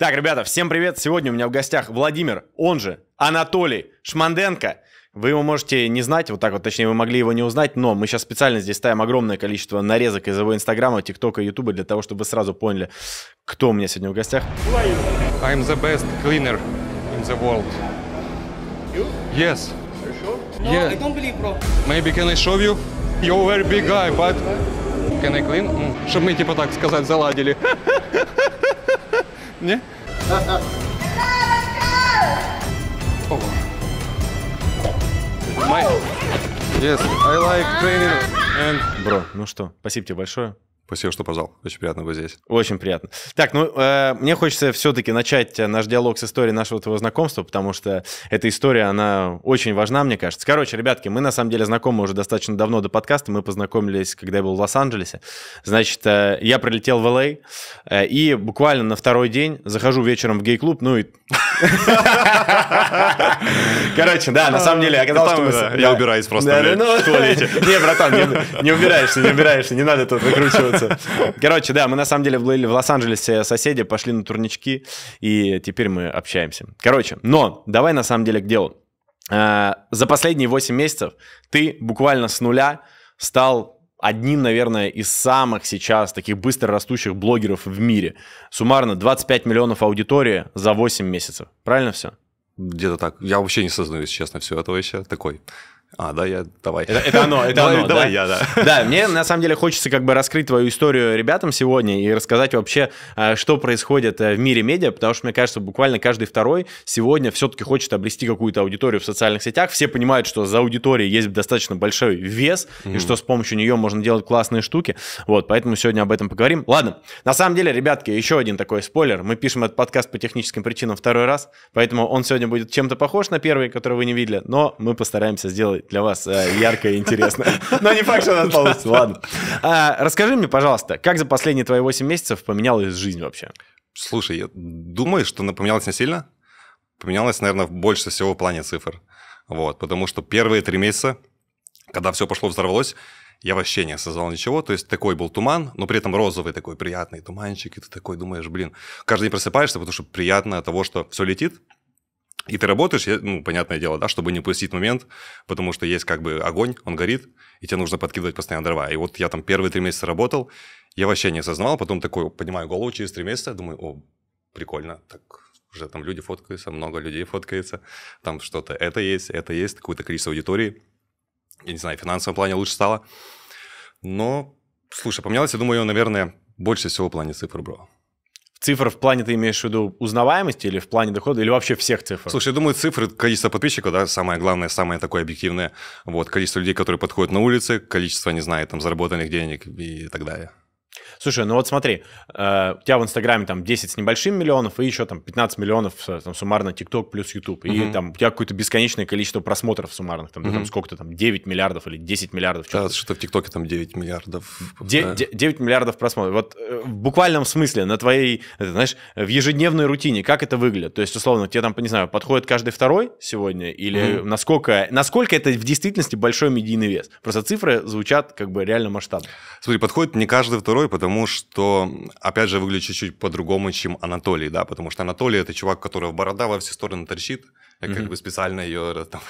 Так, ребята, всем привет! Сегодня у меня в гостях Владимир, он же Анатолий Шманденко. Вы его можете не знать, вот так вот, точнее, вы могли его не узнать, но мы сейчас специально здесь ставим огромное количество нарезок из его Инстаграма, ТикТока, Ютуба, для того, чтобы вы сразу поняли, кто у меня сегодня в гостях. I'm the best cleaner in the world. You? Yes. No, yeah. I don't believe, bro. Maybe can I show you? You're very big guy, but... Can I clean? Mm. Чтобы мы, типа так сказать, заладили. Nie? Yes, I like training and... Бро, ну что, спасибо тебе большое. Спасибо, что позвал. Очень приятно быть здесь. Очень приятно. Так, ну, э, мне хочется все-таки начать наш диалог с историей нашего твоего знакомства, потому что эта история, она очень важна, мне кажется. Короче, ребятки, мы на самом деле знакомы уже достаточно давно до подкаста. Мы познакомились, когда я был в Лос-Анджелесе. Значит, э, я прилетел в Л.А. Э, и буквально на второй день захожу вечером в гей-клуб, ну и Короче, да, на самом деле оказалось, что Я убираюсь просто в ну, туалете. Не, братан, не убираешься, не убираешься, не надо тут выкручиваться. Короче, да, мы на самом деле были в Лос-Анджелесе соседи, пошли на турнички, и теперь мы общаемся. Короче, но давай на самом деле к делу. А, за последние 8 месяцев ты буквально с нуля стал одним, наверное, из самых сейчас таких быстро растущих блогеров в мире. Суммарно 25 миллионов аудитории за 8 месяцев. Правильно все? Где-то так. Я вообще не сознаюсь, честно, все это вообще такой. А, да, я, давай. Это, это оно, это давай, оно. Давай да? я, да. Да, мне на самом деле хочется как бы раскрыть твою историю ребятам сегодня и рассказать вообще, э, что происходит э, в мире медиа, потому что, мне кажется, буквально каждый второй сегодня все-таки хочет обрести какую-то аудиторию в социальных сетях. Все понимают, что за аудиторией есть достаточно большой вес, mm. и что с помощью нее можно делать классные штуки. Вот, поэтому сегодня об этом поговорим. Ладно, на самом деле, ребятки, еще один такой спойлер. Мы пишем этот подкаст по техническим причинам второй раз, поэтому он сегодня будет чем-то похож на первый, который вы не видели, но мы постараемся сделать для вас э, ярко и интересно. Но не факт, что у нас получится. Ладно. А, расскажи мне, пожалуйста, как за последние твои 8 месяцев поменялась жизнь вообще? Слушай, я думаю, что она поменялась не сильно. Поменялась, наверное, больше всего в плане цифр. Вот, потому что первые три месяца, когда все пошло взорвалось, я вообще не осознал ничего. То есть такой был туман, но при этом розовый такой приятный туманчик, и ты такой думаешь, блин, каждый день просыпаешься, потому что приятно от того, что все летит, и ты работаешь, ну, понятное дело, да, чтобы не пустить момент, потому что есть как бы огонь, он горит, и тебе нужно подкидывать постоянно дрова. И вот я там первые три месяца работал, я вообще не осознавал, потом такой поднимаю голову через три месяца, думаю, о, прикольно, так уже там люди фоткаются, много людей фоткается, там что-то это есть, это есть, какое-то количество аудитории. Я не знаю, в финансовом плане лучше стало. Но, слушай, поменялось, я думаю, наверное, больше всего в плане цифр, бро. Цифр в плане ты имеешь в виду узнаваемости или в плане дохода, или вообще всех цифр? Слушай, я думаю, цифры, количество подписчиков, да, самое главное, самое такое объективное. Вот, количество людей, которые подходят на улице, количество, не знаю, там, заработанных денег и так далее. Слушай, ну вот смотри, э, у тебя в Инстаграме там 10 с небольшим миллионов и еще там 15 миллионов э, там суммарно ТикТок плюс Ютуб, И угу. там у тебя какое-то бесконечное количество просмотров суммарных. Там, угу. там сколько-то там, 9 миллиардов или 10 миллиардов. Да, что-то в ТикТоке там 9 миллиардов. Де- да. 9 миллиардов просмотров. Вот э, в буквальном смысле на твоей, это, знаешь, в ежедневной рутине, как это выглядит? То есть, условно, тебе там, не знаю, подходит каждый второй сегодня или угу. насколько, насколько это в действительности большой медийный вес? Просто цифры звучат как бы реально масштабно. Смотри, подходит не каждый второй, потому потому что, опять же, выглядит чуть-чуть по-другому, чем Анатолий, да, потому что Анатолий это чувак, которого борода во все стороны торчит, я mm-hmm. как бы специально ее э, там,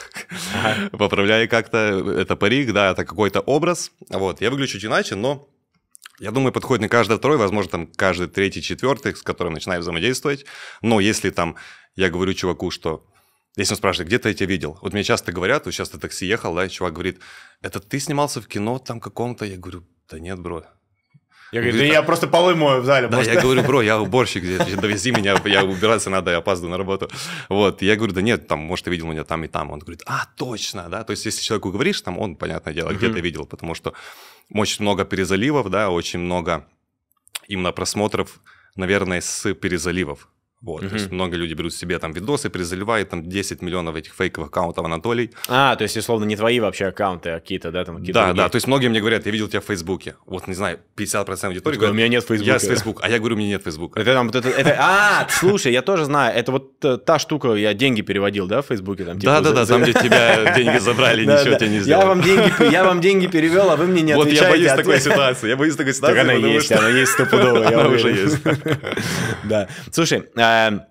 поправляю как-то, это парик, да, это какой-то образ, вот, я выгляжу чуть иначе, но я думаю, подходит не каждый второй, возможно, там каждый третий, четвертый, с которым начинаю взаимодействовать. Но если там я говорю чуваку, что если он спрашивает, где ты я тебя видел? Вот мне часто говорят, вот сейчас ты такси ехал, да, и чувак говорит, это ты снимался в кино там каком-то? Я говорю, да нет, бро, я говорю, да «А, я просто полы мою в зале. Да, я говорю, бро, я уборщик, довези меня, я убираться надо, я опаздываю на работу. Вот, я говорю, да нет, там, может, ты видел меня там и там. Он говорит, а, точно, да. То есть, если человеку говоришь, там, он, понятное дело, где-то видел, потому что очень много перезаливов, да, очень много именно просмотров, наверное, с перезаливов. Вот, mm-hmm. то есть много людей берут себе там видосы, призаливают там 10 миллионов этих фейковых аккаунтов Анатолий. А, то есть, условно, не твои вообще аккаунты, а какие-то, да, там какие-то Да, другие. да, то есть многие мне говорят, я видел тебя в Фейсбуке. Вот, не знаю, 50% аудитории говорят, у меня нет Фейсбука. Я с Фейсбука, а я говорю, у меня нет Фейсбука. Это там, вот это, это, а, слушай, я тоже знаю, это вот э, та штука, я деньги переводил, да, в Фейсбуке? Там, типа, да, да, да, там, где тебя деньги забрали, ничего тебе не сделали. Я вам деньги, я вам деньги перевел, а вы мне не отвечаете. Вот я боюсь такой ситуации, я боюсь такой ситуации. она есть, она есть стопудово. Она уже есть. Да. Слушай, а, Um,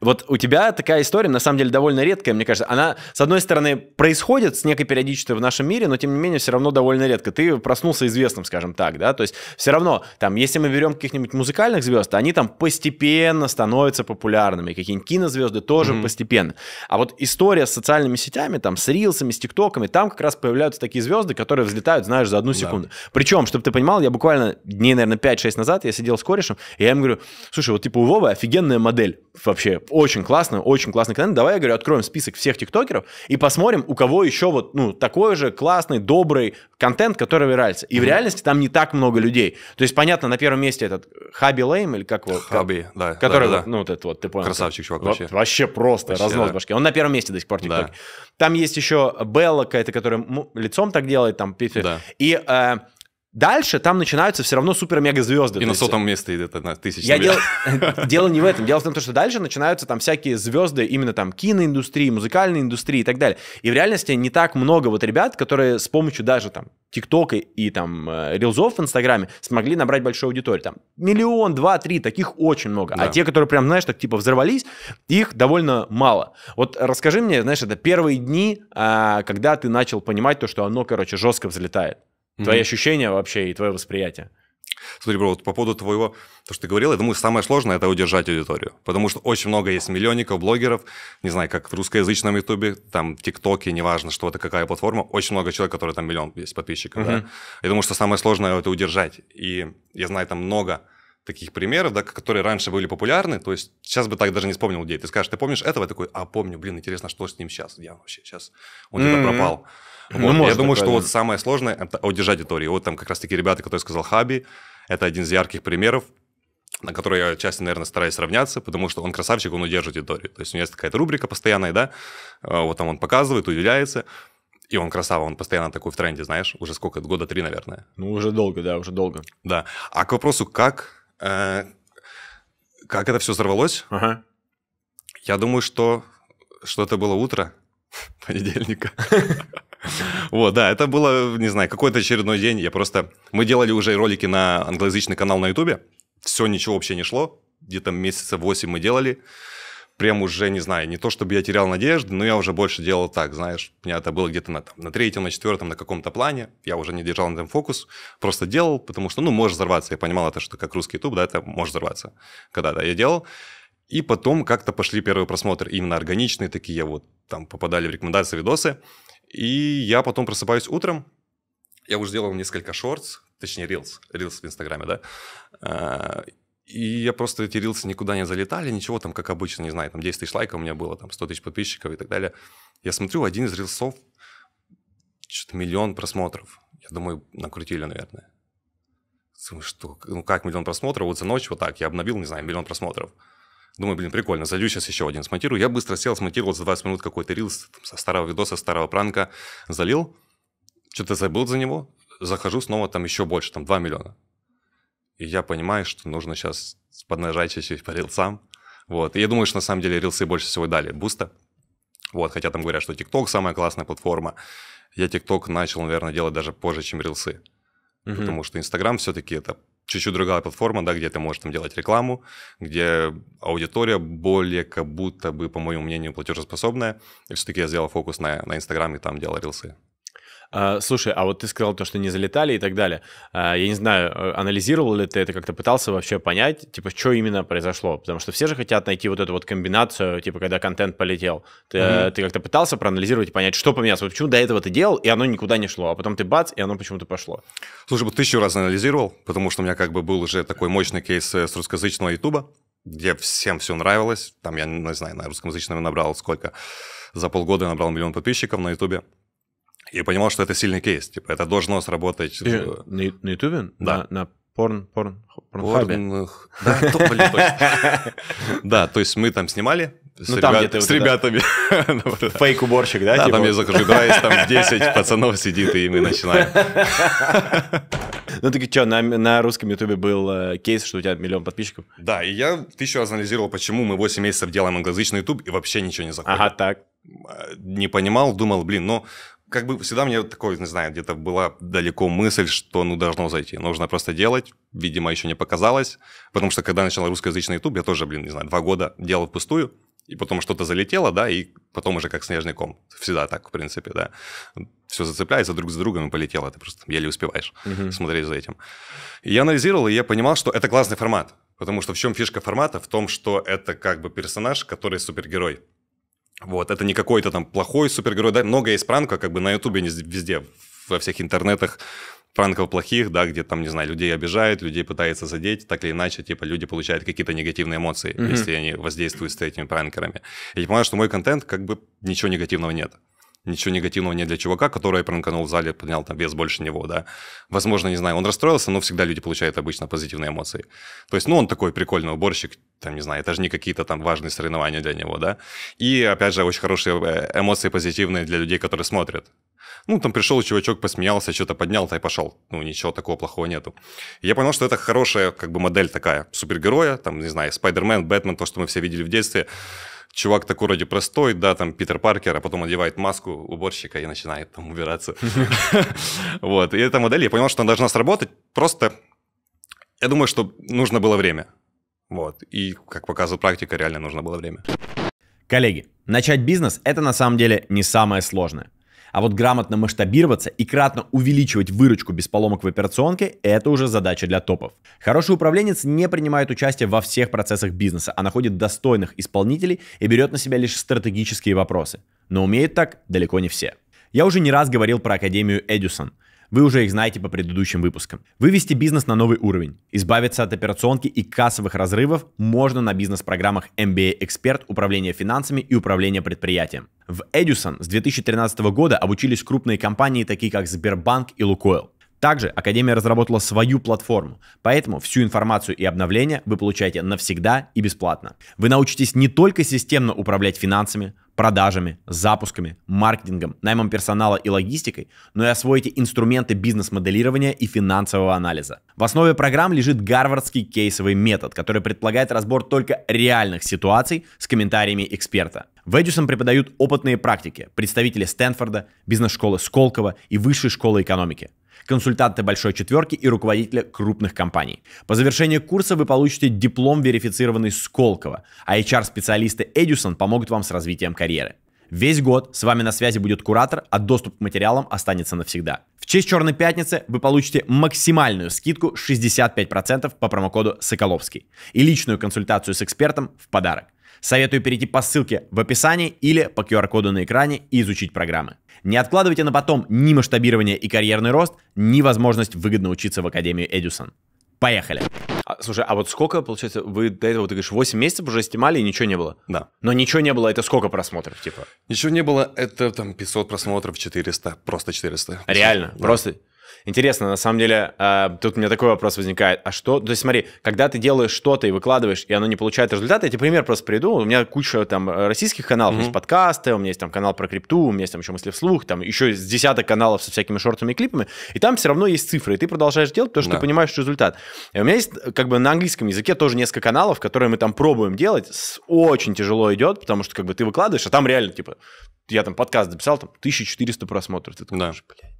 Вот у тебя такая история, на самом деле, довольно редкая, мне кажется. Она, с одной стороны, происходит с некой периодичностью в нашем мире, но, тем не менее, все равно довольно редко. Ты проснулся известным, скажем так, да? То есть все равно, там, если мы берем каких-нибудь музыкальных звезд, они там постепенно становятся популярными. Какие-нибудь кинозвезды тоже mm-hmm. постепенно. А вот история с социальными сетями, там, с рилсами, с тиктоками, там как раз появляются такие звезды, которые взлетают, знаешь, за одну секунду. Да. Причем, чтобы ты понимал, я буквально дней, наверное, 5-6 назад я сидел с корешем, и я ему говорю, слушай, вот типа у Вовы офигенная модель вообще очень классно, очень классный контент. Давай, я говорю, откроем список всех тиктокеров и посмотрим, у кого еще вот, ну, такой же классный, добрый контент, который виральится. И mm-hmm. в реальности там не так много людей. То есть, понятно, на первом месте этот Хаби Лейм, или как его? Хаби, да. Который, да, да, ну, вот этот вот, ты понял. Красавчик, чувак, вообще. Вообще просто вообще, разнос да. башки. Он на первом месте до сих пор тиктоке. Да. Там есть еще Белла какая-то, которая лицом так делает, там, да. и... Э, Дальше там начинаются все равно супер-мега-звезды. И на сотом месте идет одна тысяча. Я дел... Дело не в этом. Дело в том, что дальше начинаются там всякие звезды именно там киноиндустрии, музыкальной индустрии и так далее. И в реальности не так много вот ребят, которые с помощью даже там ТикТока и там э, рилзов в Инстаграме смогли набрать большую аудиторию. Там миллион, два, три, таких очень много. А да. А те, которые прям, знаешь, так типа взорвались, их довольно мало. Вот расскажи мне, знаешь, это первые дни, а, когда ты начал понимать то, что оно, короче, жестко взлетает. Mm-hmm. Твои ощущения вообще и твое восприятие. Смотри, бро, вот по поводу твоего, то, что ты говорил, я думаю, самое сложное – это удержать аудиторию. Потому что очень много есть миллионников, блогеров, не знаю, как в русскоязычном ютубе, там, тиктоке, неважно, что это, какая платформа, очень много человек, которые там миллион есть подписчиков, uh-huh. да. Я думаю, что самое сложное – это удержать. И я знаю там много таких примеров, да, которые раньше были популярны, то есть сейчас бы так даже не вспомнил людей. Ты скажешь, ты помнишь этого? Я такой, а помню, блин, интересно, что с ним сейчас? Я вообще сейчас, он mm-hmm. пропал. Ну, вот. Я думаю, что вот самое сложное это удержать аудиторию. Вот там как раз таки ребята, которые сказал Хаби, это один из ярких примеров, на который я часто, наверное, стараюсь равняться, потому что он красавчик, он удерживает аудиторию. То есть у него есть какая-то рубрика постоянная, да, а, вот там он показывает, удивляется, и он красава, он постоянно такой в тренде, знаешь, уже сколько, года три, наверное. Ну, уже долго, да, уже долго. Да. А к вопросу, как, э, как это все взорвалось, ага. я думаю, что что это было утро понедельника. Вот, да, это было, не знаю, какой-то очередной день. Я просто... Мы делали уже ролики на англоязычный канал на Ютубе. Все, ничего вообще не шло. Где-то месяца 8 мы делали. Прям уже, не знаю, не то чтобы я терял надежды, но я уже больше делал так, знаешь. У меня это было где-то на, там, на третьем, на четвертом, на каком-то плане. Я уже не держал на этом фокус. Просто делал, потому что, ну, может взорваться. Я понимал это, что как русский YouTube, да, это может взорваться. Когда-то я делал. И потом как-то пошли первые просмотры, именно органичные такие, вот там попадали в рекомендации видосы. И я потом просыпаюсь утром, я уже сделал несколько шортс, точнее, рилс, рилс в Инстаграме, да, а, и я просто эти рилсы никуда не залетали, ничего там, как обычно, не знаю, там 10 тысяч лайков у меня было, там 100 тысяч подписчиков и так далее. Я смотрю, один из рилсов, что-то миллион просмотров. Я думаю, накрутили, наверное. что, ну как миллион просмотров? Вот за ночь вот так я обновил, не знаю, миллион просмотров. Думаю, блин, прикольно, зайду сейчас еще один смонтирую. Я быстро сел, смонтировал за 20 минут какой-то рилс со старого видоса, старого пранка, залил, что-то забыл за него, захожу снова, там еще больше, там 2 миллиона. И я понимаю, что нужно сейчас поднажать чуть-чуть по рилсам. Вот. И я думаю, что на самом деле рилсы больше всего дали буста. Вот, хотя там говорят, что ТикТок самая классная платформа. Я ТикТок начал, наверное, делать даже позже, чем рилсы. Угу. Потому что Инстаграм все-таки это чуть-чуть другая платформа, да, где ты можешь там делать рекламу, где аудитория более как будто бы, по моему мнению, платежеспособная. И все-таки я сделал фокус на, на Инстаграм и там делал рилсы. А, слушай, а вот ты сказал то, что не залетали и так далее. А, я не знаю, э, анализировал ли ты это, как-то пытался вообще понять, типа, что именно произошло? Потому что все же хотят найти вот эту вот комбинацию, типа, когда контент полетел. Ты, mm-hmm. ты как-то пытался проанализировать и понять, что поменялось? Вот почему до этого ты делал, и оно никуда не шло, а потом ты бац, и оно почему-то пошло. Слушай, вот тысячу раз анализировал, потому что у меня как бы был уже такой мощный кейс э, с русскоязычного ютуба, где всем все нравилось. Там, я ну, не знаю, на русскоязычном набрал сколько? За полгода набрал миллион подписчиков на ютубе и понимал, что это сильный кейс, типа, это должно сработать. Ты э, на, на Ютубе? Да. На, на порн, порн, порн Да, то, есть мы там снимали с, ну, ребят... там где с ребятами. Фейк-уборщик, да? Да, типа? там я захожу, играюсь, там 10 пацанов сидит, и мы начинаем. Ну ты что, на, на русском ютубе был э, кейс, что у тебя миллион подписчиков? Да, и я тысячу раз анализировал, почему мы 8 месяцев делаем англоязычный ютуб и вообще ничего не заходит. Ага, так. Э, не понимал, думал, блин, но как бы всегда мне вот такой, не знаю, где-то была далеко мысль, что ну должно зайти. Нужно просто делать. Видимо, еще не показалось. Потому что когда начал русскоязычный YouTube, я тоже, блин, не знаю, два года делал впустую. И потом что-то залетело, да, и потом уже как снежный ком. Всегда так, в принципе, да. Все зацепляется друг за другом и полетело. Ты просто еле успеваешь uh-huh. смотреть за этим. И я анализировал, и я понимал, что это классный формат. Потому что в чем фишка формата? В том, что это как бы персонаж, который супергерой. Вот, это не какой-то там плохой супергерой, да, много есть пранка, как бы на Ютубе не везде, во всех интернетах пранков плохих, да, где там, не знаю, людей обижает, людей пытается задеть, так или иначе, типа, люди получают какие-то негативные эмоции, mm-hmm. если они воздействуют с этими пранкерами. Я понимаю, что мой контент, как бы, ничего негативного нет ничего негативного не для чувака, который пранканул в зале, поднял там вес больше него, да. Возможно, не знаю, он расстроился, но всегда люди получают обычно позитивные эмоции. То есть, ну, он такой прикольный уборщик, там, не знаю, это же не какие-то там важные соревнования для него, да. И, опять же, очень хорошие э, эмоции позитивные для людей, которые смотрят. Ну, там пришел чувачок, посмеялся, что-то поднял, и пошел. Ну, ничего такого плохого нету. я понял, что это хорошая, как бы, модель такая супергероя, там, не знаю, Спайдермен, Бэтмен, то, что мы все видели в детстве чувак такой вроде простой, да, там Питер Паркер, а потом одевает маску уборщика и начинает там убираться. Вот, и эта модель, я понял, что она должна сработать, просто я думаю, что нужно было время. Вот, и, как показывает практика, реально нужно было время. Коллеги, начать бизнес – это на самом деле не самое сложное. А вот грамотно масштабироваться и кратно увеличивать выручку без поломок в операционке – это уже задача для топов. Хороший управленец не принимает участие во всех процессах бизнеса, а находит достойных исполнителей и берет на себя лишь стратегические вопросы. Но умеет так далеко не все. Я уже не раз говорил про Академию Эдюсон – вы уже их знаете по предыдущим выпускам. Вывести бизнес на новый уровень, избавиться от операционки и кассовых разрывов можно на бизнес-программах MBA Эксперт, Управление финансами и Управление предприятием. В Edison с 2013 года обучились крупные компании, такие как Сбербанк и Лукойл. Также Академия разработала свою платформу, поэтому всю информацию и обновления вы получаете навсегда и бесплатно. Вы научитесь не только системно управлять финансами, продажами, запусками, маркетингом, наймом персонала и логистикой, но и освоите инструменты бизнес-моделирования и финансового анализа. В основе программ лежит гарвардский кейсовый метод, который предполагает разбор только реальных ситуаций с комментариями эксперта. В Эдюсон преподают опытные практики, представители Стэнфорда, бизнес-школы Сколково и Высшей школы экономики. Консультанты большой четверки и руководители крупных компаний. По завершении курса вы получите диплом, верифицированный Сколково, а HR-специалисты Edison помогут вам с развитием карьеры. Весь год с вами на связи будет куратор, а доступ к материалам останется навсегда. В честь Черной Пятницы вы получите максимальную скидку 65% по промокоду «Соколовский» и личную консультацию с экспертом в подарок. Советую перейти по ссылке в описании или по QR-коду на экране и изучить программы. Не откладывайте на потом ни масштабирование и карьерный рост, ни возможность выгодно учиться в академию Эдюсон. Поехали. А, слушай, а вот сколько, получается, вы до этого, ты говоришь, 8 месяцев уже снимали и ничего не было? Да. Но ничего не было, это сколько просмотров, типа? Ничего не было, это там 500 просмотров, 400, просто 400. Реально? Да. Просто? Интересно, на самом деле, э, тут у меня такой вопрос возникает. А что... То есть смотри, когда ты делаешь что-то и выкладываешь, и оно не получает результата, я тебе пример просто приведу. У меня куча там э, российских каналов, mm-hmm. есть подкасты, у меня есть там канал про крипту, у меня есть там еще мысли вслух, там еще с десяток каналов со всякими шортами и клипами, и там все равно есть цифры, и ты продолжаешь делать, потому что да. ты понимаешь результат. И у меня есть э, как бы на английском языке тоже несколько каналов, которые мы там пробуем делать, с... очень тяжело идет, потому что как бы ты выкладываешь, а там реально типа я там подкаст записал, там 1400 просмотров. Ты такой, да. блядь.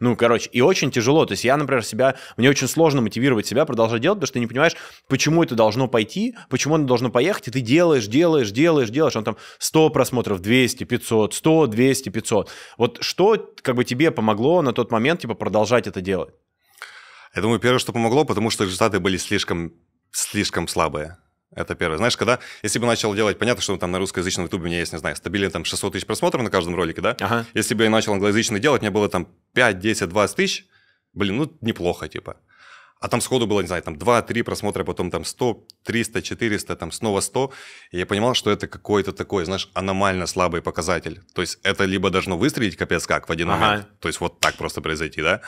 Ну, короче, и очень тяжело. То есть я, например, себя, мне очень сложно мотивировать себя продолжать делать, потому что ты не понимаешь, почему это должно пойти, почему оно должно поехать, и ты делаешь, делаешь, делаешь, делаешь. Он там 100 просмотров, 200, 500, 100, 200, 500. Вот что как бы тебе помогло на тот момент, типа, продолжать это делать? Я думаю, первое, что помогло, потому что результаты были слишком, слишком слабые. Это первое. Знаешь, когда, если бы начал делать, понятно, что там на русскоязычном ютубе у меня есть, не знаю, стабильно там 600 тысяч просмотров на каждом ролике, да? Ага. Если бы я начал англоязычный делать, у меня было там 5, 10, 20 тысяч, блин, ну, неплохо, типа. А там сходу было, не знаю, там 2-3 просмотра, потом там 100, 300, 400, там снова 100. И я понимал, что это какой-то такой, знаешь, аномально слабый показатель. То есть это либо должно выстрелить капец как в один ага. момент, то есть вот так просто произойти, да?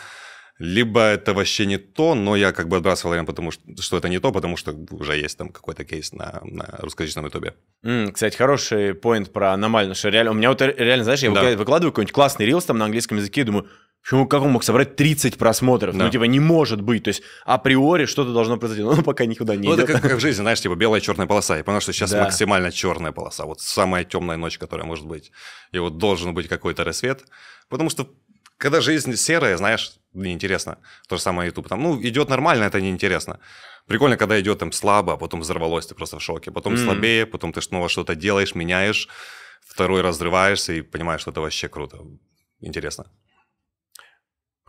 либо это вообще не то, но я как бы отбрасывал время, потому что, что это не то, потому что уже есть там какой-то кейс на, на русскоязычном ютубе. Mm, кстати, хороший поинт про аномально, что реально, у меня вот реально, знаешь, я да. выкладываю какой-нибудь классный рилс там на английском языке думаю, Почему, как он мог собрать 30 просмотров? Ну, да. Ну, типа, не может быть. То есть, априори что-то должно произойти. Но он пока никуда не ну, идет. это как, как в жизни, знаешь, типа, белая черная полоса. Я понял, что сейчас да. максимально черная полоса. Вот самая темная ночь, которая может быть. И вот должен быть какой-то рассвет. Потому что когда жизнь серая, знаешь, неинтересно. То же самое YouTube. Там, ну, идет нормально, это неинтересно. Прикольно, когда идет там слабо, а потом взорвалось, ты просто в шоке. Потом mm-hmm. слабее, потом ты снова что-то делаешь, меняешь, второй разрываешься и понимаешь, что это вообще круто. Интересно.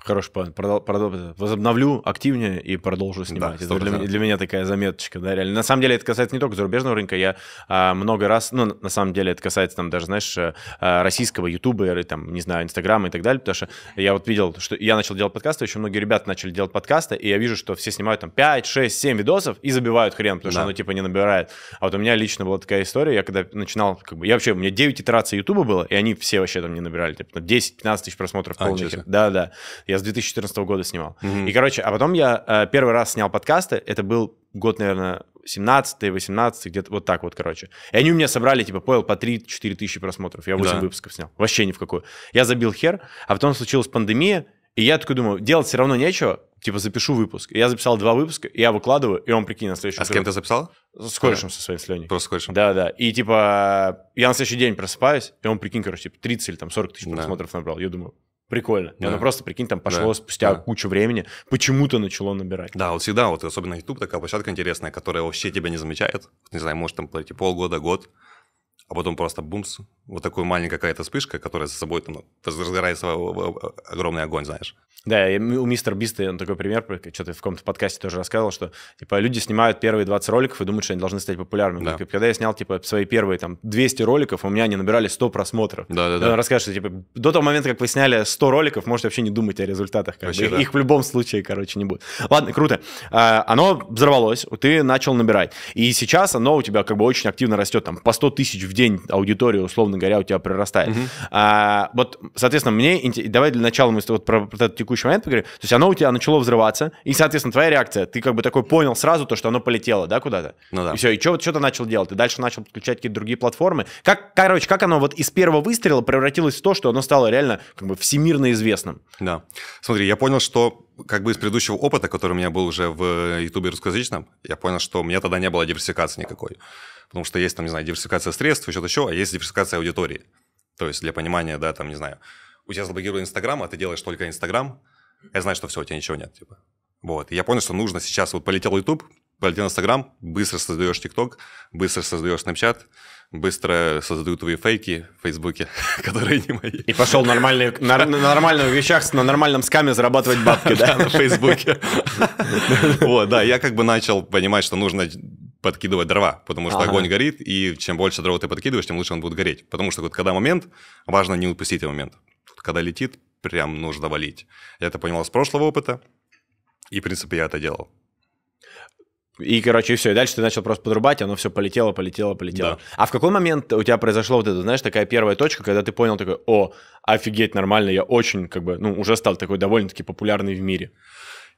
Хороший план. Продол- продол- возобновлю активнее и продолжу снимать. Да, это для, для меня такая заметочка, да, реально. На самом деле это касается не только зарубежного рынка. Я а, много раз, ну, на самом деле это касается там даже, знаешь, э, а, российского ютуба или там, не знаю, инстаграма и так далее, потому что я вот видел, что я начал делать подкасты, еще многие ребята начали делать подкасты, и я вижу, что все снимают там 5, 6, 7 видосов и забивают хрен, потому да. что оно типа не набирает. А вот у меня лично была такая история, я когда начинал, как бы, я вообще, у меня 9 итераций ютуба было, и они все вообще там не набирали, типа 10-15 тысяч просмотров а, полных. Да, да. Я с 2014 года снимал. Mm-hmm. И, короче, а потом я э, первый раз снял подкасты. Это был год, наверное, 17 18 где-то вот так вот, короче. И они у меня собрали, типа, понял, по 3-4 тысячи просмотров. Я 8 да. выпусков снял. Вообще ни в какую. Я забил хер, а потом случилась пандемия, и я такой думаю, делать все равно нечего, типа, запишу выпуск. И я записал два выпуска, и я выкладываю, и он, прикинь, на следующий А с кем ты записал? С корешем со своим, с Просто с корешем? Да, да. И, типа, я на следующий день просыпаюсь, и он, прикинь, короче, типа, 30 или там 40 тысяч просмотров да. набрал. Я думаю, прикольно. Ну да. оно просто, прикинь, там пошло да. спустя да. кучу времени, почему-то начало набирать. Да, вот всегда, вот особенно YouTube такая площадка интересная, которая вообще тебя не замечает. Не знаю, может там пройти полгода, год, а потом просто бумс, вот такой маленькая какая-то вспышка, которая за собой там ну, разгорается огромный огонь, знаешь. Да, у мистер Биста он такой пример, что-то в каком-то подкасте тоже рассказывал, что типа люди снимают первые 20 роликов и думают, что они должны стать популярными. Да. Когда я снял типа свои первые там 200 роликов, у меня они набирали 100 просмотров. Да, да, да. Он расскажет, что типа до того момента, как вы сняли 100 роликов, можете вообще не думать о результатах. Как вообще, бы. Да. Их, их в любом случае, короче, не будет. Ладно, круто. А, оно взорвалось, ты начал набирать. И сейчас оно у тебя как бы очень активно растет, там по 100 тысяч в день день аудитория, условно говоря, у тебя прирастает. Угу. А, вот, соответственно, мне... Давай для начала мы вот про, про этот текущий момент поговорим. То есть оно у тебя начало взрываться, и, соответственно, твоя реакция, ты как бы такой понял сразу то, что оно полетело, да, куда-то? Ну да. И все, и что, что ты начал делать? Ты дальше начал подключать какие-то другие платформы. Как, короче, как оно вот из первого выстрела превратилось в то, что оно стало реально как бы всемирно известным? Да. Смотри, я понял, что как бы из предыдущего опыта, который у меня был уже в э, Ютубе русскоязычном, я понял, что у меня тогда не было диверсификации никакой потому что есть там, не знаю, диверсификация средств, и что-то еще, а есть диверсификация аудитории. То есть для понимания, да, там, не знаю, у тебя заблокирован Инстаграм, а ты делаешь только Инстаграм, я знаю, что все, у тебя ничего нет, типа. Вот, и я понял, что нужно сейчас, вот полетел YouTube, полетел Инстаграм, быстро создаешь ТикТок, быстро создаешь Snapchat, быстро создаю твои фейки в Фейсбуке, которые не мои. И пошел нормальные, на, на нормальных вещах, на нормальном скаме зарабатывать бабки, да? на Фейсбуке. Вот, да, я как бы начал понимать, что нужно подкидывать дрова, потому что ага. огонь горит, и чем больше дров ты подкидываешь, тем лучше он будет гореть. Потому что вот когда момент, важно не упустить этот момент. Вот, когда летит, прям нужно валить. Я это понимал с прошлого опыта, и, в принципе, я это делал. И, короче, и все. И дальше ты начал просто подрубать, оно все полетело, полетело, полетело. Да. А в какой момент у тебя произошло вот это, знаешь, такая первая точка, когда ты понял такой, о, офигеть, нормально, я очень, как бы, ну, уже стал такой довольно-таки популярный в мире?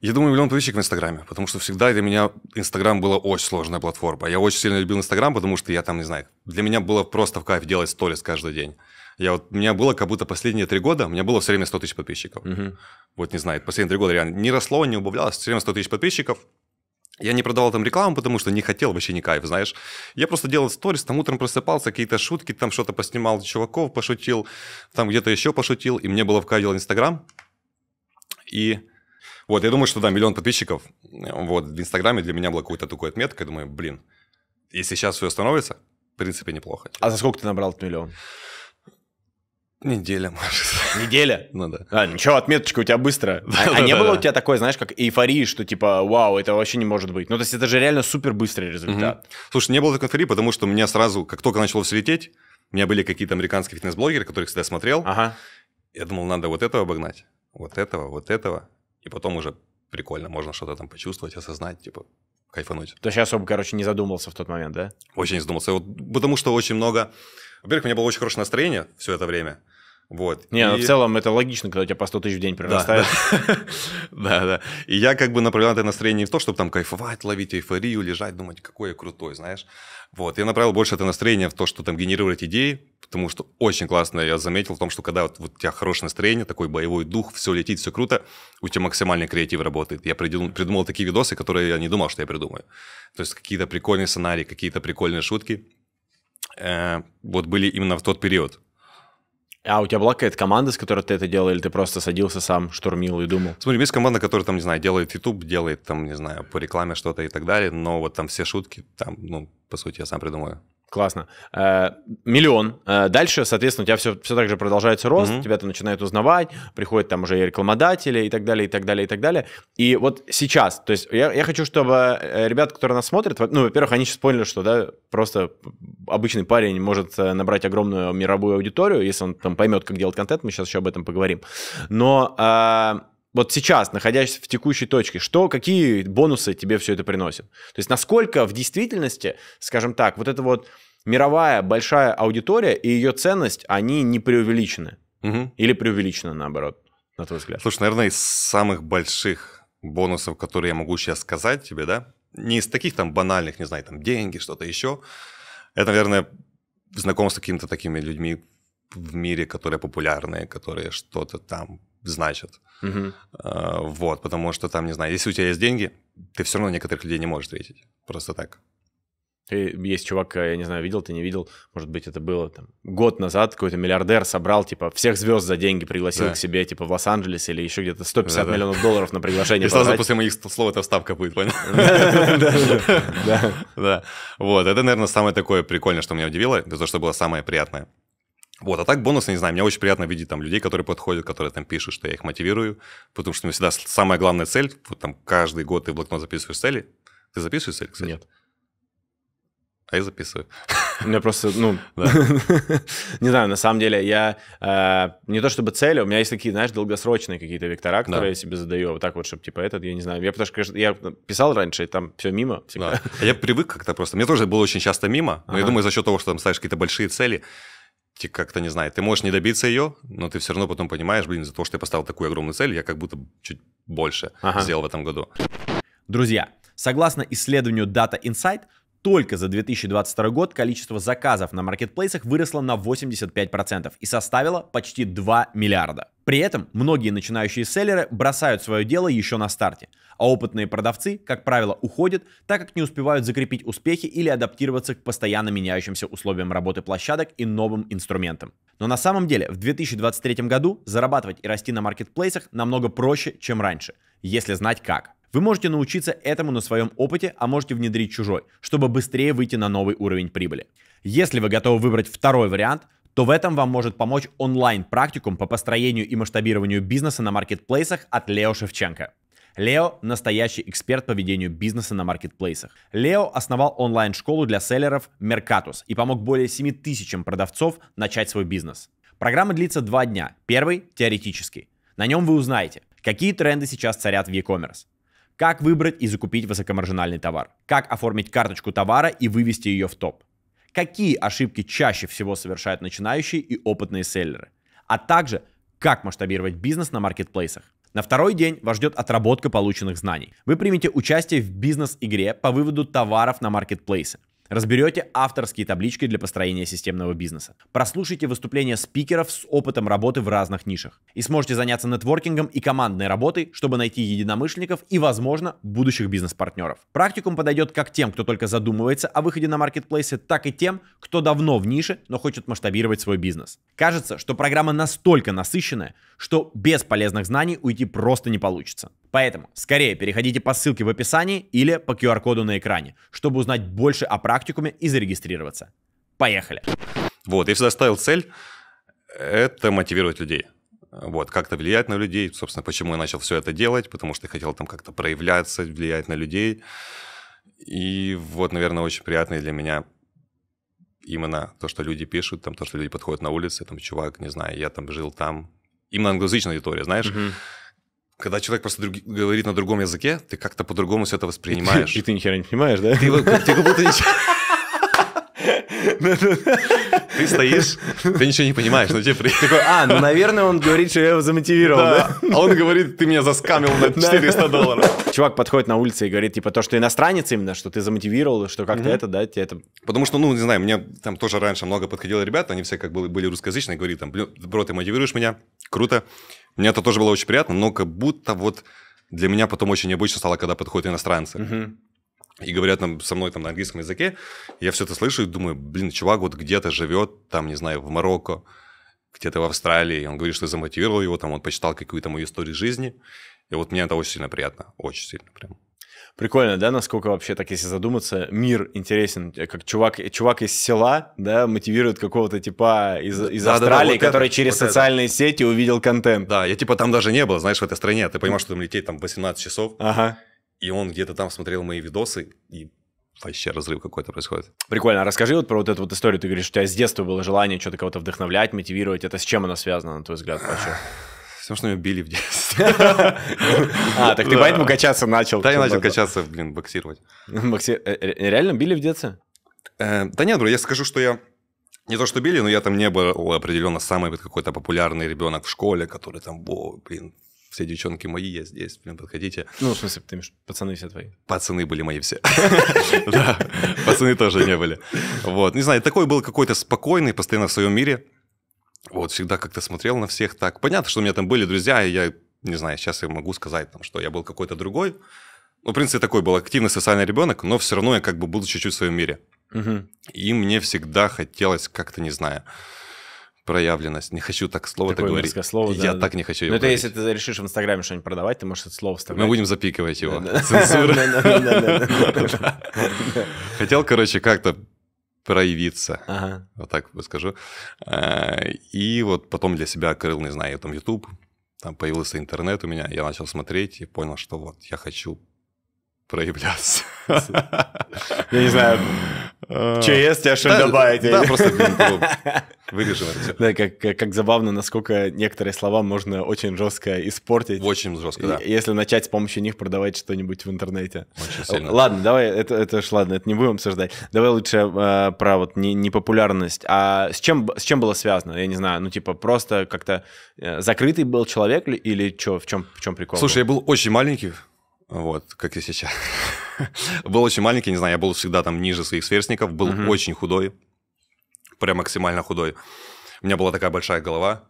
Я думаю, миллион подписчиков в Инстаграме, потому что всегда для меня Инстаграм была очень сложная платформа. Я очень сильно любил Инстаграм, потому что я там, не знаю, для меня было просто в кайф делать сторис каждый день. Я вот, у меня было как будто последние три года, у меня было все время 100 тысяч подписчиков. Угу. Вот не знаю, последние три года реально не росло, не убавлялось, все время 100 тысяч подписчиков. Я не продавал там рекламу, потому что не хотел, вообще не кайф, знаешь. Я просто делал сторис, там утром просыпался, какие-то шутки, там что-то поснимал, чуваков пошутил, там где-то еще пошутил, и мне было в кайф делать Инстаграм. И вот, я думаю, что да, миллион подписчиков э, вот, в Инстаграме для меня была какой-то такой Я Думаю, блин, если сейчас все остановится, в принципе, неплохо. А за сколько ты набрал этот миллион? Неделя, может. Неделя? Ну да. А, ничего, отметочка у тебя быстро. а, а не было у тебя такой, знаешь, как эйфории, что типа, вау, это вообще не может быть. Ну, то есть это же реально супер быстрый результат. Слушай, не было такой эйфории, потому что у меня сразу, как только начало все лететь, у меня были какие-то американские фитнес-блогеры, которых всегда смотрел. Ага. Я думал, надо вот этого обогнать, вот этого, вот этого. И потом уже прикольно, можно что-то там почувствовать, осознать, типа, кайфануть. То есть я особо, короче, не задумывался в тот момент, да? Очень не задумался. Вот, потому что очень много... Во-первых, у меня было очень хорошее настроение все это время. Вот. Не, и... ну в целом это логично, когда у тебя по 100 тысяч в день прирастает. Да, да. И я как бы направлял это настроение не в то, чтобы там кайфовать, ловить эйфорию, лежать, думать, какой я крутой, знаешь. Вот. Я направил больше это настроение в то, что там генерировать идеи, потому что очень классно я заметил в том, что когда вот, вот у тебя хорошее настроение, такой боевой дух, все летит, все круто, у тебя максимальный креатив работает. Я придумал, придумал такие видосы, которые я не думал, что я придумаю. То есть какие-то прикольные сценарии, какие-то прикольные шутки. Э, вот были именно в тот период. А у тебя была какая-то команда, с которой ты это делал, или ты просто садился сам, штурмил и думал? Смотри, есть команда, которая там, не знаю, делает YouTube, делает там, не знаю, по рекламе что-то и так далее, но вот там все шутки, там, ну, по сути, я сам придумаю. Классно. Э, миллион. Э, дальше, соответственно, у тебя все, все так же продолжается рост, угу. тебя это начинают узнавать, приходят там уже и рекламодатели и так далее, и так далее, и так далее. И вот сейчас, то есть я, я хочу, чтобы э, ребят, которые нас смотрят, ну, во-первых, они сейчас поняли, что, да, просто обычный парень может набрать огромную мировую аудиторию, если он там поймет, как делать контент, мы сейчас еще об этом поговорим. Но вот сейчас, находясь в текущей точке, что, какие бонусы тебе все это приносит? То есть насколько в действительности, скажем так, вот эта вот мировая большая аудитория и ее ценность, они не преувеличены? Угу. Или преувеличены, наоборот, на твой взгляд? Слушай, наверное, из самых больших бонусов, которые я могу сейчас сказать тебе, да, не из таких там банальных, не знаю, там деньги, что-то еще, это, наверное, знакомство с какими-то такими людьми в мире, которые популярные, которые что-то там значат. Угу. вот, потому что там, не знаю, если у тебя есть деньги, ты все равно некоторых людей не можешь встретить. Просто так. есть чувак, э, я не знаю, видел ты, не видел, может быть, это было там год назад, какой-то миллиардер собрал, типа, всех звезд за деньги пригласил да. к себе, типа, в Лос-Анджелес или еще где-то 150 да, да. миллионов долларов на приглашение. И сразу после моих слов эта вставка будет, понял? Да. Вот, это, наверное, самое такое прикольное, что меня удивило, это то, что было самое приятное. Вот, а так бонусы, не знаю, мне очень приятно видеть там людей, которые подходят, которые там пишут, что я их мотивирую, потому что у меня всегда самая главная цель, вот там каждый год ты в блокнот записываешь цели. Ты записываешь цели, кстати? Нет. А я записываю. У меня просто, ну, не знаю, на самом деле я э, не то чтобы цели, у меня есть такие, знаешь, долгосрочные какие-то вектора, которые я себе задаю, вот так вот, чтобы типа этот, я не знаю, я потому что конечно, я писал раньше, и там все мимо всегда. А я привык как-то просто, мне тоже было очень часто мимо, но я думаю за счет того, что там ставишь какие-то большие цели, ты как-то, не знаю, ты можешь не добиться ее, но ты все равно потом понимаешь, блин, за то, что я поставил такую огромную цель, я как будто чуть больше ага. сделал в этом году. Друзья, согласно исследованию Data Insight, только за 2022 год количество заказов на маркетплейсах выросло на 85% и составило почти 2 миллиарда. При этом многие начинающие селлеры бросают свое дело еще на старте. А опытные продавцы, как правило, уходят, так как не успевают закрепить успехи или адаптироваться к постоянно меняющимся условиям работы площадок и новым инструментам. Но на самом деле в 2023 году зарабатывать и расти на маркетплейсах намного проще, чем раньше, если знать как. Вы можете научиться этому на своем опыте, а можете внедрить чужой, чтобы быстрее выйти на новый уровень прибыли. Если вы готовы выбрать второй вариант, то в этом вам может помочь онлайн-практикум по построению и масштабированию бизнеса на маркетплейсах от Лео Шевченко. Лео – настоящий эксперт по ведению бизнеса на маркетплейсах. Лео основал онлайн-школу для селлеров Mercatus и помог более 7 тысячам продавцов начать свой бизнес. Программа длится два дня. Первый – теоретический. На нем вы узнаете, какие тренды сейчас царят в e-commerce, как выбрать и закупить высокомаржинальный товар, как оформить карточку товара и вывести ее в топ, какие ошибки чаще всего совершают начинающие и опытные селлеры, а также как масштабировать бизнес на маркетплейсах. На второй день вас ждет отработка полученных знаний. Вы примете участие в бизнес-игре по выводу товаров на маркетплейсы. Разберете авторские таблички для построения системного бизнеса. Прослушайте выступления спикеров с опытом работы в разных нишах. И сможете заняться нетворкингом и командной работой, чтобы найти единомышленников и, возможно, будущих бизнес-партнеров. Практикум подойдет как тем, кто только задумывается о выходе на маркетплейсы, так и тем, кто давно в нише, но хочет масштабировать свой бизнес. Кажется, что программа настолько насыщенная, что без полезных знаний уйти просто не получится. Поэтому скорее переходите по ссылке в описании или по QR-коду на экране, чтобы узнать больше о практикуме и зарегистрироваться. Поехали! Вот, я всегда ставил цель – это мотивировать людей. Вот, как-то влиять на людей. Собственно, почему я начал все это делать, потому что я хотел там как-то проявляться, влиять на людей. И вот, наверное, очень приятный для меня именно то, что люди пишут, там, то, что люди подходят на улице, там, чувак, не знаю, я там жил там. Именно англоязычная аудитория, знаешь? Uh-huh когда человек просто друг, говорит на другом языке, ты как-то по-другому все это воспринимаешь. И ты, и ты нихера не понимаешь, да? Ты, как будто ничего... Ты стоишь, ты ничего не понимаешь, но тебе приедет. Такой, а, ну, наверное, он говорит, что я его замотивировал, да? А он говорит, ты меня заскамил на 400 долларов. Чувак подходит на улице и говорит, типа, то, что иностранец именно, что ты замотивировал, что как-то это, да, тебе это... Потому что, ну, не знаю, мне там тоже раньше много подходило ребят, они все как были, были русскоязычные, говорили, там, бро, ты мотивируешь меня, круто. Мне это тоже было очень приятно, но как будто вот для меня потом очень необычно стало, когда подходят иностранцы. uh и говорят там, со мной там на английском языке, я все это слышу и думаю, блин, чувак вот где-то живет, там, не знаю, в Марокко, где-то в Австралии, и он говорит, что замотивировал его, там, он почитал какую-то мою историю жизни, и вот мне это очень сильно приятно, очень сильно прям. Прикольно, да, насколько вообще, так если задуматься, мир интересен, э, как чувак, э, чувак из села, да, мотивирует какого-то типа из, из да, Австралии, да, да, вот который это, через вот социальные это. сети увидел контент. Да, я типа там даже не был, знаешь, в этой стране, ты понимаешь, что там лететь там 18 часов, ага. и он где-то там смотрел мои видосы, и вообще разрыв какой-то происходит. Прикольно. А расскажи вот про вот эту вот историю. Ты говоришь, у тебя с детства было желание что-то кого-то вдохновлять, мотивировать. Это с чем оно связано, на твой взгляд? Вообще? Все, что меня били в детстве. А, так ты поэтому качаться начал. Да, я начал качаться, блин, боксировать. Э, реально били в детстве? Э, да нет, бро, я скажу, что я не то, что били, но я там не был определенно самый какой-то популярный ребенок в школе, который там, о, блин, все девчонки мои, я здесь, блин, подходите. Ну, в смысле, ты пацаны все твои. Пацаны были мои все. Да, пацаны тоже не были. Вот, не знаю, такой был какой-то спокойный, постоянно в своем мире вот всегда как-то смотрел на всех так. Понятно, что у меня там были друзья, и я, не знаю, сейчас я могу сказать, там, что я был какой-то другой. Ну, в принципе, такой был активный социальный ребенок, но все равно я как бы был чуть-чуть в своем мире. Угу. И мне всегда хотелось как-то, не знаю, проявленность. Не хочу так слово Такое говорить. Слово, я да. так не хочу его Но говорить. это если ты решишь в Инстаграме что-нибудь продавать, ты можешь это слово вставлять. Мы будем запикивать его. Хотел, короче, как-то проявиться, ага. вот так вот скажу. Э, и вот потом для себя открыл, не знаю, я там YouTube, там появился интернет у меня, я начал смотреть и понял, что вот я хочу проявляться. Я не знаю, Э, есть, тебя что добавить. Да, просто вырежем это Да, как, как забавно, насколько некоторые слова можно очень жестко испортить. Очень жестко, да. Если начать с помощью них продавать что-нибудь в интернете. Очень сильно. Ладно, давай, это, это ж ладно, это не будем обсуждать. Давай лучше э, про вот не, не популярность. А с чем, с чем было связано? Я не знаю, ну типа просто как-то э, закрытый был человек или что, в чем, в чем прикол? Слушай, я был очень маленький, вот, как и сейчас. был очень маленький, не знаю, я был всегда там ниже своих сверстников, был угу. очень худой, прям максимально худой. У меня была такая большая голова,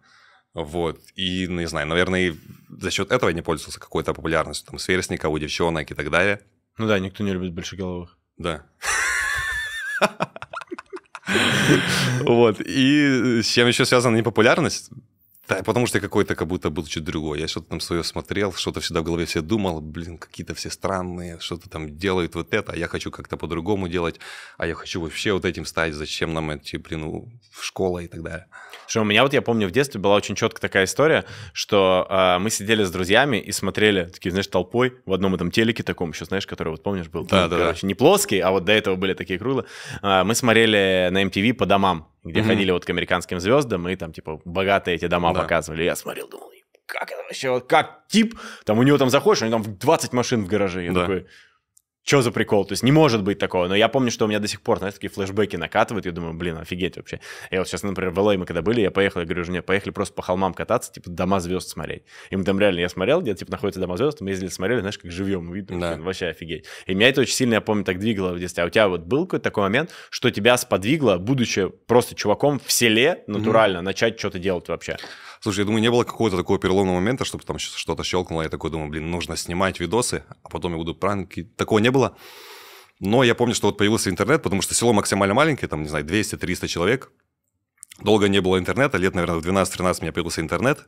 вот, и, ну, не знаю, наверное, за счет этого я не пользовался какой-то популярностью там сверстника, у девчонок и так далее. Ну да, никто не любит больших большеголовых. Да. Вот, и с чем еще связана непопулярность? Да, потому что какой-то как будто был то другое. Я что-то там свое смотрел, что-то всегда в голове все думал, блин, какие-то все странные, что-то там делают вот это, а я хочу как-то по-другому делать, а я хочу вообще вот этим стать, зачем нам эти, блин, школа и так далее. Что у меня вот, я помню, в детстве была очень четко такая история, что э, мы сидели с друзьями и смотрели, такие, знаешь, толпой в одном этом телеке таком, еще, знаешь, который вот помнишь был? Да, да. Короче, да. не плоский, а вот до этого были такие круглые. Э, мы смотрели на MTV по домам где mm-hmm. ходили вот к американским звездам и там, типа, богатые эти дома да. показывали. Я смотрел, думал, как это вообще, как тип, там у него там заходишь, у него там 20 машин в гараже. Я да. такой, что за прикол? То есть не может быть такого. Но я помню, что у меня до сих пор, знаешь, такие флешбеки накатывают. Я думаю, блин, офигеть вообще. Я вот сейчас, например, в ЛА мы когда были, я поехал, я говорю, жене, поехали просто по холмам кататься, типа дома звезд смотреть. И мы там реально, я смотрел, где типа находятся дома звезд, мы ездили, смотрели, знаешь, как живем, видно, да. вообще офигеть. И меня это очень сильно, я помню, так двигало в детстве. А у тебя вот был какой-то такой момент, что тебя сподвигло, будучи просто чуваком в селе натурально, mm-hmm. начать что-то делать вообще? Слушай, я думаю, не было какого-то такого переломного момента, чтобы там что-то щелкнуло. Я такой думаю, блин, нужно снимать видосы, а потом я буду пранки. Такого не было. Но я помню, что вот появился интернет, потому что село максимально маленькое, там, не знаю, 200-300 человек. Долго не было интернета, лет, наверное, в 12-13 у меня появился интернет.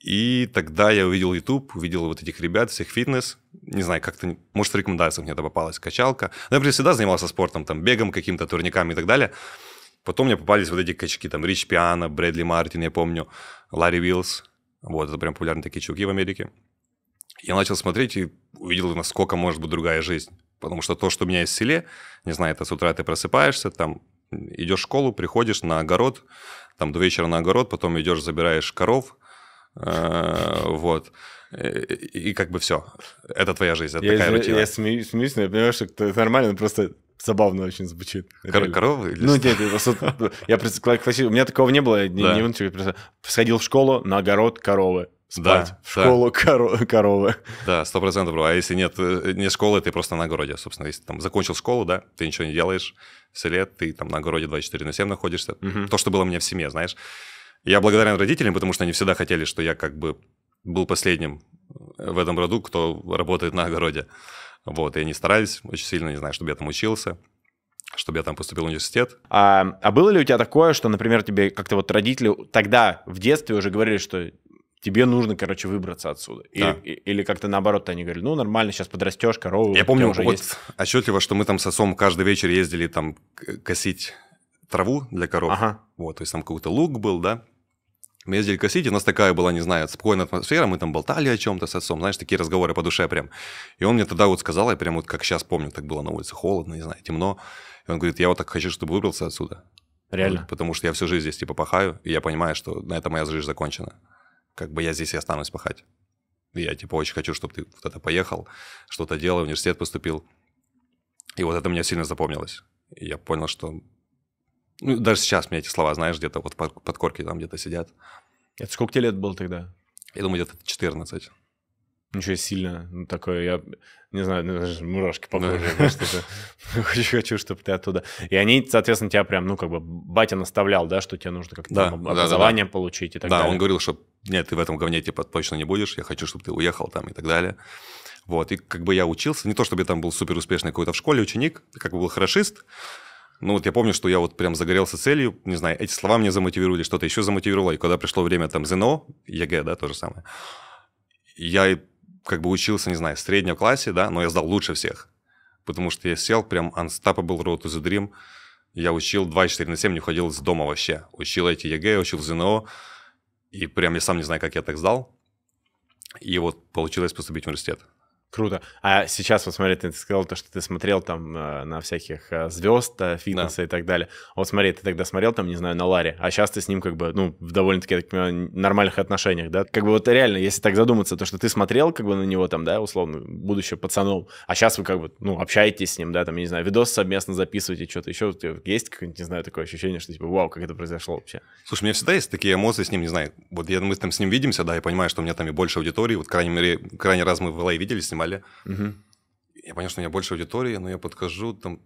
И тогда я увидел YouTube, увидел вот этих ребят, всех фитнес. Не знаю, как-то, может, в рекомендациях мне это попалась, качалка. Но ну, я, например, всегда занимался спортом, там, бегом каким-то, турниками и так далее. Потом мне попались вот эти качки, там, Рич Пиано, Брэдли Мартин, я помню. Ларри Виллс. Вот, это прям популярные такие чуваки в Америке. Я начал смотреть и увидел, насколько может быть другая жизнь. Потому что то, что у меня есть в селе, не знаю, это с утра ты просыпаешься, там идешь в школу, приходишь на огород, там до вечера на огород, потом идешь, забираешь коров, э, вот. И, и как бы все. Это твоя жизнь, это я, такая рутина. Я смеюсь, смеюсь, но я понимаю, что это нормально, просто Забавно очень звучит. Кор- коровы? Или... Ну, нет, я представляю, ну, у меня такого не было, сходил в школу, на огород коровы, спать, в школу коровы. Да, сто процентов, бро. А если нет э, не школы, ты просто на огороде, собственно. Если там закончил школу, да, ты ничего не делаешь, все лет, ты там на огороде 24 на 7 находишься. То, что было у меня в семье, знаешь. Я благодарен родителям, потому что они всегда хотели, что я как бы был последним э, в этом роду, кто работает на огороде. Вот, и они старались очень сильно, не знаю, чтобы я там учился чтобы я там поступил в университет. А, а было ли у тебя такое, что, например, тебе как-то вот родители тогда в детстве уже говорили, что тебе нужно, короче, выбраться отсюда. Или, или как-то наоборот, они говорили, ну, нормально, сейчас подрастешь, корову. Я помню уже вот есть. отчетливо, что мы там с отцом каждый вечер ездили там косить траву для коров. Ага. Вот, то есть там какой-то лук был, да, мы ездили в и у нас такая была, не знаю, спокойная атмосфера, мы там болтали о чем-то с отцом, знаешь, такие разговоры по душе прям. И он мне тогда вот сказал, я прям вот как сейчас помню, так было на улице, холодно, не знаю, темно. И он говорит, я вот так хочу, чтобы выбрался отсюда. Реально? Вот, потому что я всю жизнь здесь типа пахаю, и я понимаю, что на этом моя жизнь закончена. Как бы я здесь и останусь пахать. И я типа очень хочу, чтобы ты куда-то поехал, что-то делал, в университет поступил. И вот это мне сильно запомнилось. И я понял, что ну, даже сейчас мне эти слова, знаешь, где-то вот под, под корки там где-то сидят. Это сколько тебе лет было тогда? Я думаю, где-то 14. Ничего сильно ну, такое, я не знаю, ну, даже мурашки по коже, хочу, хочу, чтобы ты оттуда. И они, соответственно, тебя прям, ну, как бы, батя наставлял, да, что тебе нужно как-то да, там, образование получить и так далее. Да, он говорил, что нет, ты в этом говне, типа, точно не будешь, я хочу, чтобы ты уехал там и так далее. Вот, и как бы я учился, не то чтобы я там был супер успешный какой-то в школе ученик, как бы был хорошист, ну вот я помню, что я вот прям загорелся целью, не знаю, эти слова меня замотивировали, что-то еще замотивировало, и когда пришло время там ЗНО, ЕГЭ, да, то же самое, я как бы учился, не знаю, в среднем классе, да, но я сдал лучше всех, потому что я сел прям unstoppable road to the dream, я учил 24 на 7, не уходил из дома вообще, учил эти ЕГЭ, учил ЗНО, и прям я сам не знаю, как я так сдал, и вот получилось поступить в университет. Круто. А сейчас вот смотри, ты сказал то, что ты смотрел там э, на всяких э, звезд, фитнеса да. и так далее. А вот смотри, ты тогда смотрел там, не знаю, на Ларе, а сейчас ты с ним как бы, ну, в довольно-таки, так понимаю, нормальных отношениях, да? Как бы вот реально, если так задуматься, то, что ты смотрел как бы на него там, да, условно, будучи пацаном, а сейчас вы как бы, ну, общаетесь с ним, да, там, я не знаю, видос совместно записываете, что-то еще, э, есть какое-нибудь, не знаю, такое ощущение, что типа, вау, как это произошло вообще? Слушай, у меня всегда есть такие эмоции с ним, не знаю, вот я, мы там с ним видимся, да, я понимаю, что у меня там и больше аудитории, вот крайней мере, крайний раз мы в LA а виделись, снимали. Угу. Я понял, что у меня больше аудитории, но я подхожу, там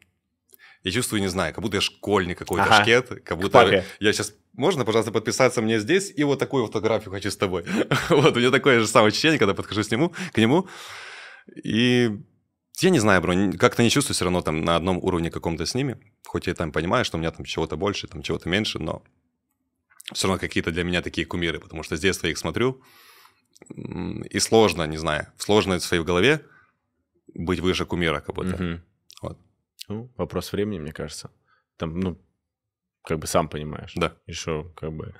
я чувствую, не знаю, как будто я школьник какой-то, ага. шкет, как будто я сейчас... Можно, пожалуйста, подписаться мне здесь, и вот такую фотографию хочу с тобой. вот, у меня такое же самое ощущение, когда подхожу с нему, к нему, и я не знаю, бро, как-то не чувствую все равно там на одном уровне каком-то с ними, хоть я там понимаю, что у меня там чего-то больше, там чего-то меньше, но все равно какие-то для меня такие кумиры, потому что с детства я их смотрю, и сложно, не знаю, сложно в своей голове быть выше кумира как будто. Угу. Вот. Ну, вопрос времени, мне кажется. Там, ну, как бы сам понимаешь. Да. И что, как бы...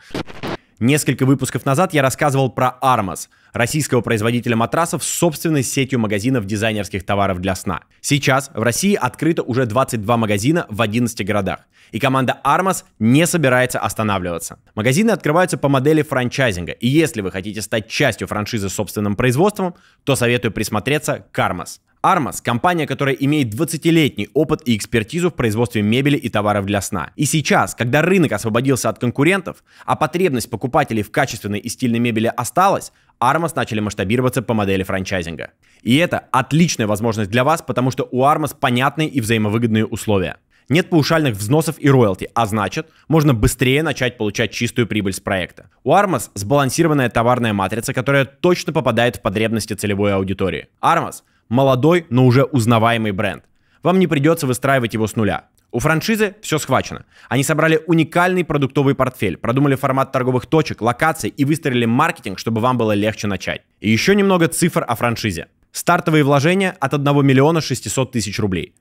Несколько выпусков назад я рассказывал про Армас российского производителя матрасов с собственной сетью магазинов дизайнерских товаров для сна. Сейчас в России открыто уже 22 магазина в 11 городах, и команда Armas не собирается останавливаться. Магазины открываются по модели франчайзинга, и если вы хотите стать частью франшизы с собственным производством, то советую присмотреться к Armas. Armas – компания, которая имеет 20-летний опыт и экспертизу в производстве мебели и товаров для сна. И сейчас, когда рынок освободился от конкурентов, а потребность покупателей в качественной и стильной мебели осталась, Армос начали масштабироваться по модели франчайзинга. И это отличная возможность для вас, потому что у Армос понятные и взаимовыгодные условия. Нет паушальных взносов и роялти, а значит, можно быстрее начать получать чистую прибыль с проекта. У Армос сбалансированная товарная матрица, которая точно попадает в потребности целевой аудитории. Армос молодой, но уже узнаваемый бренд. Вам не придется выстраивать его с нуля. У франшизы все схвачено. Они собрали уникальный продуктовый портфель, продумали формат торговых точек, локаций и выстроили маркетинг, чтобы вам было легче начать. И еще немного цифр о франшизе. Стартовые вложения от 1 миллиона 600 тысяч рублей.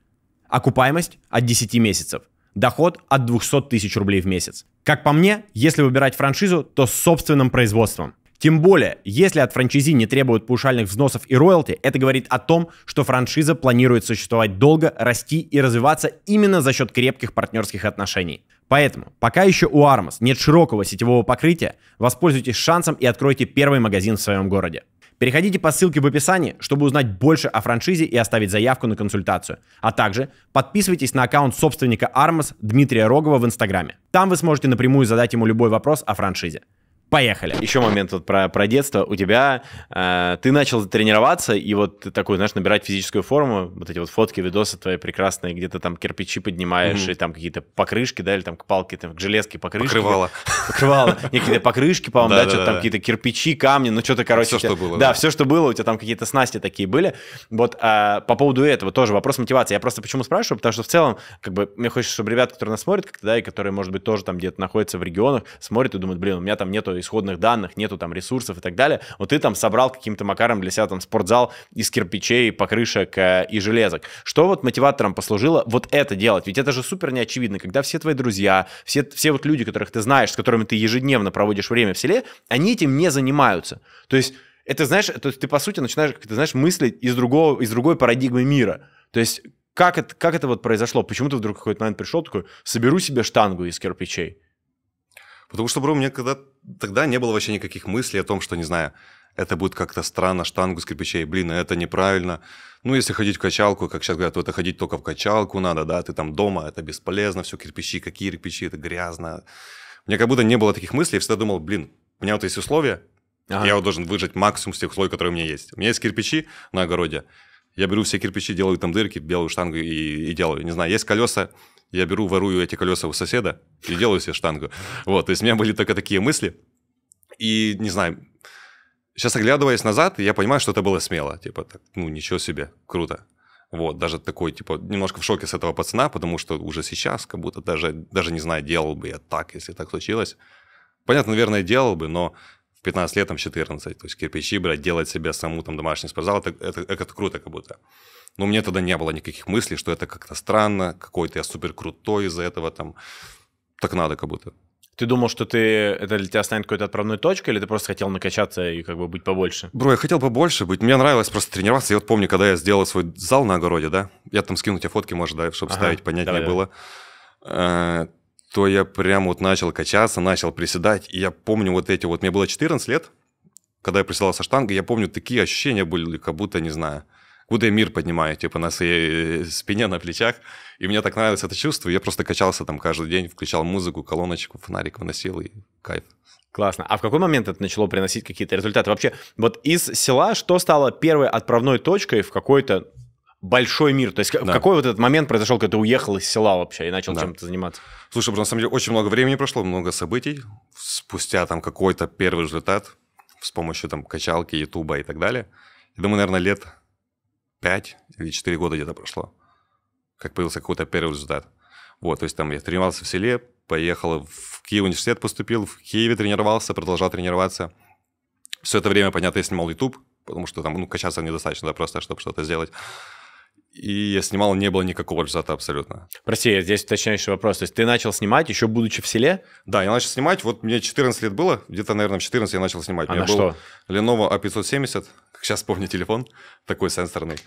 Окупаемость от 10 месяцев. Доход от 200 тысяч рублей в месяц. Как по мне, если выбирать франшизу, то с собственным производством. Тем более, если от франчайзи не требуют паушальных взносов и роялти, это говорит о том, что франшиза планирует существовать долго, расти и развиваться именно за счет крепких партнерских отношений. Поэтому, пока еще у Armas нет широкого сетевого покрытия, воспользуйтесь шансом и откройте первый магазин в своем городе. Переходите по ссылке в описании, чтобы узнать больше о франшизе и оставить заявку на консультацию. А также подписывайтесь на аккаунт собственника Армос Дмитрия Рогова в Инстаграме. Там вы сможете напрямую задать ему любой вопрос о франшизе. Поехали. Еще момент вот про, про детство. У тебя, э, ты начал тренироваться, и вот ты такой, знаешь, набирать физическую форму, вот эти вот фотки, видосы твои прекрасные, где то там кирпичи поднимаешь, mm-hmm. и там какие-то покрышки, да, или там к палке, там, к железке покрышки. Покрывало. Покрывало. Некие покрышки, по-моему, да, что-то там какие-то кирпичи, камни, ну что-то, короче. Все, что было. Да, все, что было, у тебя там какие-то снасти такие были. Вот а, по поводу этого тоже вопрос мотивации. Я просто почему спрашиваю, потому что в целом, как бы, мне хочется, чтобы ребята, которые нас смотрят, да, и которые, может быть, тоже там где-то находятся в регионах, смотрят и думают, блин, у меня там нету исходных данных, нету там ресурсов и так далее. Вот ты там собрал каким-то макаром для себя там спортзал из кирпичей, покрышек э, и железок. Что вот мотиватором послужило вот это делать? Ведь это же супер неочевидно, когда все твои друзья, все, все вот люди, которых ты знаешь, с которыми ты ежедневно проводишь время в селе, они этим не занимаются. То есть это, знаешь, то есть ты, по сути, начинаешь, как ты знаешь, мыслить из, другого, из другой парадигмы мира. То есть как это, как это вот произошло? Почему ты вдруг в какой-то момент пришел такой, соберу себе штангу из кирпичей? Потому что, бро, у меня когда тогда не было вообще никаких мыслей о том, что, не знаю, это будет как-то странно, штангу с кирпичей, блин, это неправильно. Ну, если ходить в качалку, как сейчас говорят, то это ходить только в качалку надо, да, ты там дома, это бесполезно, все кирпичи, какие кирпичи, это грязно. Мне как будто не было таких мыслей, я всегда думал, блин, у меня вот есть условия, ага. я вот должен выжать максимум с тех условий, которые у меня есть. У меня есть кирпичи на огороде, я беру все кирпичи, делаю там дырки, белую штангу и, и делаю. Не знаю, есть колеса, я беру, ворую эти колеса у соседа и делаю себе штангу. Вот, то есть у меня были только такие мысли. И, не знаю, сейчас оглядываясь назад, я понимаю, что это было смело. Типа, так, ну, ничего себе, круто. Вот, даже такой, типа, немножко в шоке с этого пацана, потому что уже сейчас, как будто даже, даже не знаю, делал бы я так, если так случилось. Понятно, наверное, делал бы, но в 15 лет, там, 14, то есть кирпичи брать, делать себе саму там домашний спортзал, это, это, это круто как будто. Но у меня тогда не было никаких мыслей, что это как-то странно, какой-то я супер крутой из-за этого там. Так надо как будто. Ты думал, что ты это для тебя станет какой-то отправной точкой, или ты просто хотел накачаться и как бы быть побольше? Бро, я хотел побольше быть. Мне нравилось просто тренироваться. Я вот помню, когда я сделал свой зал на огороде, да, я там скину тебе фотки, может, да, чтобы ага, ставить, понятнее давай, было. Давай. Э, то я прям вот начал качаться, начал приседать. И я помню вот эти вот... Мне было 14 лет, когда я приседал со штангой. Я помню, такие ощущения были, как будто, не знаю, куды мир поднимаю, типа на своей э, спине, на плечах. И мне так нравилось это чувство. Я просто качался там каждый день, включал музыку, колоночку, фонарик выносил и кайф. Классно. А в какой момент это начало приносить какие-то результаты? Вообще, вот из села что стало первой отправной точкой в какой-то большой мир? То есть да. какой вот этот момент произошел, когда ты уехал из села вообще и начал да. чем-то заниматься? Слушай, на самом деле очень много времени прошло, много событий. Спустя там какой-то первый результат с помощью там качалки, ютуба и так далее. Я думаю, наверное, лет 5 или 4 года где-то прошло, как появился какой-то первый результат. Вот, то есть там я тренировался в селе, поехал в Киев университет поступил, в Киеве тренировался, продолжал тренироваться. Все это время, понятно, я снимал YouTube, потому что там, ну, качаться недостаточно, да, просто, чтобы что-то сделать и я снимал, не было никакого результата абсолютно. Прости, здесь уточняющий вопрос. То есть ты начал снимать, еще будучи в селе? Да, я начал снимать. Вот мне 14 лет было, где-то, наверное, в 14 я начал снимать. А у меня на был что? Lenovo а A570, как сейчас помню телефон, такой сенсорный,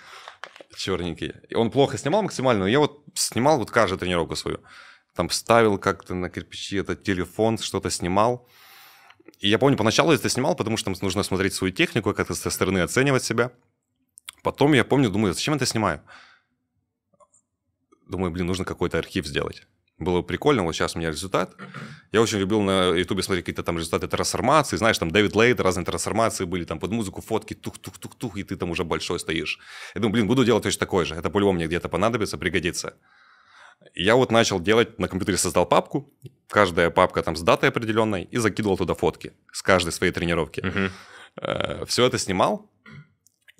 черненький. И он плохо снимал максимально, но я вот снимал вот каждую тренировку свою. Там вставил как-то на кирпичи этот телефон, что-то снимал. И я помню, поначалу я это снимал, потому что нужно смотреть свою технику, как-то со стороны оценивать себя. Потом я помню, думаю, зачем это снимаю? Думаю, блин, нужно какой-то архив сделать. Было прикольно, вот сейчас у меня результат. Я очень любил на Ютубе смотреть какие-то там результаты трансформации. Знаешь, там Дэвид Лейд, разные трансформации были, там под музыку фотки, тух-тух-тух-тух, и ты там уже большой стоишь. Я думаю, блин, буду делать точно такое же. Это по-любому мне где-то понадобится, пригодится. Я вот начал делать, на компьютере создал папку, каждая папка там с датой определенной, и закидывал туда фотки с каждой своей тренировки. Uh-huh. Э, Все это снимал,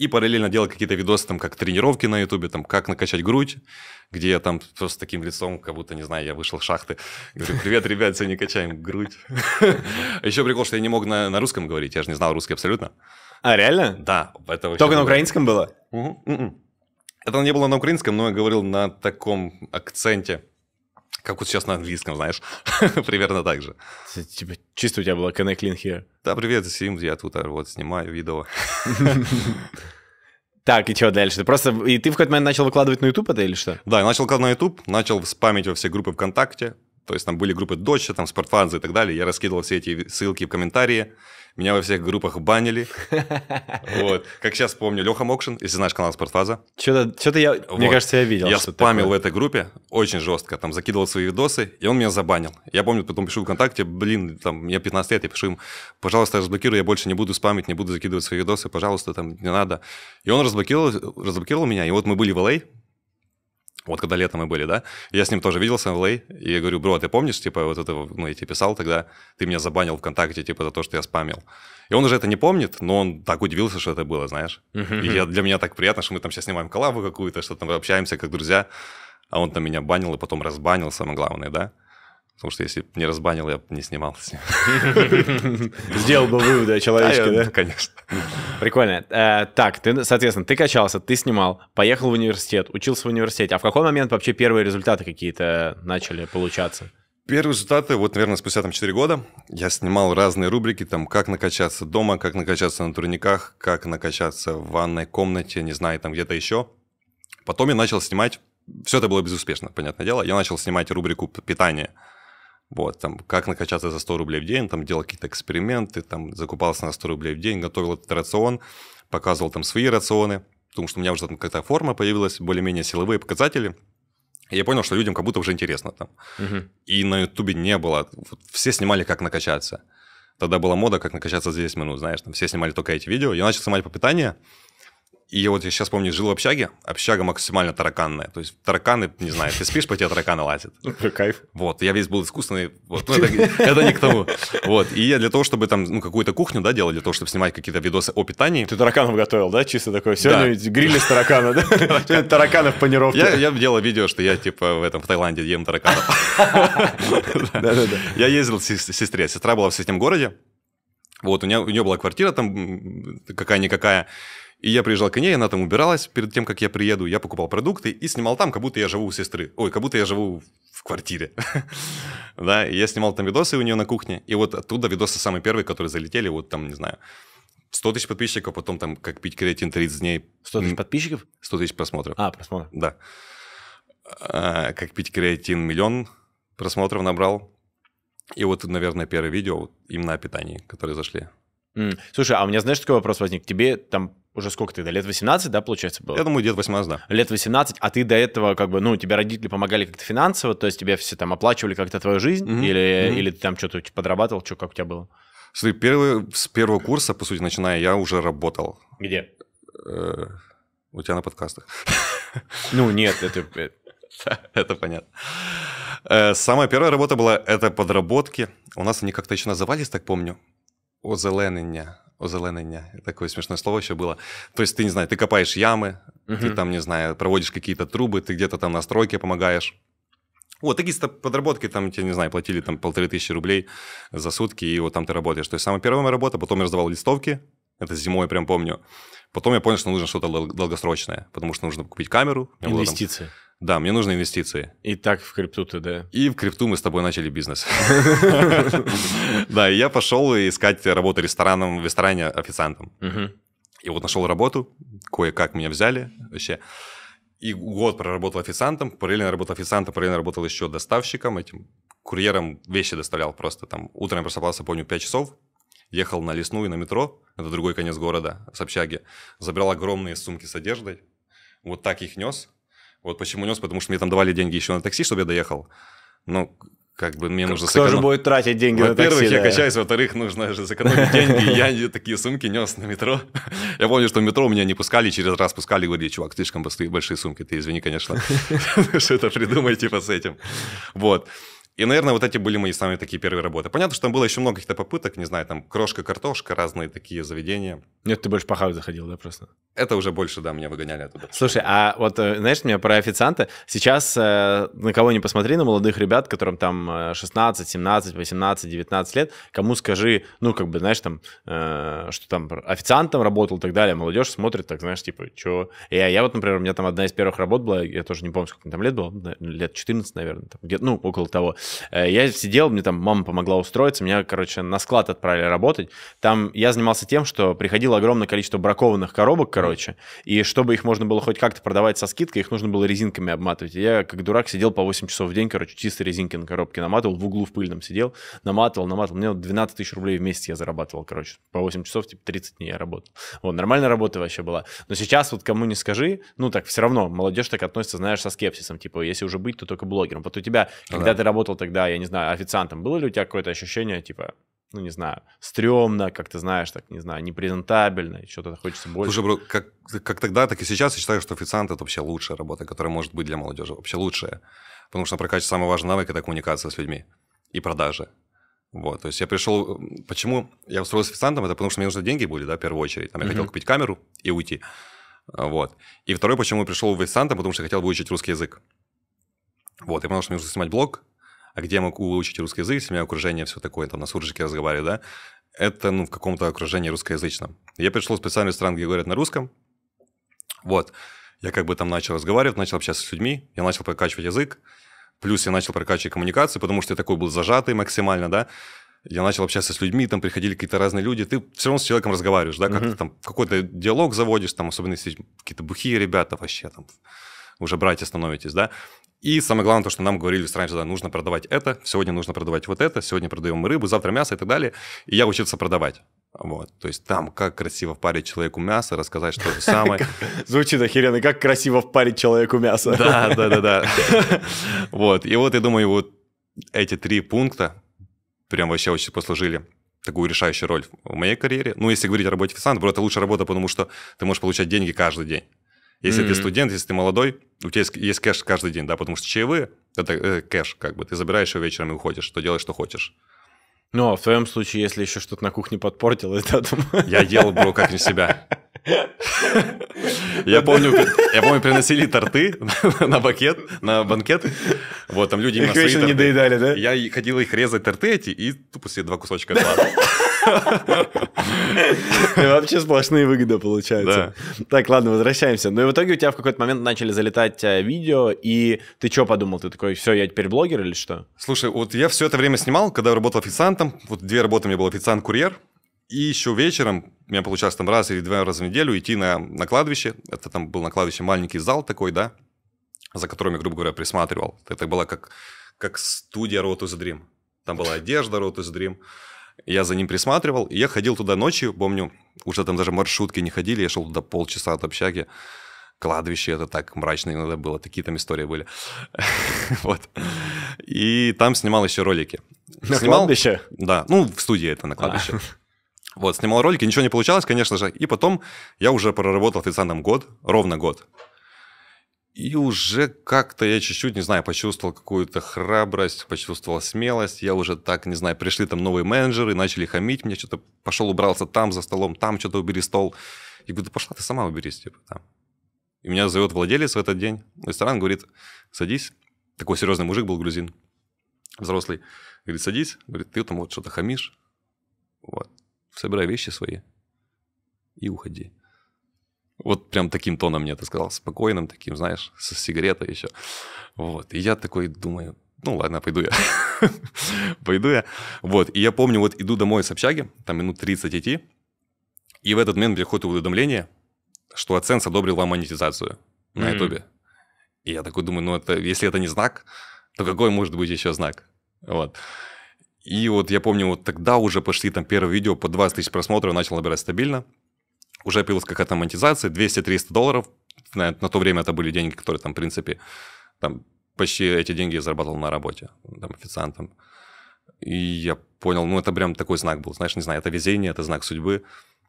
и параллельно делал какие-то видосы, там, как тренировки на Ютубе, там, как накачать грудь, где я там просто таким лицом, как будто, не знаю, я вышел из шахты. Говорю, привет, ребят, сегодня качаем грудь. Еще прикол, что я не мог на русском говорить, я же не знал русский абсолютно. А, реально? Да. Это Только на украинском было? Это не было на украинском, но я говорил на таком акценте как вот сейчас на английском, знаешь, примерно так же. Типа, чисто у тебя было connect link here. Да, привет, Сим, я тут а, вот снимаю видео. Так, и чего дальше? Ты просто... И ты в какой-то момент начал выкладывать на YouTube это или что? Да, я начал выкладывать на YouTube, начал спамить во все группы ВКонтакте, то есть там были группы Доча, там Спортфанзы и так далее. Я раскидывал все эти ссылки в комментарии. Меня во всех группах банили. Вот. Как сейчас помню, Леха Мокшин, если знаешь канал Спортфаза. Что-то я, вот. мне кажется, я видел. Я спамил такое. в этой группе очень жестко. Там закидывал свои видосы, и он меня забанил. Я помню, потом пишу ВКонтакте, блин, там, мне 15 лет, я пишу им, пожалуйста, разблокируй, я больше не буду спамить, не буду закидывать свои видосы, пожалуйста, там, не надо. И он разблокировал, разблокировал меня, и вот мы были в LA, вот когда летом мы были, да, я с ним тоже виделся в LA, и я говорю, бро, а ты помнишь, типа, вот это, ну, я тебе писал тогда, ты меня забанил ВКонтакте, типа, за то, что я спамил. И он уже это не помнит, но он так удивился, что это было, знаешь. И я, для меня так приятно, что мы там сейчас снимаем коллабу какую-то, что там общаемся как друзья, а он там меня банил и потом разбанил, самое главное, да. Потому что если бы не разбанил, я бы не снимался. Сделал бы выводы о человечке, да? Конечно. Прикольно. Э, так, соответственно, ты качался, ты снимал, поехал в университет, учился в университете. А в какой момент вообще первые результаты какие-то начали получаться? Первые результаты, вот, наверное, спустя там 4 года я снимал разные рубрики, там, как накачаться дома, как накачаться на турниках, как накачаться в ванной комнате, не знаю, там где-то еще. Потом я начал снимать, все это было безуспешно, понятное дело, я начал снимать рубрику питания – вот, там, как накачаться за 100 рублей в день, там, делал какие-то эксперименты, там, закупался на 100 рублей в день, готовил этот рацион, показывал там свои рационы, потому что у меня уже там какая-то форма появилась, более-менее силовые показатели, и я понял, что людям как будто уже интересно там. Угу. И на Ютубе не было, вот, все снимали, как накачаться. Тогда была мода, как накачаться за 10 минут, знаешь, там все снимали только эти видео. Я начал снимать по питанию, и вот я сейчас помню, жил в общаге, общага максимально тараканная. То есть тараканы, не знаю, ты спишь, по тебе тараканы лазят. Ну, кайф. Вот, я весь был искусственный, вот, ну, это, это не к тому. Вот, и я для того, чтобы там, ну, какую-то кухню, да, делал, для того, чтобы снимать какие-то видосы о питании. Ты тараканов готовил, да, чисто такое сегодня да. Ну, гриль из таракана, да? Сегодня тараканов панировки. Я, я делал видео, что я, типа, в этом, в Таиланде ем тараканов. Да-да-да. Я ездил с сестре, сестра была в соседнем городе, вот, у нее, у нее была квартира там какая-никакая, и я приезжал к ней, она там убиралась. Перед тем, как я приеду, я покупал продукты и снимал там, как будто я живу у сестры. Ой, как будто я живу в квартире. да, я снимал там видосы у нее на кухне. И вот оттуда видосы самые первые, которые залетели, вот там, не знаю, 100 тысяч подписчиков, потом там «Как пить креатин 30 дней». 100 тысяч подписчиков? 100 тысяч просмотров. А, просмотров. Да. А, «Как пить креатин» миллион просмотров набрал. И вот, наверное, первое видео именно о питании, которые зашли. Слушай, а у меня, знаешь, такой вопрос возник. Тебе там уже сколько тогда, лет 18, да, получается, было? Я думаю, где-то 18, да. Лет 18, а ты до этого, как бы, ну, тебе родители помогали как-то финансово, то есть тебе все там оплачивали как-то твою жизнь, mm-hmm. Или, mm-hmm. или ты там что-то типа подрабатывал, что, как у тебя было? Смотри, первый, с первого курса, по сути, начиная, я уже работал. Где? Э, у тебя на подкастах. Ну, нет, это... Э, это понятно. Э, самая первая работа была, это подработки. У нас они как-то еще назывались, так помню. Озеленення озеленення. такое смешное слово еще было. То есть ты не знаю, ти копаєш ями, угу. ти там, не знаю, проводишь какие-то трубы, ты где-то там на стройці допомагаєш. Вот, такие подработки, там, тебе, не знаю, платили там полторы тысячи рублей за сутки, и вот там ты работаешь. То есть самая первая моя работа, потом я раздавал листовки, это зимой, я прям помню. Потом я понял, что нужно что-то долгосрочное, потому что нужно купить камеру. Инвестиции. Было, там, да, мне нужны инвестиции. И так в крипту ты, да. И в крипту мы с тобой начали бизнес. Да, и я пошел искать работу рестораном, в ресторане официантом. И вот нашел работу, кое-как меня взяли вообще. И год проработал официантом, параллельно работал официантом, параллельно работал еще доставщиком, этим курьером вещи доставлял просто там. Утром я просыпался, помню, 5 часов, ехал на лесную на метро, это другой конец города, с общаги, забрал огромные сумки с одеждой, вот так их нес, вот почему нес, потому что мне там давали деньги еще на такси, чтобы я доехал. Ну, как бы мне нужно сэкономить. Кто же будет тратить деньги на такси? Во-первых, я да. качаюсь, во-вторых, нужно же сэкономить деньги. Я такие сумки нес на метро. Я помню, что в метро меня не пускали, через раз пускали, говорили, чувак, слишком большие сумки, ты извини, конечно, что это придумай типа с этим. Вот. И, наверное, вот эти были мои самые такие первые работы. Понятно, что там было еще много каких-то попыток, не знаю, там крошка-картошка, разные такие заведения. Нет, ты больше похавать заходил, да, просто? Это уже больше, да, меня выгоняли оттуда. Слушай, а вот, э, знаешь, у меня про официанта. Сейчас э, на кого не посмотри, на молодых ребят, которым там 16, 17, 18, 19 лет, кому скажи, ну, как бы, знаешь, там, э, что там официантом работал и так далее, молодежь смотрит, так, знаешь, типа, чё? Я, я вот, например, у меня там одна из первых работ была, я тоже не помню, сколько мне там лет было, ну, лет 14, наверное, там, где ну, около того. Э, я сидел, мне там мама помогла устроиться, меня, короче, на склад отправили работать. Там я занимался тем, что приходило огромное количество бракованных коробок, короче, и чтобы их можно было хоть как-то продавать со скидкой, их нужно было резинками обматывать. И я, как дурак, сидел по 8 часов в день, короче, чисто резинки на коробке наматывал, в углу в пыльном сидел, наматывал, наматывал. Мне вот 12 тысяч рублей в месяц я зарабатывал, короче. По 8 часов, типа, 30 дней я работал. Вот, нормальная работа вообще была. Но сейчас вот кому не скажи, ну так все равно молодежь так относится, знаешь, со скепсисом. Типа, если уже быть, то только блогером. Вот у тебя, когда да. ты работал работал тогда, я не знаю, официантом, было ли у тебя какое-то ощущение, типа, ну, не знаю, стрёмно, как ты знаешь, так, не знаю, непрезентабельно, что-то хочется больше. Слушай, бро, как, как тогда, так и сейчас я считаю, что официант – это вообще лучшая работа, которая может быть для молодежи, вообще лучшая. Потому что прокачивать самый важный навык – это коммуникация с людьми и продажи. Вот, то есть я пришел... Почему я устроился официантом? Это потому что мне нужны деньги были, да, в первую очередь. Там я mm-hmm. хотел купить камеру и уйти. Вот. И второй, почему я пришел в официантом, потому что я хотел выучить русский язык. Вот, и потому что мне нужно снимать блог, а где я мог выучить русский язык, если у меня окружение все такое, там на суржике разговариваю, да, это, ну, в каком-то окружении русскоязычном. Я пришел в специальный страну, где говорят на русском, вот, я как бы там начал разговаривать, начал общаться с людьми, я начал прокачивать язык, плюс я начал прокачивать коммуникации, потому что я такой был зажатый максимально, да, я начал общаться с людьми, там приходили какие-то разные люди, ты все равно с человеком разговариваешь, да, как-то там какой-то диалог заводишь, там, особенно если какие-то бухие ребята вообще там уже брать и становитесь, да. И самое главное, то, что нам говорили раньше, да, нужно продавать это, сегодня нужно продавать вот это, сегодня продаем мы рыбу, завтра мясо и так далее. И я учился продавать. Вот, то есть там как красиво впарить человеку мясо, рассказать, что же самое. Звучит охеренно, как красиво впарить человеку мясо. Да, да, да, да. Вот, и вот я думаю, вот эти три пункта прям вообще очень послужили такую решающую роль в моей карьере. Ну, если говорить о работе официанта, бро, это лучшая работа, потому что ты можешь получать деньги каждый день. Если mm-hmm. ты студент, если ты молодой, у тебя есть, есть кэш каждый день, да, потому что чаевые – это э, кэш, как бы, ты забираешь его вечером и уходишь, что делаешь, что хочешь. Ну, а в твоем случае, если еще что-то на кухне подпортилось, да, там... Я ел, бро, как не себя. Я помню, я помню, приносили торты на бакет, на банкет. Вот, там люди... Их вечно не доедали, да? Я ходил их резать торты эти и тупо ну, себе два кусочка клал. Вообще сплошные выгоды получаются. Так, ладно, возвращаемся. Ну и в итоге у тебя в какой-то момент начали залетать э, видео, и ты что подумал? Ты такой, все, я теперь блогер или что? Слушай, вот я все это время снимал, когда работал официантом. Вот две работы у меня было официант-курьер. И еще вечером, у меня получалось там раз или два раза в неделю идти на, на кладбище. Это там был на кладбище маленький зал такой, да, за которым я, грубо говоря, присматривал. Это была как, как студия Road to the Dream. Там была одежда Road to the Dream я за ним присматривал, я ходил туда ночью, помню, уже там даже маршрутки не ходили, я шел туда полчаса от общаги, кладбище, это так мрачно иногда было, такие там истории были. вот. И там снимал еще ролики. На снимал, кладбище? Да, ну, в студии это на кладбище. А. Вот, снимал ролики, ничего не получалось, конечно же. И потом я уже проработал официантом год, ровно год. И уже как-то я чуть-чуть, не знаю, почувствовал какую-то храбрость, почувствовал смелость. Я уже так, не знаю, пришли там новые менеджеры, начали хамить мне что-то. Пошел убрался там за столом, там что-то убери стол. И говорю, да пошла ты сама уберись, типа, там. И меня зовет владелец в этот день. Ресторан говорит, садись. Такой серьезный мужик был, грузин, взрослый. Говорит, садись. Говорит, ты там вот что-то хамишь. Вот. Собирай вещи свои и уходи. Вот прям таким тоном мне это сказал, спокойным таким, знаешь, со сигаретой еще. Вот, и я такой думаю, ну ладно, пойду я. пойду я. Вот, и я помню, вот иду домой с общаги, там минут 30 идти, и в этот момент приходит уведомление, что AdSense одобрил вам монетизацию mm-hmm. на Ютубе. И я такой думаю, ну это, если это не знак, то какой может быть еще знак? Вот. И вот я помню, вот тогда уже пошли там первое видео по 20 тысяч просмотров, начал набирать стабильно уже появилась какая-то монетизация, 200-300 долларов, на, на то время это были деньги, которые там, в принципе, там, почти эти деньги я зарабатывал на работе, там, официантом. И я понял, ну, это прям такой знак был, знаешь, не знаю, это везение, это знак судьбы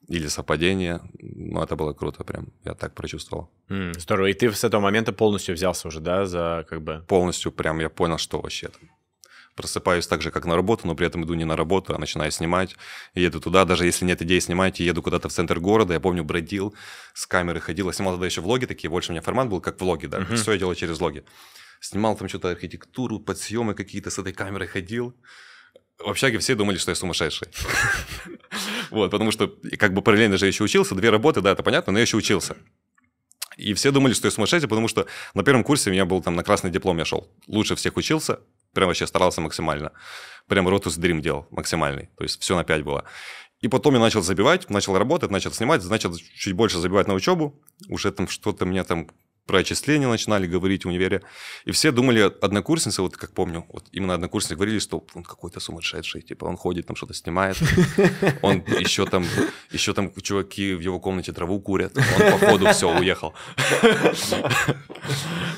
или совпадение. Ну, это было круто прям, я так прочувствовал. Mm, здорово, и ты с этого момента полностью взялся уже, да, за как бы... Полностью прям я понял, что вообще там просыпаюсь так же, как на работу, но при этом иду не на работу, а начинаю снимать. Еду туда, даже если нет идеи снимать, еду куда-то в центр города. Я помню, бродил, с камеры ходил. Я снимал тогда еще влоги такие, больше у меня формат был, как влоги, да, uh-huh. все я делал через влоги. Снимал там что-то архитектуру, подсъемы какие-то, с этой камерой ходил. В общаге все думали, что я сумасшедший. Вот, потому что как бы параллельно же еще учился, две работы, да, это понятно, но я еще учился. И все думали, что я сумасшедший, потому что на первом курсе у меня был там на красный диплом я шел. Лучше всех учился, Прям вообще старался максимально. Прям Rotus Dream делал максимальный. То есть все на 5 было. И потом я начал забивать, начал работать, начал снимать, начал чуть больше забивать на учебу. Уже там что-то меня там про отчисления начинали говорить в универе. И все думали, однокурсницы, вот как помню, вот именно однокурсницы говорили, что он какой-то сумасшедший, типа он ходит, там что-то снимает, он еще там, еще там чуваки в его комнате траву курят, он походу все, уехал.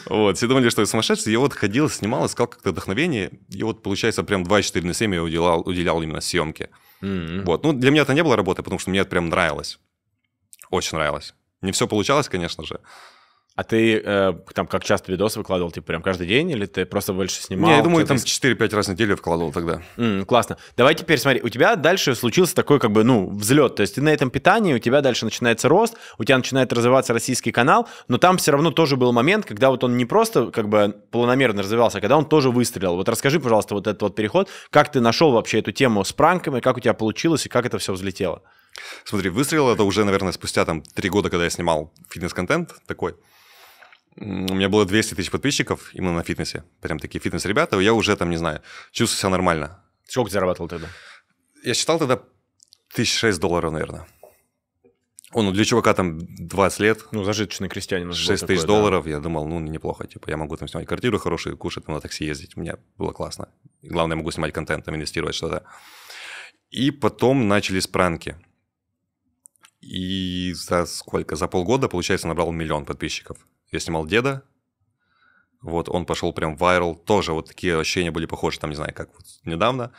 Вот, все думали, что я сумасшедший, я вот ходил, снимал, искал как-то вдохновение, и вот, получается, прям 24 на 7 я уделял, уделял именно съемке. М-м. Вот, ну, для меня это не было работы, потому что мне это прям нравилось. Очень нравилось. Не все получалось, конечно же, а ты э, там как часто видосы выкладывал, типа прям каждый день, или ты просто больше снимал? Не, я думаю, там 4-5 раз в неделю выкладывал тогда. Mm, классно. Давай теперь смотри, у тебя дальше случился такой как бы, ну, взлет. То есть ты на этом питании, у тебя дальше начинается рост, у тебя начинает развиваться российский канал, но там все равно тоже был момент, когда вот он не просто как бы планомерно развивался, а когда он тоже выстрелил. Вот расскажи, пожалуйста, вот этот вот переход, как ты нашел вообще эту тему с пранками, как у тебя получилось и как это все взлетело? Смотри, выстрелил это уже, наверное, спустя там три года, когда я снимал фитнес-контент такой у меня было 200 тысяч подписчиков именно на фитнесе. Прям такие фитнес-ребята. Я уже там, не знаю, чувствую себя нормально. Сколько ты зарабатывал тогда? Я считал тогда тысяч шесть долларов, наверное. Он ну, для чувака там 20 лет. Ну, зажиточный крестьянин. 6 тысяч долларов. Да. Я думал, ну, неплохо. Типа, я могу там снимать квартиру хорошую, кушать, там, на такси ездить. Мне было классно. И главное, я могу снимать контент, там, инвестировать что-то. И потом начались пранки. И за сколько? За полгода, получается, набрал миллион подписчиков я снимал деда, вот он пошел прям вайрал, тоже вот такие ощущения были похожи, там, не знаю, как вот недавно,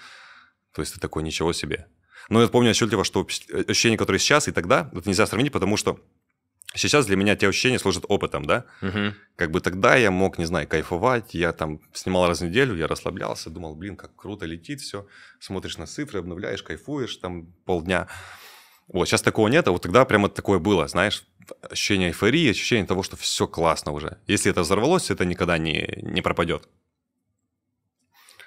то есть ты такой, ничего себе. Но я помню отчетливо, что э, ощущения, которые сейчас и тогда, это нельзя сравнить, потому что сейчас для меня те ощущения служат опытом, да? Угу. Как бы тогда я мог, не знаю, кайфовать, я там снимал раз в неделю, я расслаблялся, думал, блин, как круто летит все, смотришь на цифры, обновляешь, кайфуешь там полдня. Вот, сейчас такого нет, а вот тогда прямо такое было, знаешь, ощущение эйфории, ощущение того, что все классно уже. Если это взорвалось, это никогда не, не пропадет.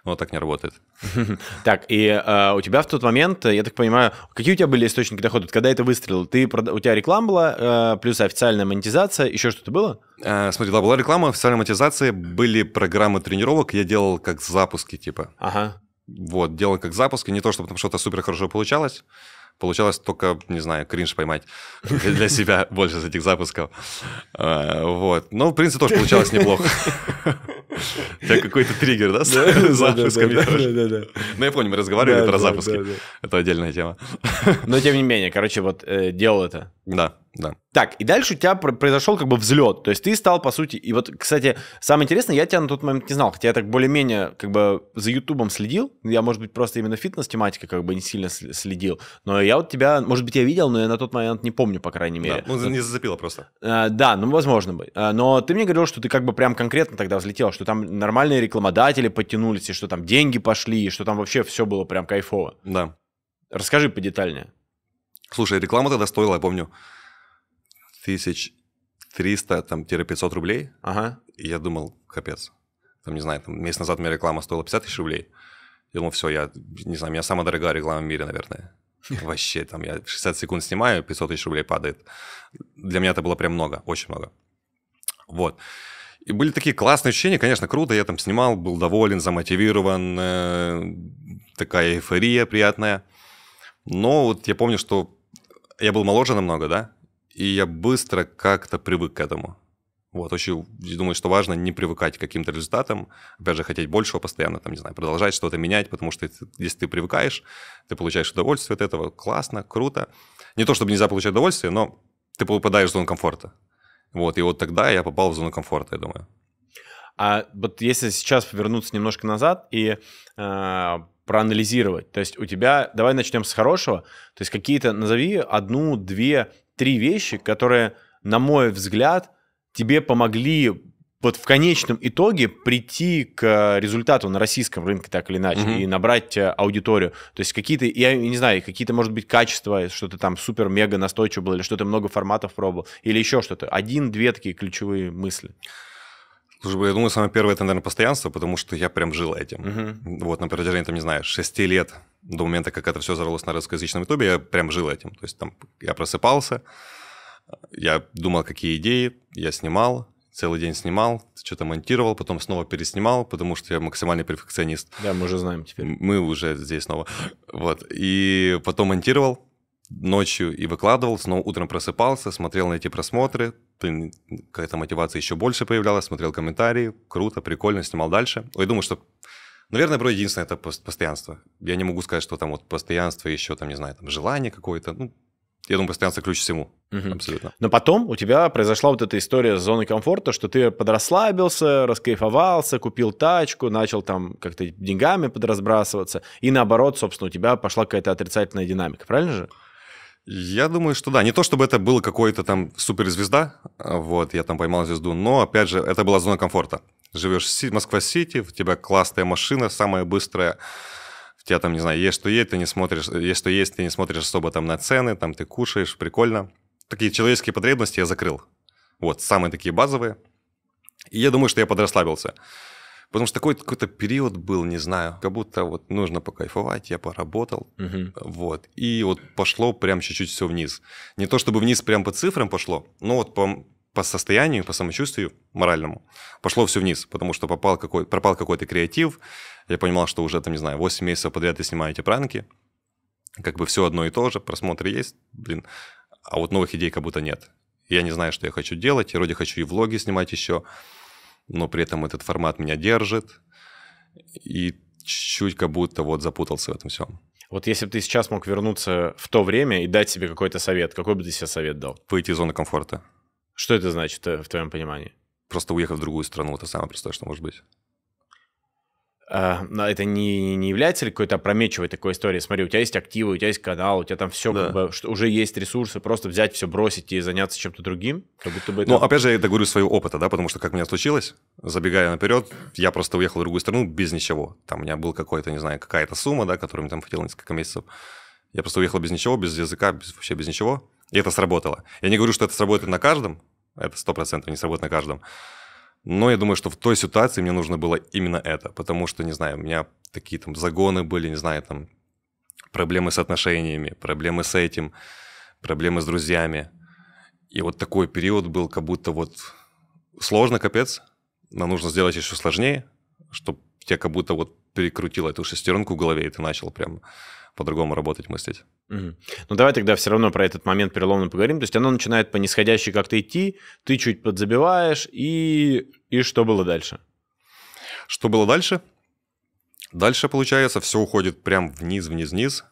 Вот так не работает. Так, и э, у тебя в тот момент, я так понимаю, какие у тебя были источники дохода? Когда это выстрелил? Ты, у тебя реклама была, э, плюс официальная монетизация, еще что-то было? Э, смотри, да, была реклама, официальная монетизация, были программы тренировок, я делал как запуски типа. Ага. Вот, делал как запуски, не то, чтобы там что-то супер хорошо получалось, Получалось только, не знаю, кринж поймать для себя больше с этих запусков. А, вот. Но, ну, в принципе, тоже получалось неплохо. У тебя какой-то триггер, да, с запусками Да-да-да. Ну, я помню, мы разговаривали про запуски. Это отдельная тема. Но, тем не менее, короче, вот э, делал это. Да. Да. Так, и дальше у тебя произошел как бы взлет. То есть ты стал, по сути, и вот, кстати, самое интересное, я тебя на тот момент не знал, хотя я так более-менее как бы за Ютубом следил. Я, может быть, просто именно фитнес-тематика как бы не сильно следил. Но я вот тебя, может быть, я видел, но я на тот момент не помню, по крайней мере. Да, ну, не зацепило просто. А, да, ну, возможно бы. А, но ты мне говорил, что ты как бы прям конкретно тогда взлетел, что там нормальные рекламодатели подтянулись, и что там деньги пошли, и что там вообще все было прям кайфово. Да. Расскажи подетальнее. Слушай, реклама тогда стоила, я помню, тысяч 300 там, 500 рублей. Ага. И я думал, капец. Там, не знаю, там, месяц назад у меня реклама стоила 50 тысяч рублей. Я думал, все, я, не знаю, у меня самая дорогая реклама в мире, наверное. Вообще, там, я 60 секунд снимаю, 500 тысяч рублей падает. Для меня это было прям много, очень много. Вот. И были такие классные ощущения, конечно, круто, я там снимал, был доволен, замотивирован, э, такая эйфория приятная. Но вот я помню, что я был моложе намного, да, и я быстро как-то привык к этому. Вот, очень думаю, что важно не привыкать к каким-то результатам, опять же, хотеть большего постоянно, там, не знаю, продолжать что-то менять, потому что если ты привыкаешь, ты получаешь удовольствие от этого, классно, круто. Не то, чтобы нельзя получать удовольствие, но ты попадаешь в зону комфорта. Вот, и вот тогда я попал в зону комфорта, я думаю. А вот если сейчас повернуться немножко назад и э, проанализировать, то есть у тебя, давай начнем с хорошего, то есть какие-то, назови одну-две три вещи, которые, на мой взгляд, тебе помогли вот в конечном итоге прийти к э, результату на российском рынке так или иначе mm-hmm. и набрать э, аудиторию. То есть какие-то, я не знаю, какие-то, может быть, качества, что-то там супер-мега настойчиво было, или что-то много форматов пробовал, или еще что-то. Один-две такие ключевые мысли. Слушай, я думаю, самое первое это, наверное, постоянство, потому что я прям жил этим. Угу. Вот на протяжении, там, не знаю, шести лет до момента, как это все взорвалось на русскоязычном ютубе, я прям жил этим. То есть там я просыпался, я думал, какие идеи, я снимал, целый день снимал, что-то монтировал, потом снова переснимал, потому что я максимальный перфекционист. Да, мы уже знаем теперь. Мы уже здесь снова. Вот. И потом монтировал, ночью и выкладывал, снова утром просыпался, смотрел на эти просмотры, какая-то мотивация еще больше появлялась, смотрел комментарии, круто, прикольно, снимал дальше. Я думаю, что, наверное, про единственное это постоянство. Я не могу сказать, что там вот постоянство еще, там, не знаю, там желание какое-то, ну, я думаю, постоянство ключ всему. Угу. Абсолютно. Но потом у тебя произошла вот эта история с зоной комфорта, что ты подрасслабился, раскайфовался, купил тачку, начал там как-то деньгами подразбрасываться, и наоборот, собственно, у тебя пошла какая-то отрицательная динамика, правильно же? Я думаю, что да. Не то, чтобы это было какое-то там суперзвезда, а, вот, я там поймал звезду, но, опять же, это была зона комфорта. Живешь в Москва-Сити, у тебя классная машина, самая быстрая, у тебя там, не знаю, есть что есть, ты не смотришь, есть что есть, ты не смотришь особо там на цены, там ты кушаешь, прикольно. Такие человеческие потребности я закрыл. Вот, самые такие базовые. И я думаю, что я подрасслабился. Потому что такой какой-то период был, не знаю, как будто вот нужно покайфовать, я поработал, угу. вот. И вот пошло прям чуть-чуть все вниз. Не то чтобы вниз прям по цифрам пошло, но вот по по состоянию, по самочувствию моральному пошло все вниз, потому что попал какой, пропал какой-то креатив. Я понимал, что уже, там, не знаю, 8 месяцев подряд я снимаю эти пранки. Как бы все одно и то же, просмотры есть, блин. А вот новых идей как будто нет. Я не знаю, что я хочу делать. Я вроде хочу и влоги снимать еще но при этом этот формат меня держит, и чуть чуть как будто вот запутался в этом всем. Вот если бы ты сейчас мог вернуться в то время и дать себе какой-то совет, какой бы ты себе совет дал? Выйти из зоны комфорта. Что это значит э, в твоем понимании? Просто уехать в другую страну, это самое простое, что может быть. Э, это не, не является ли какой-то опрометчивой такой историей? Смотри, у тебя есть активы, у тебя есть канал, у тебя там все, да. как бы, что, уже есть ресурсы, просто взять все, бросить и заняться чем-то другим? Как будто бы это... Ну, опять же, я это говорю своего опыта, да, потому что как у меня случилось, забегая наперед, я просто уехал в другую страну без ничего. Там у меня был какой-то, не знаю, какая-то сумма, да, которую мне там хотел несколько месяцев. Я просто уехал без ничего, без языка, без, вообще без ничего, и это сработало. Я не говорю, что это сработает на каждом, это сто процентов не сработает на каждом, но я думаю, что в той ситуации мне нужно было именно это, потому что, не знаю, у меня такие там загоны были, не знаю, там проблемы с отношениями, проблемы с этим, проблемы с друзьями. И вот такой период был, как будто вот сложно, капец, но нужно сделать еще сложнее, чтобы тебя как будто вот перекрутило эту шестеренку в голове, и ты начал прям по-другому работать, мыслить. Ну давай тогда все равно про этот момент переломно поговорим. То есть оно начинает по нисходящей как-то идти, ты чуть подзабиваешь, и, и что было дальше? Что было дальше? Дальше, получается, все уходит прям вниз, вниз, вниз.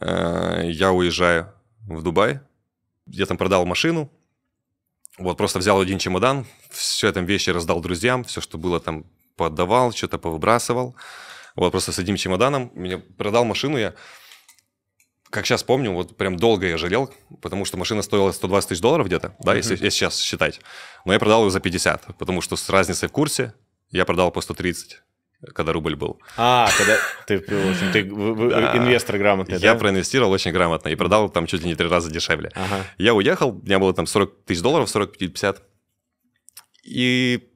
Э, я уезжаю в Дубай. Я там продал машину. Вот просто взял один чемодан, все там вещи раздал друзьям, все, что было там, поддавал, что-то повыбрасывал. Вот просто с одним чемоданом. мне продал машину я как сейчас помню, вот прям долго я жалел, потому что машина стоила 120 тысяч долларов где-то, да, если, если сейчас считать. Но я продал ее за 50, потому что с разницей в курсе я продал по 130 когда рубль был. А, когда ты, в общем, ты инвестор грамотный, Я да? проинвестировал очень грамотно и продал там чуть ли не три раза дешевле. Ага. Я уехал, у меня было там 40 тысяч долларов, 40-50, и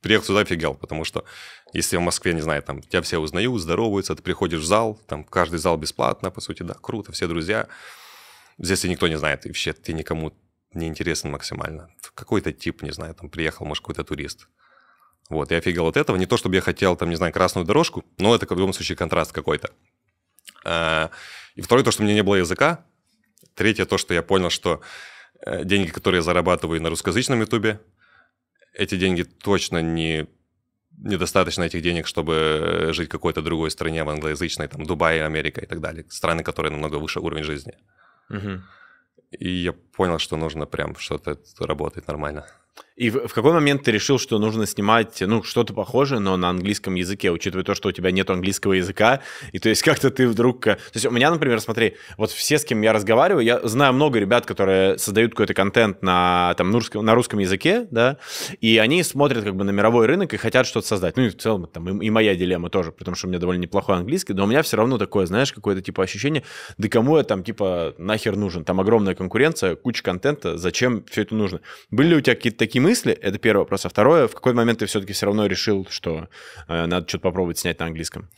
приехал сюда, офигел, потому что если в Москве, не знаю, там тебя все узнают, здороваются, ты приходишь в зал, там каждый зал бесплатно, по сути, да, круто, все друзья. Здесь никто не знает, и вообще ты никому не интересен максимально. Какой-то тип, не знаю, там приехал, может, какой-то турист. Вот, я офигел от этого. Не то, чтобы я хотел, там, не знаю, красную дорожку, но это, в любом случае, контраст какой-то. А, и второе, то, что у меня не было языка. Третье, то, что я понял, что э, деньги, которые я зарабатываю на русскоязычном ютубе, эти деньги точно не недостаточно этих денег, чтобы э, жить в какой-то другой стране, в англоязычной, там, Дубай, Америка и так далее. Страны, которые намного выше уровень жизни. Угу. И я понял, что нужно прям что-то работать нормально. И в, в какой момент ты решил, что нужно снимать, ну, что-то похожее, но на английском языке, учитывая то, что у тебя нет английского языка, и то есть как-то ты вдруг... Э, то есть у меня, например, смотри, вот все, с кем я разговариваю, я знаю много ребят, которые создают какой-то контент на, там, русском, на русском языке, да, и они смотрят как бы на мировой рынок и хотят что-то создать. Ну, и в целом там и, и моя дилемма тоже, потому что у меня довольно неплохой английский, но у меня все равно такое, знаешь, какое-то типа ощущение, да кому я там типа нахер нужен? Там огромная конкуренция, куча контента, зачем все это нужно? Были ли у тебя какие-то такие такие мысли? Это первый вопрос. А второе, в какой момент ты все-таки все равно решил, что э, надо что-то попробовать снять на английском?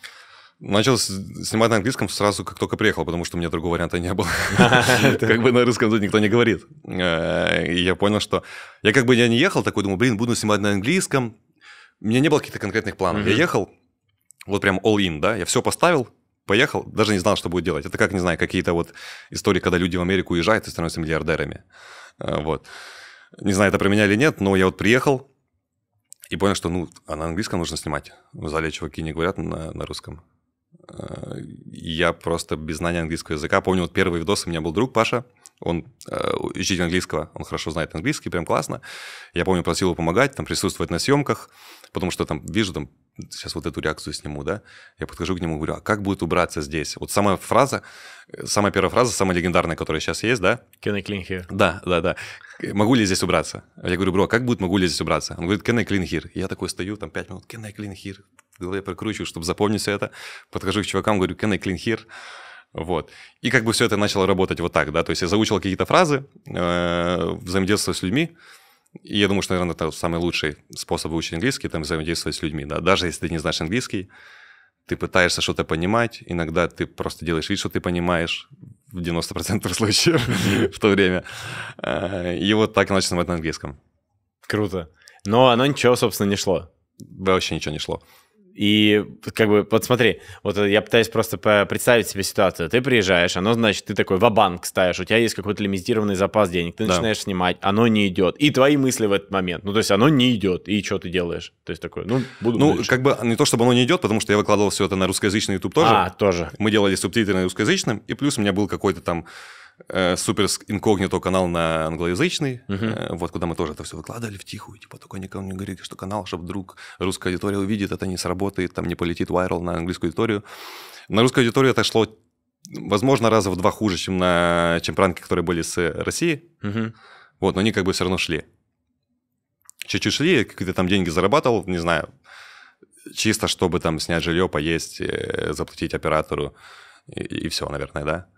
Начал снимать на английском сразу, как только приехал, потому что у меня другого варианта не было. Как бы на русском тут никто не говорит. Э, и я понял, что... Я как бы я не ехал, такой думаю, блин, буду снимать на английском. У меня не было каких-то конкретных планов. Я ехал, вот прям all-in, да, я все поставил, поехал, даже не знал, что буду делать. Это как, не знаю, какие-то вот истории, когда люди в Америку уезжают и становятся миллиардерами. Э, вот. Не знаю, это про меня или нет, но я вот приехал и понял, что ну, а на английском нужно снимать. В зале чуваки не говорят на, на русском. Э, я просто без знания английского языка. Помню, вот первый видос у меня был друг Паша, он э, учитель английского, он хорошо знает английский, прям классно. Я помню, просил его помогать, там присутствовать на съемках, потому что там вижу там сейчас вот эту реакцию сниму, да, я подхожу к нему и говорю, а как будет убраться здесь? Вот самая фраза, э, самая первая фраза, самая легендарная, которая сейчас есть, да? Can I clean here? Да, да, да. «Э, могу ли здесь убраться? Я говорю, бро, как будет, могу ли здесь убраться? Он говорит, can I clean here? Я такой стою, там пять минут, can I clean here? В прокручиваю, чтобы запомнить все это. Подхожу к чувакам, говорю, can I clean here? Вот. И как бы все это начало работать вот так, да, то есть я заучил какие-то фразы, э, взаимодействовал с людьми, и я думаю, что, наверное, это самый лучший способ выучить английский, там, взаимодействовать с людьми, да. Даже если ты не знаешь английский, ты пытаешься что-то понимать, иногда ты просто делаешь вид, что ты понимаешь в 90% случаев в то время. Э, и вот так начал на английском. Круто. Но оно ничего, собственно, не шло. Да, вообще ничего не шло. И как бы, вот смотри, вот я пытаюсь просто представить себе ситуацию. Ты приезжаешь, оно значит, ты такой ва-банк ставишь, у тебя есть какой-то лимитированный запас денег, ты да. начинаешь снимать, оно не идет. И твои мысли в этот момент, ну то есть оно не идет, и что ты делаешь? То есть такой, ну буду Ну дальше. как бы не то, чтобы оно не идет, потому что я выкладывал все это на русскоязычный YouTube тоже. А, тоже. Мы делали субтитры на русскоязычном, и плюс у меня был какой-то там э, супер инкогнито канал на англоязычный, угу. э, вот куда мы тоже это все выкладывали в тихую, типа только никому не говорите, что канал, чтобы вдруг русская аудитория увидит, это не сработает, там не полетит вайрал на английскую аудиторию. На русскую аудиторию это шло, возможно, раза в два хуже, чем на чем пранки, которые были с России. Угу. Вот, но они как бы все равно шли. Чуть-чуть шли, какие-то там деньги зарабатывал, не знаю, чисто чтобы там снять жилье, поесть, э, заплатить оператору и, и все, наверное, да.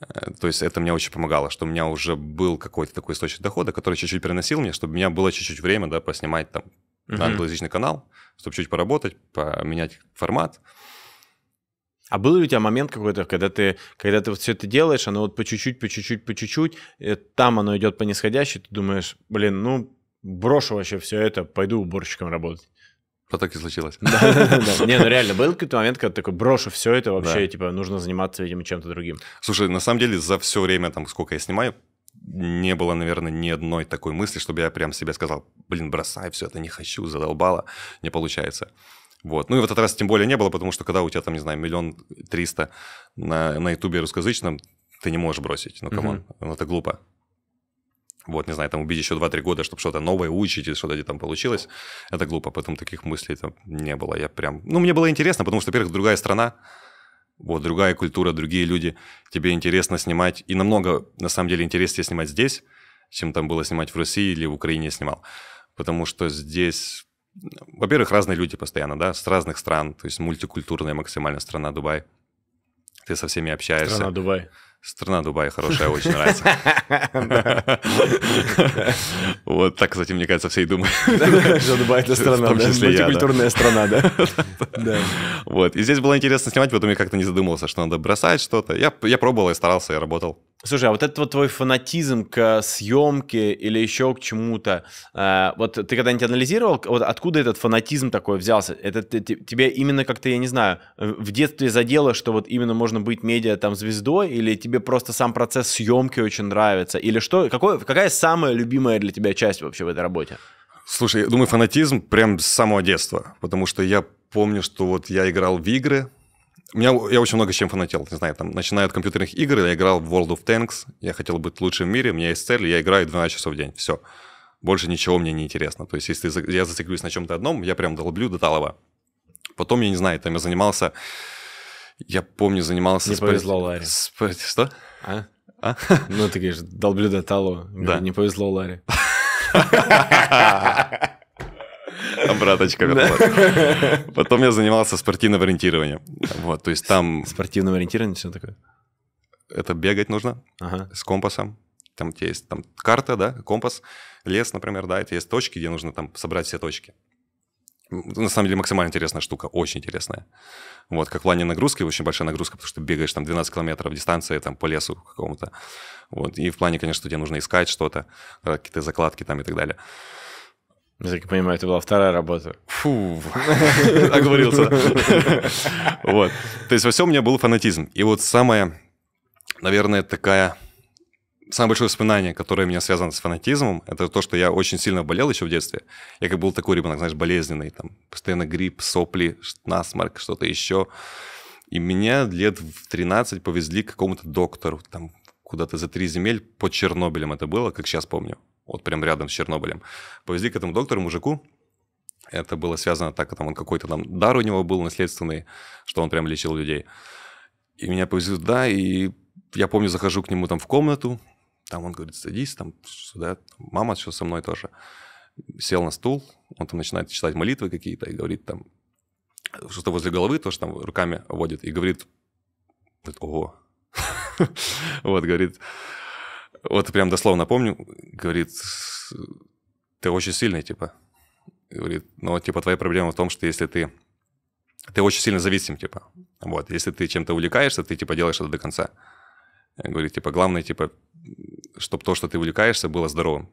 Э, то есть это мне очень помогало, что у меня уже был какой-то такой источник дохода, который чуть-чуть переносил мне, чтобы у меня было чуть-чуть время, да, поснимать там uh-huh. на англоязычный канал, чтобы чуть поработать, поменять формат. А был ли у тебя момент какой-то, когда ты, когда ты вот все это делаешь, оно вот по чуть-чуть, по чуть-чуть, по чуть-чуть, там оно идет по нисходящей, ты думаешь, блин, ну брошу вообще все это, пойду уборщиком работать. А так и случилось. Не, ну реально, был какой-то момент, когда такой брошу все это вообще, типа, нужно заниматься, видимо, чем-то другим. Слушай, на самом деле, за все время, там, сколько я снимаю, не было, наверное, ни одной такой мысли, чтобы я прям себе сказал, блин, бросай все это, не хочу, задолбало, не получается. Вот. Ну и в этот раз тем более не было, потому что когда у тебя там, не знаю, миллион триста на, на ютубе русскоязычном, ты не можешь бросить. Ну, камон, угу. ну это глупо вот, не знаю, там убить еще 2-3 года, чтобы что-то новое учить или что-то где там получилось, это глупо, поэтому таких мыслей там не было. Я прям... Ну, мне было интересно, потому что, во-первых, другая страна, вот, другая культура, другие люди, тебе интересно снимать, и намного, на самом деле, интереснее снимать здесь, чем там было снимать в России или в Украине снимал, потому что здесь... Во-первых, разные люди постоянно, да, с разных стран, то есть мультикультурная максимально страна Дубай. Ты со всеми общаешься. Страна Дубай. Страна Дубай хорошая, очень нравится. Вот так, кстати, мне кажется, все и думают. Что Дубай — это страна, да? Мультикультурная страна, да? Вот, и здесь было интересно снимать, потом я как-то не задумывался, что надо бросать что-то. Я пробовал, я старался, я работал. Слушай, а вот этот вот твой фанатизм к съемке или еще к чему-то, э, вот ты когда-нибудь анализировал, вот откуда этот фанатизм такой взялся? Это ты, ты, тебе именно как-то, я не знаю, э, в детстве задело, что вот именно можно быть медиа там звездой, или тебе просто сам процесс съемки очень нравится, или что? Какое, какая самая любимая для тебя часть вообще в этой работе? Слушай, я думаю, фанатизм прям с самого детства, потому что я помню, что вот я играл в игры, меня, я очень много с чем фанател, не знаю, там, начиная от компьютерных игр, я играл в World of Tanks, я хотел быть лучшим в мире, у меня есть цель, я играю 12 часов в день, все. Больше ничего мне не интересно. То есть, если я зациклюсь на чем-то одном, я прям долблю до талого. Потом, я не знаю, там я занимался, я помню, занимался... Не спор... повезло, Ларри. Спор... Что? А? а? Ну, ты говоришь, долблю до талого. Да. Не повезло, Ларе. Обраточка Потом я занимался спортивным ориентированием. Вот, то есть там... Спортивным ориентированием все такое? Это бегать нужно с компасом. Там у тебя есть там, карта, да, компас, лес, например, да, это есть точки, где нужно там собрать все точки. На самом деле максимально интересная штука, очень интересная. Вот, как в плане нагрузки, очень большая нагрузка, потому что ты бегаешь там 12 километров дистанции там по лесу какому-то. Вот, и в плане, конечно, тебе нужно искать что-то, какие-то закладки там и так далее. Я так понимаю, это была вторая работа. Фу, оговорился. Вот. То есть во всем у меня был фанатизм. И вот самое, наверное, такая... Самое большое воспоминание, которое у меня связано с фанатизмом, это то, что я очень сильно болел еще в детстве. Я как был такой ребенок, знаешь, болезненный, там, постоянно грипп, сопли, насморк, что-то еще. И меня лет в 13 повезли к какому-то доктору, там, куда-то за три земель по Чернобылем это было, как сейчас помню вот прям рядом с Чернобылем. Повезли к этому доктору, мужику, это было связано так, там он какой-то там дар у него был наследственный, что он прям лечил людей. И меня повезли туда, и я помню, захожу к нему там в комнату, там он говорит, садись, там сюда, мама все со мной тоже. Сел на стул, он там начинает читать молитвы какие-то и говорит там, что-то возле головы тоже там руками водит и говорит, говорит ого. Вот, говорит, вот прям дословно помню, говорит, ты очень сильный, типа. Говорит, но, «Ну, типа, твоя проблема в том, что если ты... Ты очень сильно зависим, типа. Вот, если ты чем-то увлекаешься, ты, типа, делаешь это до конца. Говорит, типа, главное, типа, чтобы то, что ты увлекаешься, было здоровым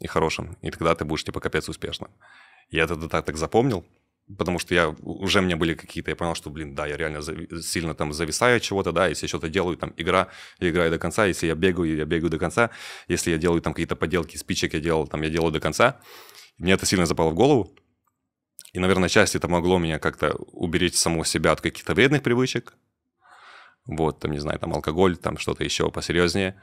и хорошим. И тогда ты будешь, типа, капец успешным. Я тогда так, так запомнил потому что я уже у меня были какие-то, я понял, что, блин, да, я реально зави- сильно там зависаю от чего-то, да, если что-то делаю, там, игра, я играю до конца, если я бегаю, я бегаю до конца, если я делаю там какие-то поделки, спичек я делал, там, я делаю до конца, мне это сильно запало в голову, и, наверное, часть это могло меня как-то уберечь самого себя от каких-то вредных привычек, вот, там, не знаю, там, алкоголь, там, что-то еще посерьезнее,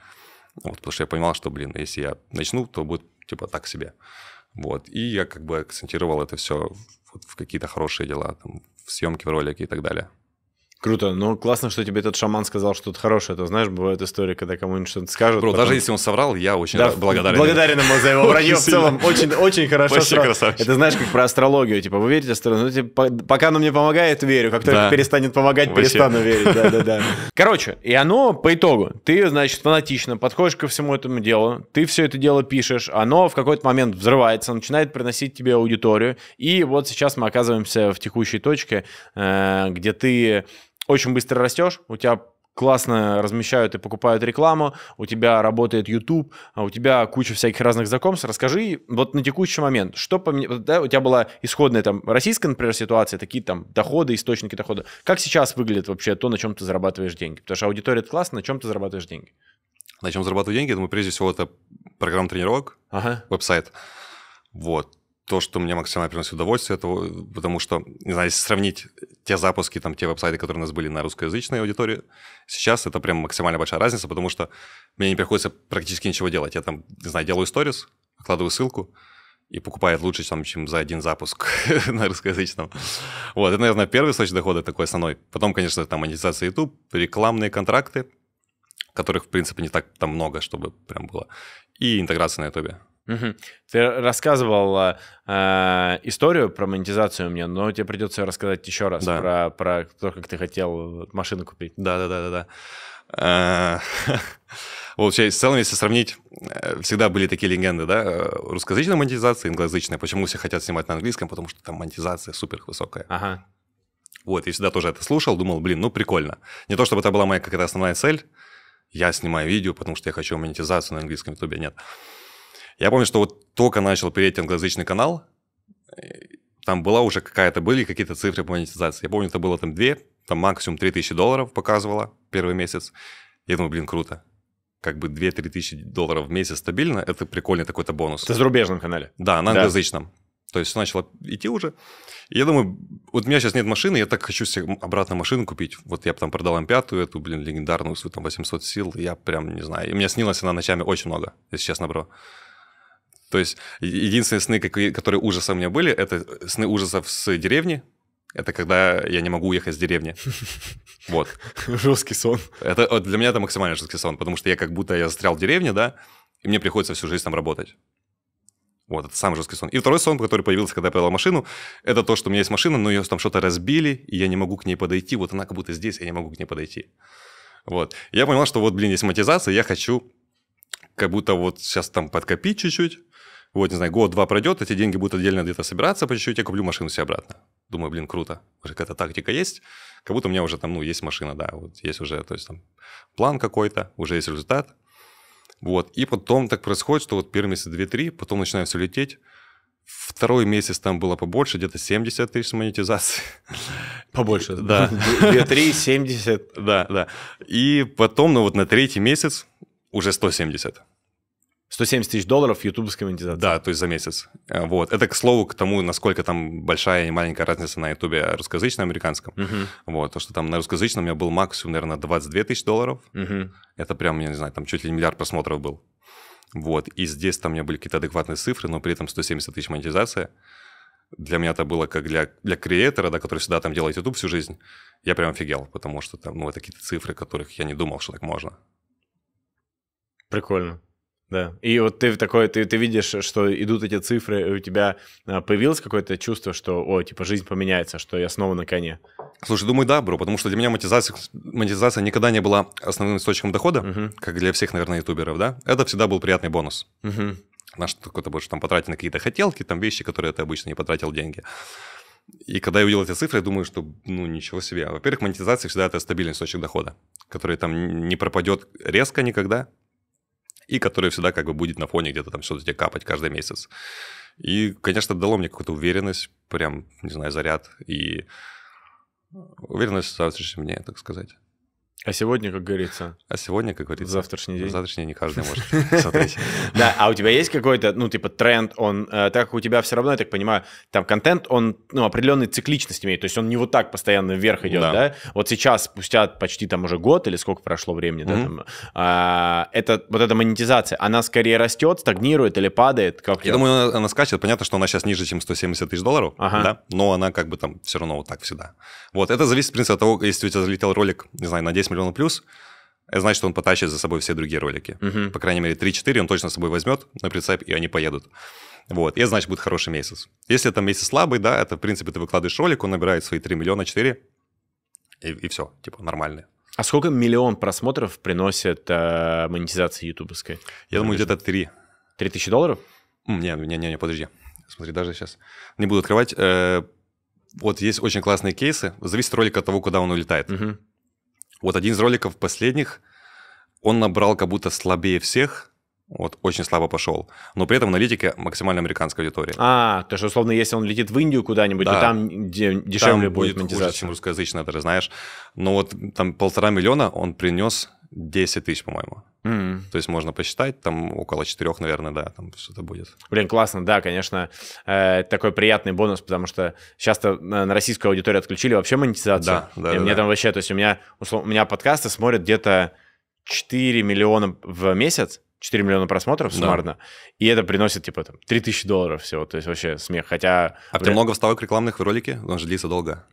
вот, потому что я понимал, что, блин, если я начну, то будет, типа, так себе, вот. И я как бы акцентировал это все в, в какие-то хорошие дела, там, в съемки в ролики и так далее. Круто. Ну, классно, что тебе этот шаман сказал что-то хорошее. Это, знаешь, бывает история, когда кому-нибудь что-то скажут. Бро, потом... даже если он соврал, я очень да, благодарен. Благодарен ему за его вранье в целом. Очень, очень хорошо. Вообще красавчик. Это знаешь, как про астрологию. Типа, вы верите астрологию? Ну, типа, пока оно мне помогает, верю. Как только перестанет помогать, перестану верить. Да, да, да. Короче, и оно по итогу. Ты, значит, фанатично подходишь ко всему этому делу. Ты все это дело пишешь. Оно в какой-то момент взрывается, начинает приносить тебе аудиторию. И вот сейчас мы оказываемся в текущей точке, э, где ты очень быстро растешь, у тебя классно размещают и покупают рекламу, у тебя работает YouTube, а у тебя куча всяких разных знакомств. Расскажи вот на текущий момент, что поменялось, да, у тебя была исходная там российская, например, ситуация, такие там доходы, источники дохода. Как сейчас выглядит вообще то, на чем ты зарабатываешь деньги? Потому что аудитория это классно, на чем ты зарабатываешь деньги? На чем зарабатываю деньги? Я думаю, прежде всего это программа тренировок, ага. веб-сайт. Вот то, что мне максимально приносит удовольствие, это, потому что, не знаю, если сравнить те запуски, там, те веб-сайты, которые у нас были на русскоязычной аудитории, сейчас это прям максимально большая разница, потому что мне не приходится практически ничего делать. Я там, не знаю, делаю сторис, кладываю ссылку, и покупает лучше, там, чем за один запуск на русскоязычном. Вот, это, наверное, первый источник дохода такой основной. Потом, конечно, там монетизация YouTube, рекламные контракты, которых, в принципе, не так там много, чтобы прям было, и интеграция на YouTube. Угу. Ты рассказывал э, историю про монетизацию мне, но тебе придется рассказать еще раз да. про, про то, как ты хотел э, машину купить. Да, да, да, да, да. Вообще, в целом, если сравнить, э, всегда были такие легенды, да, э, русскоязычная монетизация, англоязычная. Почему все хотят снимать на английском? Потому что там монетизация супер высокая. Ага. Вот, я всегда тоже это слушал, думал, блин, ну прикольно. Не то чтобы это была моя какая-то основная цель, я снимаю видео, потому что я хочу монетизацию на английском ютубе, нет. Uh, я помню, что вот только начал перейти англоязычный канал, э, там была уже какая-то, были какие-то цифры по монетизации. Я помню, это было там две, там максимум 3000 долларов показывала первый месяц. Я думаю, блин, круто. Как бы 2-3 тысячи долларов в месяц стабильно, это прикольный такой-то бонус. Это в зарубежном канале? Да, на да. англоязычном. То есть начало идти уже. И я думаю, вот у меня сейчас нет машины, я так хочу себе обратно машину купить. Вот я там продал М5, эту, блин, легендарную, свою там 800 сил. Я прям не знаю. И мне снилась она ночами очень много, если честно, бро. То есть единственные сны, которые ужасы у меня были, это сны ужасов с деревни, это когда я не могу уехать с деревни. Вот. Жесткий сон. Это для меня это максимально жесткий сон, потому что я как будто я застрял в деревне, да, и мне приходится всю жизнь там работать. Вот, это самый жесткий сон. И второй сон, который появился, когда я продал машину, это то, что у меня есть машина, но ее там что-то разбили, и я не могу к ней подойти. Вот она как будто здесь, я не могу к ней подойти. Вот. я понял, что вот, блин, есть монетизация, я хочу как будто вот сейчас там подкопить чуть-чуть, вот, не знаю, год-два пройдет, эти деньги будут отдельно где-то собираться по чуть-чуть, я куплю машину себе обратно. Думаю, блин, круто. Уже какая-то тактика есть, как будто у меня уже там, ну, есть машина, да, вот есть уже, то есть там план какой-то, уже есть результат. Вот, и потом так происходит, что вот первый месяц 2-3, потом начинаю все лететь, Второй месяц там было побольше, где-то 70 тысяч монетизации. Побольше, да. 2-3, 70. Да, да. И потом, ну вот на третий месяц уже 170. 170 тысяч долларов ютубовской монетизации. Да, то есть за месяц. Э, вот. Это, к слову, к тому, насколько там большая и маленькая разница на ютубе русскоязычном и американском. Угу. Вот. То, что там на русскоязычном у меня был максимум, наверное, 22 тысячи долларов. Угу. Это прям, я не знаю, там чуть ли не миллиард просмотров был. Вот. И здесь там у меня были какие-то адекватные цифры, но при этом 170 тысяч монетизация. Для меня это было как для, для креатора, да, который сюда там делает YouTube всю жизнь. Я прям офигел, потому что там, ну, это какие-то цифры, которых я не думал, что так можно. Прикольно. Да. И вот ты такой, ты, ты видишь, что идут эти цифры, и у тебя а, появилось какое-то чувство, что, о, типа, жизнь поменяется, что я снова на коне? Слушай, думаю, да, бро, потому что для меня монетизация, монетизация никогда не была основным источником дохода, угу. как для всех, наверное, ютуберов, да? Это всегда был приятный бонус. Угу. На что ты больше там потратил на какие-то хотелки, там вещи, которые ты обычно не потратил деньги. И когда я увидел эти цифры, я думаю, что ну ничего себе. Во-первых, монетизация всегда это стабильный источник дохода, который там не пропадет резко никогда, и который всегда как бы будет на фоне где-то там что-то тебе капать каждый месяц. И, конечно, дало мне какую-то уверенность, прям, не знаю, заряд и уверенность в завтрашнем дне, так сказать. А сегодня, как говорится. А сегодня, как говорится. Завтрашний день. Завтрашний день не каждый может смотреть. Да, а у тебя есть какой-то, ну, типа, тренд, он, э, так как у тебя все равно, я так понимаю, там контент, он, ну, определенный цикличность имеет, то есть он не вот так постоянно вверх идет, да? Вот сейчас, спустя почти там уже год или сколько прошло времени, да, там, а, это, вот эта монетизация, она скорее растет, стагнирует или падает? Как я думаю, она скачет, понятно, что она сейчас ниже, чем 170 тысяч долларов, да, но она как бы там все равно вот так всегда. Вот, это зависит, в принципе, от того, если у тебя залетел ролик, не знаю, на 10 миллионов плюс, это значит, что он потащит за собой все другие ролики. Угу. По крайней мере, 3-4 он точно с собой возьмет на прицеп, и они поедут. Вот, и это значит, будет хороший месяц. Если это месяц слабый, да, это, в принципе, ты выкладываешь ролик, он набирает свои 3 миллиона, 4, и, и все, типа, нормально. А сколько миллион просмотров приносит э, монетизация ютубовская? Я думаю, где-то 3. 3 тысячи долларов? Не, не, не, не, подожди. Смотри, даже сейчас. Не буду открывать. Э, вот есть очень классные кейсы. Зависит ролик от того, куда он улетает. Угу. Вот один из роликов последних, он набрал как будто слабее всех, вот очень слабо пошел. Но при этом аналитика максимально американская. аудитории. А, то есть, условно, если он летит в Индию куда-нибудь, да. то там дешевле там будет, будет монетизация. Хуже, чем русскоязычная даже, знаешь. Но вот там полтора миллиона он принес 10 тысяч, по-моему. Mm-hmm. То есть можно посчитать, там около 4, наверное, да, там что-то будет. Блин, классно, да, конечно, э, такой приятный бонус, потому что часто на российскую аудиторию отключили вообще монетизацию. Да, да, и да, мне да. там вообще, то есть у меня, услов, у меня подкасты смотрят где-то 4 миллиона в месяц, 4 миллиона просмотров суммарно, да. и это приносит, типа, там, тысячи долларов всего, то есть вообще смех, хотя... А ты много вставок рекламных в ролике? Он же длится долго.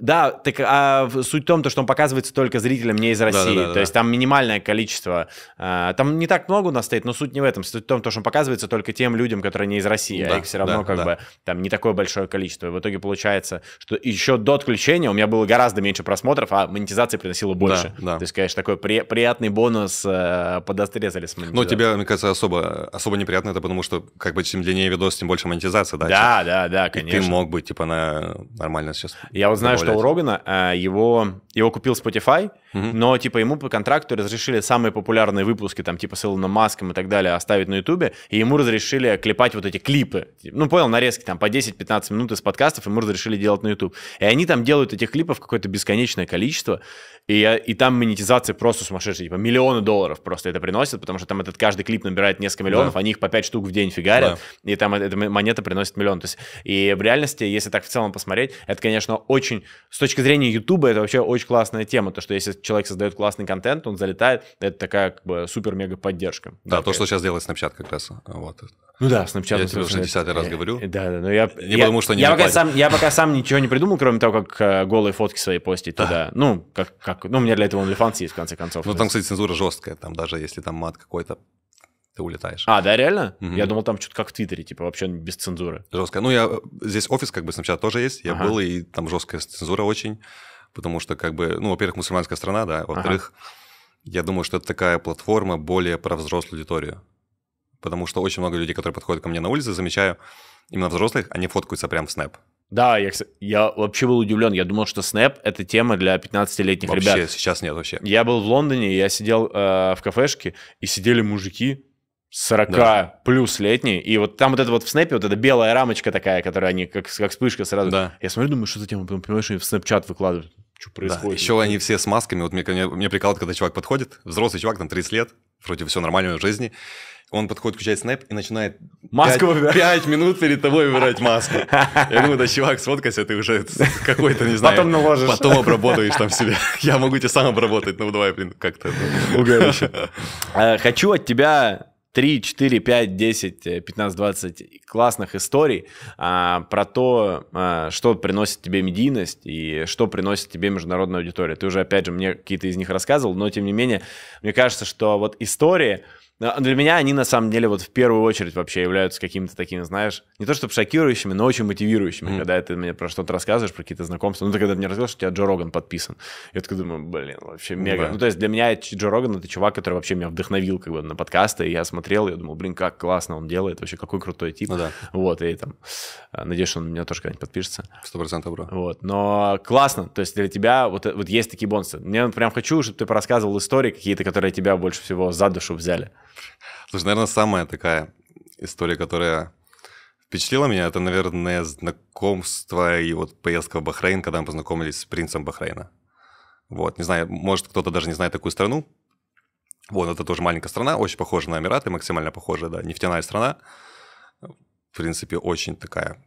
Да, так а суть в том, то, что он показывается только зрителям не из России. Да, да, да, то есть там минимальное количество. А, там не так много у нас стоит, но суть не в этом. Суть в том, то, что он показывается только тем людям, которые не из России, а да, а их все равно да, как да. бы там не такое большое количество. И в итоге получается, что еще до отключения у меня было гораздо меньше просмотров, а монетизация приносила больше. Да, да. То есть, конечно, такой при, приятный бонус э, подострезали с ну, монетизацией. Ну, тебе, мне кажется, особо, особо неприятно это, потому что как бы чем длиннее видос, тем больше монетизация, да? Да, типа. да, да, конечно. И ты мог бы, типа, на нормально сейчас. Я вот знаю, что у Рогана э, его, его купил Spotify, но, типа, ему по контракту разрешили самые популярные выпуски, там, типа, с Илоном Маском и так далее, оставить на Ютубе, и ему разрешили клепать вот эти клипы. Ну, понял, нарезки, там, по 10-15 минут из подкастов ему разрешили делать на Ютуб. И они там делают этих клипов какое-то бесконечное количество, и, я, и там монетизация просто сумасшедшая, типа, миллионы долларов просто это приносит, потому что там этот каждый клип набирает несколько миллионов, да. они их по 5 штук в день фигарят, да. и там эта монета приносит миллион. То есть, и в реальности, если так в целом посмотреть, это, конечно, очень, с точки зрения Ютуба, это вообще очень классная тема, то, что если человек создает классный контент, он залетает, это такая как бы супер-мега поддержка. Да, такая. то, что сейчас делает Snapchat как раз. Вот. Ну да, Snapchat. Я тебе уже десятый раз говорю. Да, э, да, но я... Не я, потому что не я пока, сам, я пока сам ничего не придумал, кроме того, как э, голые фотки свои постить туда. Ну, как, как, ну, у меня для этого OnlyFans есть, в конце концов. Ну, там, кстати, цензура жесткая, там даже если там мат какой-то, ты улетаешь. А, да, реально? Угу. Я думал, там что-то как в Твиттере, типа вообще без цензуры. Жестко. Ну, я э, здесь офис, как бы, сначала тоже есть. Я ага. был, и там жесткая цензура очень потому что, как бы, ну, во-первых, мусульманская страна, да, во-вторых, ага. я думаю, что это такая платформа более про взрослую аудиторию, потому что очень много людей, которые подходят ко мне на улице, замечаю, именно взрослых, они фоткаются прям в Snap. Да, я, я вообще был удивлен. Я думал, что Snap — это тема для 15-летних ребят. Вообще, сейчас нет вообще. Я был в Лондоне, я сидел э, в кафешке, и сидели мужики 40 да. плюс летние, и вот там вот это вот в снэпе, вот эта белая рамочка такая, которая они как, как вспышка сразу. Да. Я смотрю, думаю, что за тема, потом понимаешь, что они в снэпчат выкладывают что происходит. Да. Еще они все с масками. Вот мне, мне, мне прикалывает, когда чувак подходит, взрослый чувак, там 30 лет, вроде все нормально в жизни, он подходит, включает снэп и начинает маску 5, 5 минут перед тобой выбирать маску. Я думаю, да чувак, сфоткайся, ты уже какой-то, не знаю. Потом наложишь. Потом обработаешь там себе. Я могу тебе сам обработать, ну давай, блин, как-то. Угарище. Э, хочу от тебя 3, 4, 5, 10, 15, 20 классных историй а, про то, а, что приносит тебе медийность и что приносит тебе международная аудитория. Ты уже, опять же, мне какие-то из них рассказывал, но тем не менее, мне кажется, что вот истории, для меня они, на самом деле, вот в первую очередь вообще являются какими-то такими, знаешь, не то чтобы шокирующими, но очень мотивирующими, mm. когда ты мне про что-то рассказываешь, про какие-то знакомства. Ну, ты когда мне рассказываешь, что у тебя Джо Роган подписан. Я такой думаю, блин, вообще мега. Да. Ну, то есть для меня Джо Роган — это чувак, который вообще меня вдохновил как бы на подкасты, и я смотрел, я думал, блин, как классно он делает, вообще какой крутой тип. Ну, да. Вот, и там, э, надеюсь, он у меня тоже когда-нибудь подпишется. Сто процентов, бро. Вот, но классно, то есть для тебя вот, вот есть такие бонусы. Мне прям хочу, чтобы ты порассказывал истории какие-то, которые тебя больше всего за душу взяли. Слушай, наверное, самая такая история, которая впечатлила меня, это, наверное, знакомство и вот поездка в Бахрейн, когда мы познакомились с принцем Бахрейна. Вот, не знаю, может, кто-то даже не знает такую страну. Вот, это тоже маленькая страна, очень похожа на Эмираты, максимально похожая, да, нефтяная страна. В принципе, очень такая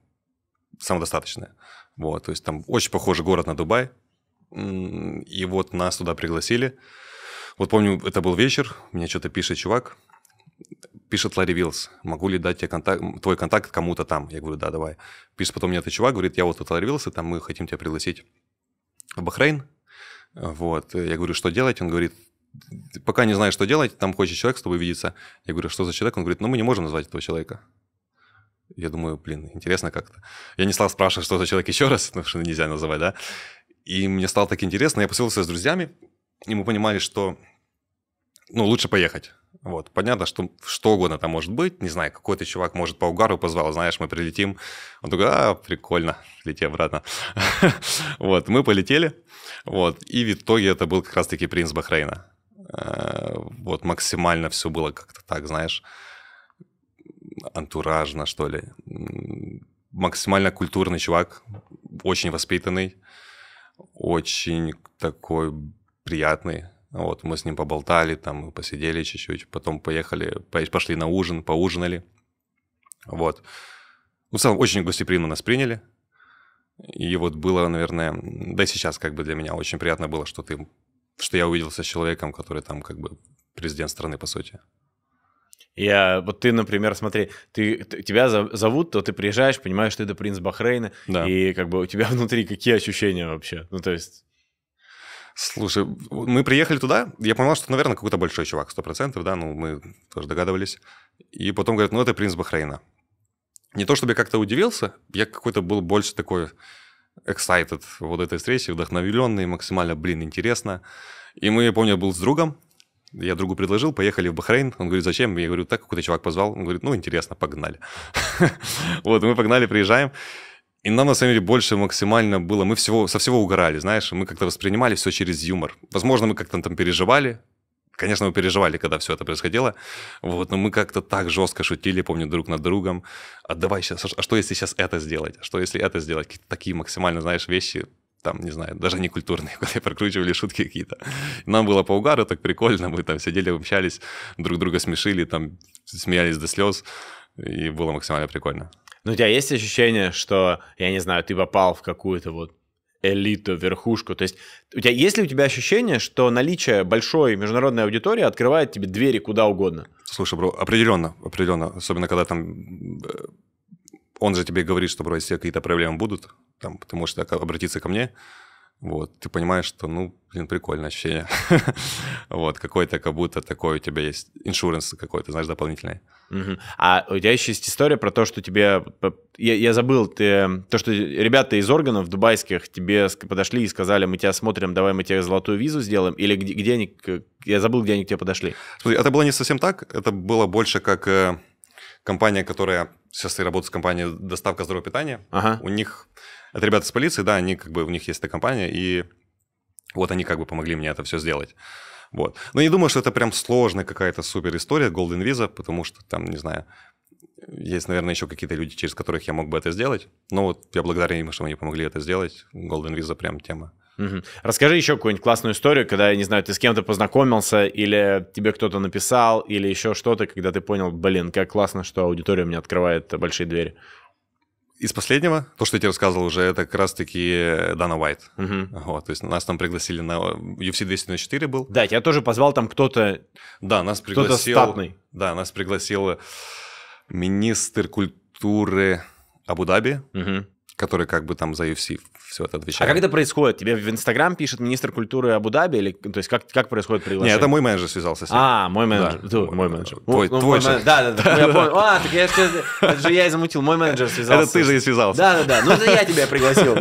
самодостаточная. Вот, то есть там очень похожий город на Дубай. И вот нас туда пригласили. Вот помню, это был вечер, мне что-то пишет чувак, пишет Ларри Вилс, могу ли дать тебе контакт, твой контакт кому-то там? Я говорю, да, давай. Пишет потом мне этот чувак, говорит, я вот тут Ларри Вилс, и там мы хотим тебя пригласить в Бахрейн. Вот, я говорю, что делать? Он говорит, пока не знаю, что делать, там хочет человек с тобой видеться. Я говорю, что за человек? Он говорит, ну мы не можем назвать этого человека. Я думаю, блин, интересно как-то. Я не стал спрашивать, что за человек еще раз, потому что нельзя называть, да. И мне стало так интересно, я поселился с друзьями, и мы понимали, что ну, лучше поехать. Вот, понятно, что что угодно там может быть, не знаю, какой-то чувак, может, по угару позвал, знаешь, мы прилетим, он такой, а, прикольно, лети обратно. вот, мы полетели, вот, и в итоге это был как раз-таки принц Бахрейна. Э, вот, максимально все было как-то так, знаешь, антуражно, что ли. Максимально культурный чувак, очень воспитанный, очень такой приятный. Вот, мы с ним поболтали, там, посидели чуть-чуть, потом поехали, пошли на ужин, поужинали. Вот. Ну, в целом, очень гостеприимно нас приняли. И вот было, наверное, да и сейчас как бы для меня очень приятно было, что ты, что я увиделся с человеком, который там как бы президент страны, по сути. Я, вот ты, например, смотри, ты, тебя зовут, то ты приезжаешь, понимаешь, что это принц Бахрейна, да. и как бы у тебя внутри какие ощущения вообще? Ну, то есть Слушай, мы приехали туда, я понимал, что, наверное, какой-то большой чувак, 100%, да, ну, мы тоже догадывались. И потом говорят, ну, это принц Бахрейна. Не то чтобы я как-то удивился, я какой-то был больше такой excited вот этой встречи, вдохновленный, максимально, блин, интересно. И мы, я помню, был с другом, я другу предложил, поехали в Бахрейн. Он говорит, зачем? Я говорю, так какой-то чувак позвал. Он говорит, ну, интересно, погнали. Вот, мы погнали, приезжаем. И нам, на самом деле, больше максимально было... Мы всего, со всего угорали, знаешь, мы как-то воспринимали все через юмор. Возможно, мы как-то там переживали, Конечно, мы переживали, когда все это происходило, вот, но мы как-то так жестко шутили, помню, друг над другом. А давай сейчас, а, а что если сейчас это сделать? А что если это сделать? Какие-то такие максимально, знаешь, вещи, там, не знаю, даже не культурные, когда прокручивали шутки какие-то. Нам было по угару так прикольно, мы там сидели, общались, друг друга смешили, там, смеялись до слез, и было максимально прикольно. Но ну, у тебя есть ощущение, что, я не знаю, ты попал в какую-то вот элиту, верхушку. То есть у тебя, есть ли у тебя ощущение, что наличие большой международной аудитории открывает тебе двери куда угодно? Слушай, бро, определенно, определенно. Особенно, когда там э, он же тебе говорит, что, бро, если какие-то проблемы будут, там, ты можешь так обратиться ко мне. Вот, ты понимаешь, что, ну, блин, прикольное ощущение. вот, какой-то, как будто такой у тебя есть иншуренс какой-то, знаешь, дополнительный. А у тебя еще есть история про то, что тебе... Я, забыл, ты... то, что ребята из органов дубайских тебе подошли и сказали, мы тебя смотрим, давай мы тебе золотую визу сделаем, или где, где они... Я забыл, где они к тебе подошли. Смотри, это было не совсем так, это было больше как э, компания, которая сейчас и работает с компанией «Доставка здорового питания». Ага. У них... Это ребята с полиции, да, они как бы... У них есть эта компания, и вот они как бы помогли мне это все сделать. Вот. Но не думаю, что это прям сложная какая-то супер история Golden Visa, потому что там, не знаю, есть, наверное, еще какие-то люди, через которых я мог бы это сделать. Но вот я благодарен им, что они помогли это сделать. Golden Visa прям тема. Угу. Расскажи еще какую-нибудь классную историю, когда, я не знаю, ты с кем-то познакомился, или тебе кто-то написал, или еще что-то, когда ты понял, блин, как классно, что аудитория мне открывает большие двери. Из последнего, то, что я тебе рассказывал уже, это как раз-таки Дана Уайт. Угу. Вот, то есть нас там пригласили на... UFC 204 был. Да, тебя тоже позвал там кто-то... Да, нас пригласил... Кто-то статный. Да, нас пригласил министр культуры Абу-Даби. Угу который как бы там за UFC все это отвечает. А как это происходит? Тебе в Инстаграм пишет министр культуры Абу-Даби? Или, то есть как, как происходит приглашение? Нет, это мой менеджер связался с ним. А, мой менеджер. Да. Ту, мой менеджер. Твой, ну, твой менеджер. Да, да, да, я понял. А, так я, это же я и замутил. Мой менеджер связался. Это ты же и связался. Да, да, да. Ну, это я тебя пригласил.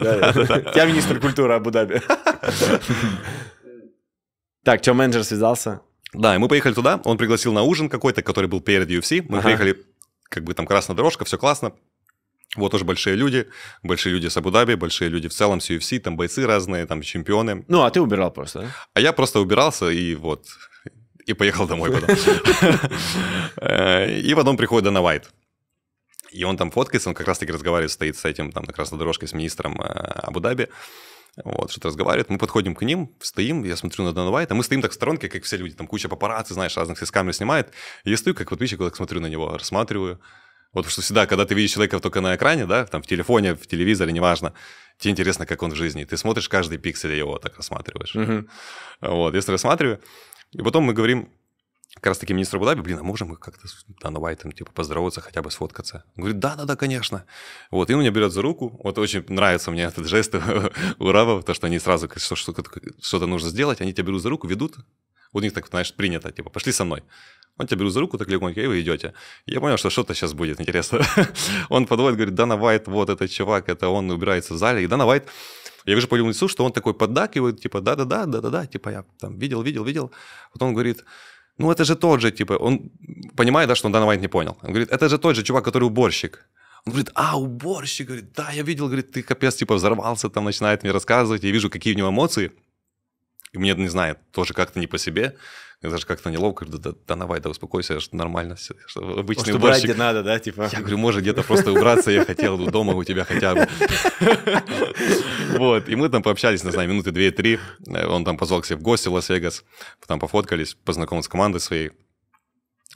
Я министр культуры Абу-Даби. Так, что, менеджер связался? Да, и мы поехали туда. Он пригласил на ужин какой-то, который был перед UFC. Мы приехали, как бы там красная дорожка, все классно вот тоже большие люди, большие люди с Абу-Даби, большие люди в целом с UFC, там бойцы разные, там чемпионы. Ну, а ты убирал просто, да? А я просто убирался и вот, и поехал домой потом. Э, и потом приходит Дана Вайт. И он там фоткается, он как раз-таки разговаривает, стоит с этим там на красной дорожке с министром э, Абу-Даби. Вот, что-то разговаривает. Мы подходим к ним, стоим, я смотрю на Дана Вайта, мы стоим так в сторонке, как все люди, там куча папарацци, знаешь, разных с камеры снимает. И я стою, как вот видишь, так смотрю на него, рассматриваю. Вот что всегда, когда ты видишь человека только на экране, да, там в телефоне, в телевизоре, неважно, тебе интересно, как он в жизни. Ты смотришь каждый пиксель, его так рассматриваешь. Угу. Вот, если рассматриваю. И потом мы говорим, как раз таки министр абу блин, а можем мы как-то с Дана Вайтом, типа, поздороваться, хотя бы сфоткаться? Он говорит, да-да-да, конечно. Вот, и он меня берет за руку. Вот очень нравится мне этот жест у рабов, то, что они сразу что-то нужно сделать, они тебя берут за руку, ведут. У них так, знаешь, принято, типа, пошли со мной. Он тебя берет за руку так легонько, и вы идете. Я понял, что что-то сейчас будет интересно. он подводит, говорит, Дана Вайт, вот этот чувак, это он убирается в зале. И Дана Вайт, я вижу по его лицу, что он такой поддакивает, типа, да-да-да, да-да-да, типа, я там видел, видел, видел. Вот он говорит, ну это же тот же, типа, он понимает, да, что он Дана Вайт не понял. Он говорит, это же тот же чувак, который уборщик. Он говорит, а, уборщик, говорит, да, я видел, говорит, ты капец, типа, взорвался, там, начинает мне рассказывать, я вижу, какие у него эмоции, и мне, не знает, тоже как-то не по себе даже как-то неловко, говорю, да, да давай, да успокойся, что нормально все. Что обычный Может, уборщик... убрать надо, да, типа? Я говорю, может, где-то просто убраться я хотел, дома у тебя хотя бы. Вот, и мы там пообщались, не знаю, минуты две-три. Он там позвал к себе в гости в Лас-Вегас, там пофоткались, познакомился с командой своей.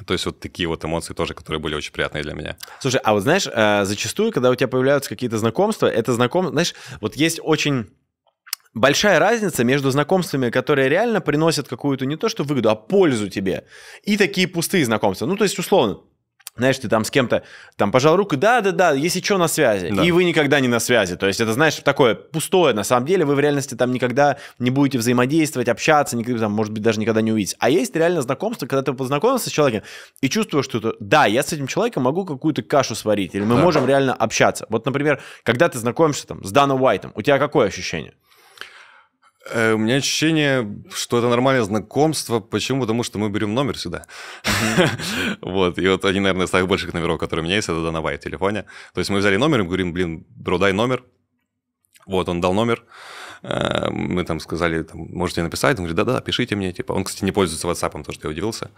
То есть вот такие вот эмоции тоже, которые были очень приятные для меня. Слушай, а вот знаешь, э, зачастую, когда у тебя появляются какие-то знакомства, это знаком, знаешь, вот есть очень большая разница между знакомствами, которые реально приносят какую-то не то что выгоду, а пользу тебе, и такие пустые знакомства. Ну, то есть, условно, знаешь, ты там с кем-то там пожал руку, да-да-да, если что, на связи. Да. И вы никогда не на связи. То есть это, знаешь, такое пустое. На самом деле вы в реальности там никогда не будете взаимодействовать, общаться, никогда, там, может быть, даже никогда не увидеть. А есть реально знакомство, когда ты познакомился с человеком и чувствуешь что это да, я с этим человеком могу какую-то кашу сварить, или мы да. можем реально общаться. Вот, например, когда ты знакомишься там с Даном Уайтом, у тебя какое ощущение? Э, у меня ощущение, что это нормальное знакомство. Почему? Потому что мы берем номер сюда. Вот. И вот они, наверное, из самых больших номеров, которые у меня есть, это Данавай в телефоне. То есть мы взяли номер и говорим, блин, бро, дай номер. Вот, он дал номер. Э, мы там сказали, можете написать. Он говорит, да-да, пишите мне. Типа, он, кстати, не пользуется WhatsApp, то, что я удивился.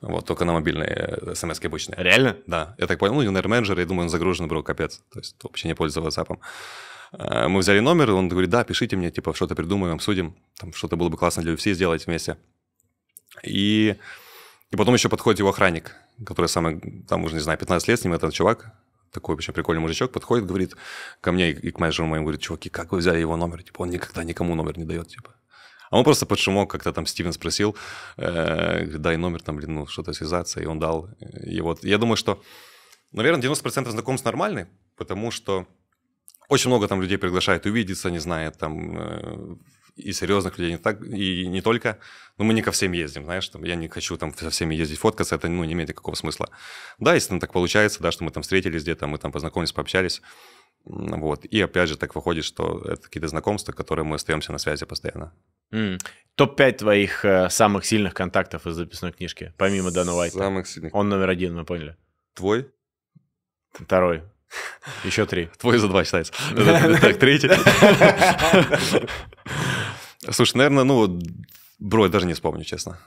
Вот, только на мобильные э, смс обычные. Реально? Да. Я так понял, ну, наверное, менеджер, я думаю, он загружен, бро, капец. То есть вообще не пользуется WhatsApp. Э, мы взяли номер, он говорит, да, пишите мне, типа, что-то придумаем, обсудим, там что-то было бы классно для UFC сделать вместе. И, и потом еще подходит его охранник, который самый, там уже, не знаю, 15 лет с ним, этот чувак, такой вообще прикольный мужичок, подходит, говорит ко мне и к менеджеру моему, говорит, чуваки, как вы взяли его номер? Типа, он никогда никому номер не дает, типа. А он просто под шумок как-то там Стивен спросил, э, дай номер там, блин, ну, что-то связаться, и он дал. И э, вот я думаю, что, ну, наверное, 90% знакомств нормальны, потому что очень много там людей приглашают увидеться, не знаю, там э, и серьезных людей, не так, и не только. Но мы не ко всем ездим, знаешь, там, я не хочу там со всеми ездить фоткаться, это ну, не имеет никакого смысла. Да, если там так получается, да, что мы там встретились где-то, мы там познакомились, пообщались, вот. И опять же так выходит, что это какие-то знакомства, которые мы остаемся на связи постоянно. Mm. Топ-5 твоих э, самых сильных контактов из записной книжки, помимо Дана Уайта. Самых сильных. Он номер один, мы поняли. Твой? Второй. Еще три. Твой за два считается. Так, третий. Слушай, наверное, ну, бро, я даже не вспомню, честно.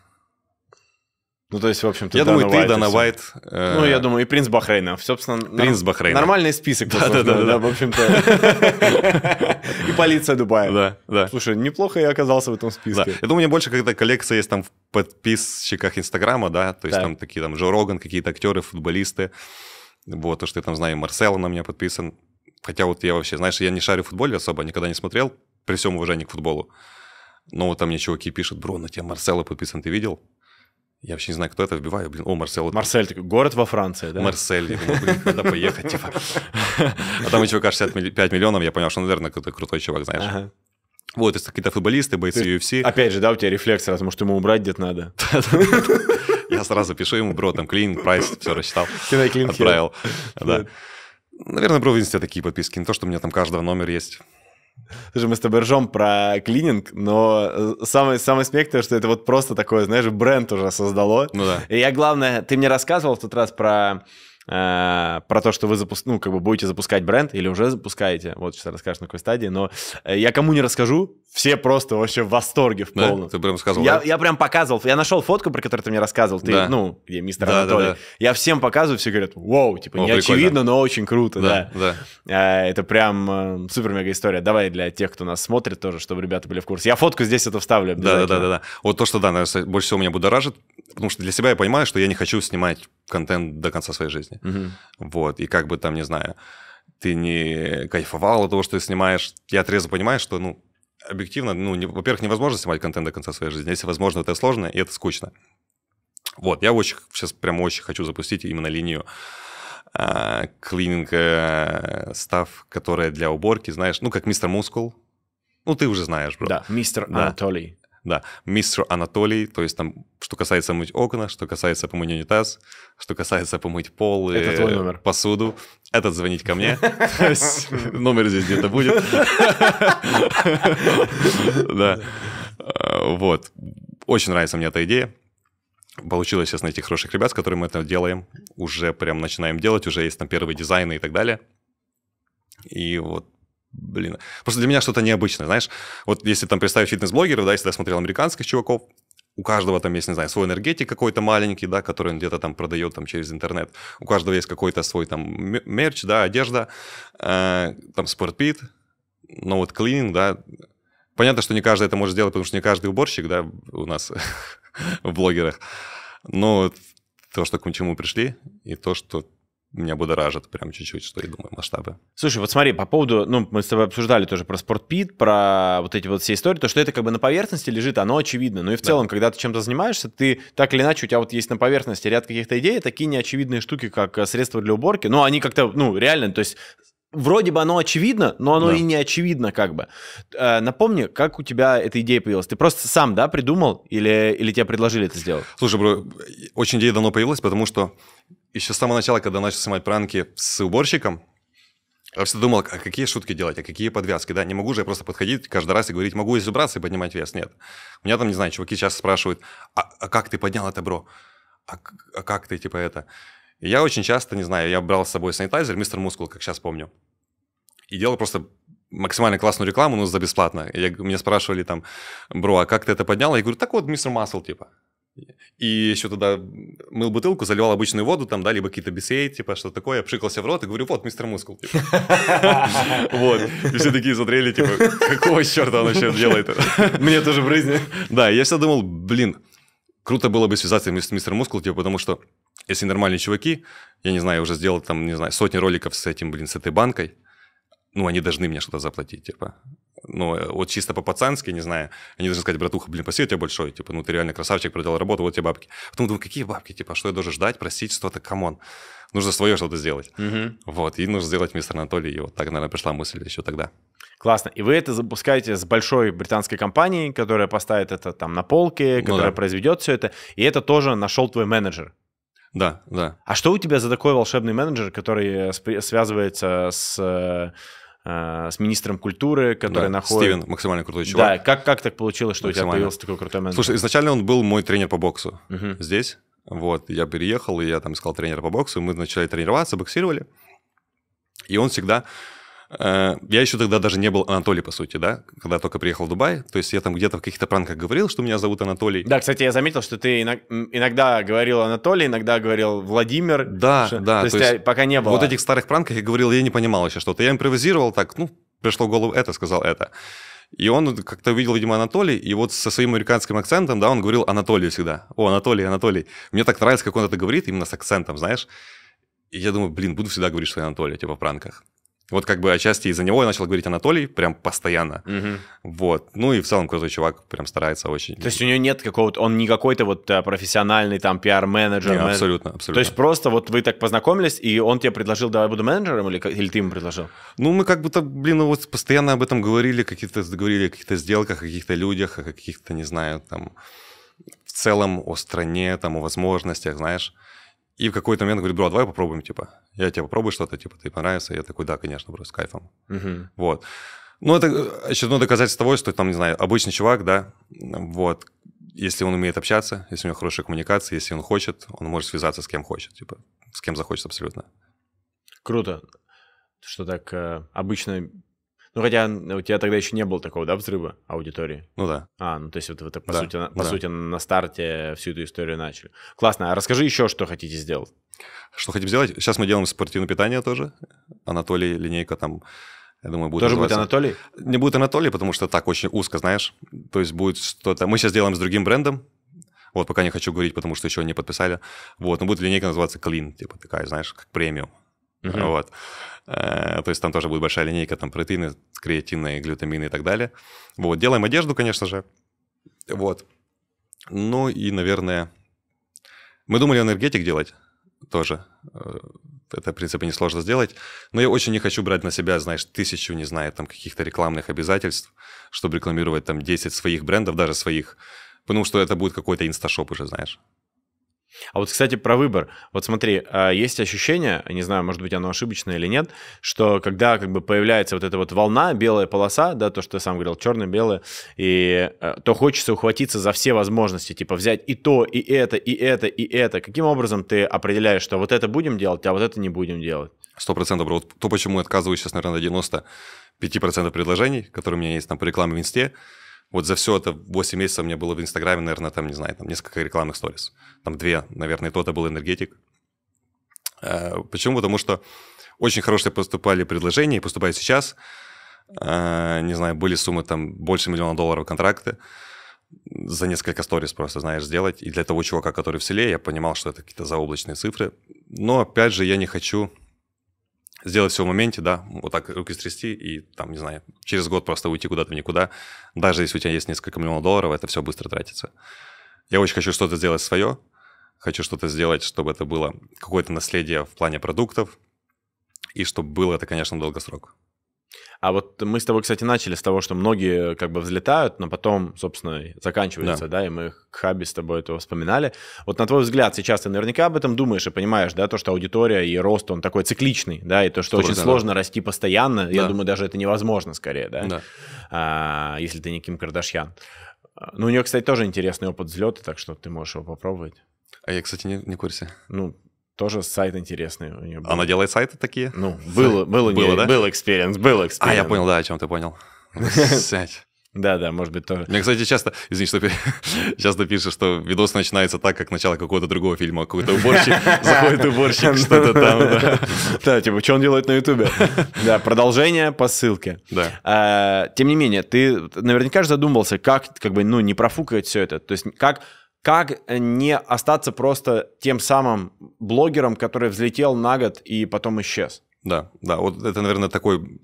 Ну, то есть, в общем-то, Я Дана думаю, ты, Дана Уайт. Э... Ну, я э, думаю, и принц Бахрейна. Собственно, принц нар... Бахрейна. Нормальный список. Да, да, да, да, в общем-то. И полиция Дубая. Да, да. Слушай, неплохо я оказался в этом списке. Я думаю, у меня больше какая-то коллекция есть там в подписчиках Инстаграма, да, то есть там такие там Джо Роган, какие-то актеры, футболисты. Вот, то, что я там знаю, Марсела на меня подписан. Хотя вот я вообще, знаешь, я не шарю в футболе особо, никогда не смотрел, при всем уважении к футболу. Но вот там мне чуваки пишут, бро, на тебя Марсело подписан, ты видел? Я вообще не знаю, кто это вбиваю. Блин, о, Марсель. Марсель, такой город во Франции, да? Марсель. Я думаю, блин, куда поехать, типа. А там у чувака 65 миллионов, я понял, что, наверное, какой-то крутой чувак, знаешь. Ага. Вот, это какие-то футболисты, бойцы UFC. Опять же, да, у тебя рефлекс, раз, может, ему убрать где-то надо. Я сразу пишу ему, бро, там клининг, прайс, все рассчитал. Отправил. Наверное, бро, в инсте такие подписки. Не то, что у меня там каждого номер есть. Слушай, мы с тобой ржем про клининг, но э, самое, самое смех что это вот просто такое, знаешь, бренд уже создало. Ну да. И я, главное, ты мне рассказывал в тот раз про э, про то, что вы запуск... ну, как бы будете запускать бренд или уже запускаете, вот сейчас расскажешь на какой стадии, но э, я кому не расскажу, все просто вообще в восторге в полном. Да, ты прям сказал. Я, да? я прям показывал, я нашел фотку, про которую ты мне рассказывал, ты, да. ну, где мистер да, Анатолий. Да, да. Я всем показываю, все говорят, вау, типа, ну, не очевидно, но очень круто, да. да. да. А, это прям э, супер-мега история. Давай для тех, кто нас смотрит тоже, чтобы ребята были в курсе. Я фотку здесь это вставлю Да, да, да, да. Вот то, что, да, наверное, больше всего меня будоражит, потому что для себя я понимаю, что я не хочу снимать контент до конца своей жизни. Угу. Вот, и как бы там, не знаю, ты не кайфовал от того, что ты снимаешь, я отрезо понимаю, что, ну, объективно, ну, не, во-первых, невозможно снимать контент до конца своей жизни. Если возможно, это сложно, и это скучно. Вот, я очень, сейчас прямо очень хочу запустить именно линию а, клининг э, став, которая для уборки, знаешь, ну, как мистер Мускул. Ну, ты уже знаешь, бро. Да, мистер да. Анатолий. Да, мистер Анатолий, то есть там, что касается мыть окна, что касается помыть унитаз, что касается помыть пол и посуду, этот звонить ко мне. Номер здесь где-то будет. Да. Вот. Очень нравится мне эта идея. Получилось сейчас найти хороших ребят, с которыми мы это делаем. Уже прям начинаем делать, уже есть там первые дизайны и так далее. И вот блин. Просто для меня что-то необычное, знаешь. Вот если там представить фитнес-блогеров, да, если я смотрел американских чуваков, у каждого там есть, не знаю, свой энергетик какой-то маленький, да, который он где-то там продает там через интернет. У каждого есть какой-то свой там мерч, да, одежда, э, там спортпит, но ну вот клининг, да. Понятно, что не каждый это может сделать, потому что не каждый уборщик, да, у нас в блогерах. Но то, что к чему пришли, и то, что меня будоражит прям чуть-чуть, что я думаю, масштабы. Слушай, вот смотри, по поводу, ну, мы с тобой обсуждали тоже про спортпит, про вот эти вот все истории, то, что это как бы на поверхности лежит, оно очевидно. Ну и в да. целом, когда ты чем-то занимаешься, ты так или иначе, у тебя вот есть на поверхности ряд каких-то идей, такие неочевидные штуки, как э, средства для уборки, но ну, они как-то, ну, реально, то есть вроде бы оно очевидно, но оно да. и не очевидно как бы. Э, напомни, как у тебя эта идея появилась? Ты просто сам, да, придумал или, или тебе предложили это сделать? Слушай, бро, очень идея давно появилась, потому что еще с самого начала, когда начал снимать пранки с уборщиком, я всегда думал, а какие шутки делать, а какие подвязки, да, не могу же я просто подходить каждый раз и говорить, могу здесь убраться и поднимать вес, нет. У меня там, не знаю, чуваки часто спрашивают, а, а как ты поднял это, бро? А, а как ты, типа, это? И я очень часто, не знаю, я брал с собой санитайзер, мистер Мускул, как сейчас помню и делал просто максимально классную рекламу, но за бесплатно. Я, меня спрашивали там, бро, а как ты это поднял? Я говорю, так вот, мистер Масл, типа. И еще тогда мыл бутылку, заливал обычную воду, там, да, либо какие-то бисей, типа, что такое, пшикался в рот и говорю, вот, мистер Мускул, типа. Вот. И все такие смотрели, типа, какого черта он вообще делает? Мне тоже в жизни. Да, я всегда думал, блин, круто было бы связаться с мистером Мускул, типа, потому что если нормальные чуваки, я не знаю, уже сделал там, не знаю, сотни роликов с этим, блин, с этой банкой, ну, они должны мне что-то заплатить, типа. Ну, э, вот чисто по-пацански, не знаю, они должны сказать, братуха, блин, спасибо тебе большое, типа, ну, ты реально красавчик, проделал работу, вот тебе бабки. Потом думаю, какие бабки, типа, что я должен ждать, просить что-то, камон. Нужно свое что-то сделать. Угу. Вот, и нужно сделать мистер Анатолий, и вот так, наверное, пришла мысль еще тогда. Классно. И вы это запускаете с большой британской компанией, которая поставит это там на полке, ну которая ну, да. произведет все это, и это тоже нашел твой менеджер. Да, да. А что у тебя за такой волшебный менеджер, который э, связывается с э, Э, с министром культуры, который да, находит... Стивен, максимально крутой чувак. Да, как, как так получилось, что у тебя появился такой крутой менеджер? Слушай, изначально он был мой тренер по боксу угу. здесь. Вот, я переехал, и я там искал тренера по боксу, мы начали тренироваться, боксировали. И он всегда Э, я еще тогда даже не был Анатолий, по сути, да, когда только приехал в Дубай. То есть я там где-то в каких-то пранках говорил, что меня зовут Анатолий. Да, кстати, я заметил, что ты иногда говорил Анатолий, иногда говорил Владимир. Да, что... да. То, то есть, есть пока не было. Вот этих старых пранках я говорил, я не понимал еще что-то. Я импровизировал так, ну, пришло в голову это, сказал это. И он как-то увидел, видимо, Анатолий, и вот со своим американским акцентом, да, он говорил Анатолий всегда. О, Анатолий, Анатолий. Мне так нравится, как он это говорит, именно с акцентом, знаешь. И я думаю, блин, буду всегда говорить, что я Анатолий, типа в пранках. Вот как бы отчасти из-за него я начал говорить Анатолий прям постоянно. Угу. Вот. Ну и в целом крутой чувак, прям старается очень. То есть у него нет какого-то, он не какой-то вот э, профессиональный там пиар-менеджер? Нет, абсолютно, абсолютно. То есть просто вот вы так познакомились, и он тебе предложил, давай буду менеджером, или, или ты ему предложил? Ну мы как будто, блин, ну вот постоянно об этом говорили, какие-то говорили о каких-то сделках, о каких-то людях, о каких-то, не знаю, там, в целом о стране, там, о возможностях, знаешь. И в какой-то момент говорит, бро, давай попробуем, типа. Я тебе попробую что-то, типа, ты понравится. Я такой, да, конечно, бро, с кайфом. Угу. Вот. Ну, это еще э, одно доказательство того, что там, не знаю, обычный чувак, да, вот, если он умеет общаться, если у него хорошая коммуникация, если он хочет, он может связаться с кем хочет, типа, с кем захочет абсолютно. Круто, что так э, обычно ну, хотя у тебя тогда еще не было такого, да, взрыва аудитории? Ну да. А, ну то есть вот вы по, да. сути, на, по да. сути, на старте всю эту историю начали. Классно. А расскажи еще, что хотите сделать. Что хотим сделать? Сейчас мы делаем спортивное питание тоже. Анатолий, линейка там я думаю, будет Тоже называться... будет Анатолий? Не будет Анатолий, потому что так очень узко, знаешь. То есть будет что-то... Мы сейчас делаем с другим брендом. Вот пока не хочу говорить, потому что еще не подписали. Вот, но будет линейка называться Clean, типа такая, знаешь, как премиум. Угу. Вот. Э, то есть там тоже будет большая линейка, там протеины, креатины, глютамины и так далее. Вот, делаем одежду, конечно же. Вот. Ну и, наверное, мы думали энергетик делать тоже. Э, это, в принципе, несложно сделать. Но я очень не хочу брать на себя, знаешь, тысячу, не знаю, там каких-то рекламных обязательств, чтобы рекламировать там 10 своих брендов, даже своих. Потому что это будет какой-то инсташоп уже, знаешь. А вот, кстати, про выбор. Вот смотри, а, есть ощущение, не знаю, может быть, оно ошибочное или нет, что когда как бы появляется вот эта вот волна, белая полоса, да, то, что ты сам говорил, черный, белый, и э, то хочется ухватиться за все возможности, типа взять и то, и это, и это, и это. Каким образом ты определяешь, что вот это будем делать, а вот это не будем делать? Сто процентов, Вот то, почему я отказываюсь сейчас, наверное, на 95% предложений, которые у меня есть там по рекламе в Инсте, вот за все это 8 месяцев у меня было в Инстаграме, наверное, там, не знаю, там несколько рекламных сторис. Там две, наверное, то-то был энергетик. Э, почему? Потому что очень хорошие поступали предложения, и поступают сейчас. Э, не знаю, были суммы там больше миллиона долларов контракты за несколько сториз просто, знаешь, сделать. И для того чувака, который в селе, я понимал, что это какие-то заоблачные цифры. Но, опять же, я не хочу сделать все в моменте, да, вот так руки стрясти и там, не знаю, через год просто уйти куда-то в никуда. Даже если у тебя есть несколько миллионов долларов, это все быстро тратится. Я очень хочу что-то сделать свое, хочу что-то сделать, чтобы это было какое-то наследие в плане продуктов, и чтобы было это, конечно, долгосрок. А вот мы с тобой, кстати, начали с того, что многие э, как бы взлетают, но потом, собственно, заканчиваются, да, да и мы к Хаби с тобой это вспоминали. Вот на твой взгляд, сейчас ты наверняка об этом думаешь и понимаешь, да, то, что аудитория и рост, он такой цикличный, да, и то, что 100%. очень сложно расти постоянно, да. я думаю, даже это невозможно скорее, да, да. А, если ты не Ким Кардашьян. Ну, у нее, кстати, тоже интересный опыт взлета, так что ты можешь его попробовать. А я, кстати, не, не в курсе. Ну, тоже сайт интересный у нее был. Она делает сайты такие? Ну, было, было, было, да? был экспириенс, был экспириенс. А, я понял, да, о чем ты понял. Сядь. Да, да, может быть, тоже. Мне, кстати, часто, извини, что часто пишут, что видос начинается так, как начало какого-то другого фильма. Какой-то уборщик, заходит уборщик, что-то там, да. Да, типа, что он делает на Ютубе? Да, продолжение по ссылке. Да. А, тем не менее, ты наверняка же задумывался, как, как бы, ну, не профукать все это. То есть, как как э, не остаться просто тем самым блогером, который взлетел на год и потом исчез? Да, да, вот это, наверное, такой...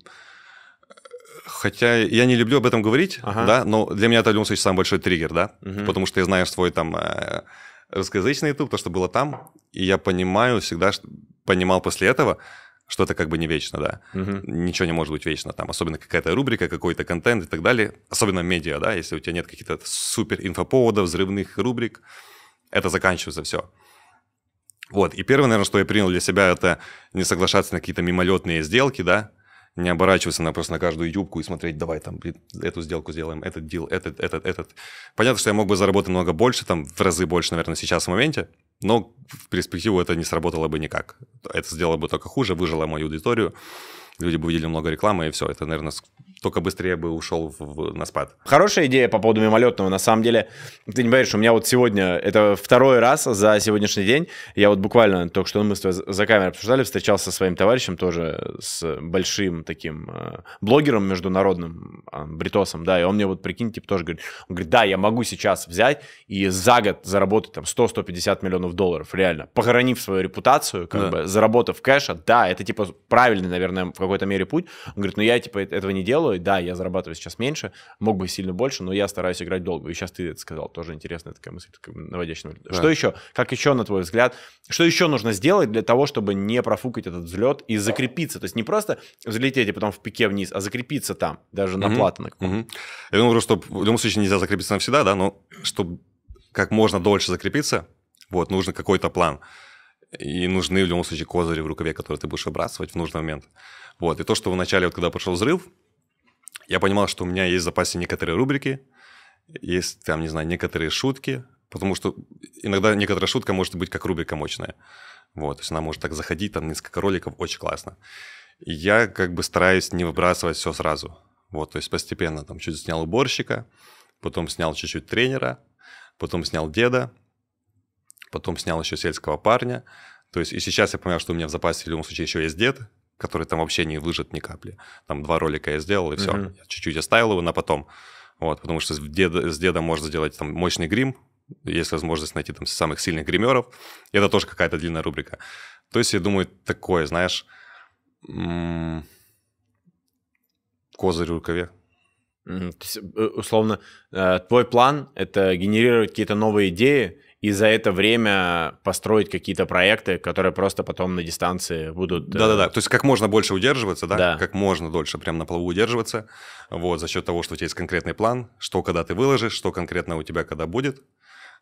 Хотя я не люблю об этом говорить, ага. да, но для меня это, в любом случае, самый большой триггер, да, угу. потому что я знаю свой там э, русскоязычный YouTube, то, что было там, и я понимаю всегда, понимал после этого, что-то как бы не вечно, да. Угу. Ничего не может быть вечно там, особенно какая-то рубрика, какой-то контент и так далее, особенно медиа, да, если у тебя нет каких-то супер инфоповодов, взрывных рубрик, это заканчивается все. Вот, и первое, наверное, что я принял для себя, это не соглашаться на какие-то мимолетные сделки, да, не оборачиваться на просто на каждую юбку и смотреть, давай там эту сделку сделаем, этот дел, этот, этот, этот. Понятно, что я мог бы заработать много больше, там в разы больше, наверное, сейчас в моменте, но в перспективу это не сработало бы никак. Это сделало бы только хуже, выжило мою аудиторию, люди бы увидели много рекламы, и все, это, наверное, только быстрее бы ушел в, в, на спад. Хорошая идея по поводу мимолетного, на самом деле. Ты не поверишь, у меня вот сегодня, это второй раз за сегодняшний день, я вот буквально только что мы с тобой за камерой обсуждали, встречался со своим товарищем тоже, с большим таким э, блогером международным, э, бритосом, да, и он мне вот, прикинь, типа тоже говорит, он говорит, да, я могу сейчас взять и за год заработать там 100-150 миллионов долларов, реально, похоронив свою репутацию, как да. бы, заработав кэша, да, это типа правильный, наверное, в какой-то мере путь. Он говорит, ну я типа этого не делаю, делать. Да, я зарабатываю сейчас меньше, мог бы сильно больше, но я стараюсь играть долго. И сейчас ты это сказал, тоже интересная такая мысль, как наводящая. Да. Что еще? Как еще, на твой взгляд, что еще нужно сделать для того, чтобы не профукать этот взлет и закрепиться? То есть не просто взлететь и потом в пике вниз, а закрепиться там, даже угу. на плату на угу. Я думаю, что в любом случае нельзя закрепиться навсегда, да, но чтобы как можно дольше закрепиться, вот, нужно какой-то план. И нужны в любом случае козыри в рукаве, которые ты будешь выбрасывать в нужный момент. Вот. И то, что вначале, вот, когда пошел взрыв, я понимал, что у меня есть в запасе некоторые рубрики, есть там, не знаю, некоторые шутки, потому что иногда некоторая шутка может быть как рубрика мощная. Вот, то есть она может так заходить, там несколько роликов, очень классно. И я как бы стараюсь не выбрасывать все сразу. Вот, то есть постепенно там чуть снял уборщика, потом снял чуть-чуть тренера, потом снял деда, потом снял еще сельского парня. То есть и сейчас я понимаю, что у меня в запасе в любом случае еще есть дед, который там вообще не выжат ни капли. Там два ролика я сделал, и все. Mm-hmm. Я чуть-чуть оставил его на потом. Вот, потому что с деда, деда можно сделать там мощный грим, есть возможность найти там самых сильных гримеров. И это тоже какая-то длинная рубрика. То есть, я думаю, такое, знаешь, м- козырь в рукаве. То есть, э, условно, э, твой план — это генерировать какие-то новые идеи и за это время построить какие-то проекты, которые просто потом на дистанции будут... Э, Да-да-да, то есть как можно больше удерживаться, да? да, как можно дольше прям на плаву удерживаться, вот, за счет того, что у тебя есть конкретный план, что когда ты выложишь, что конкретно у тебя когда будет,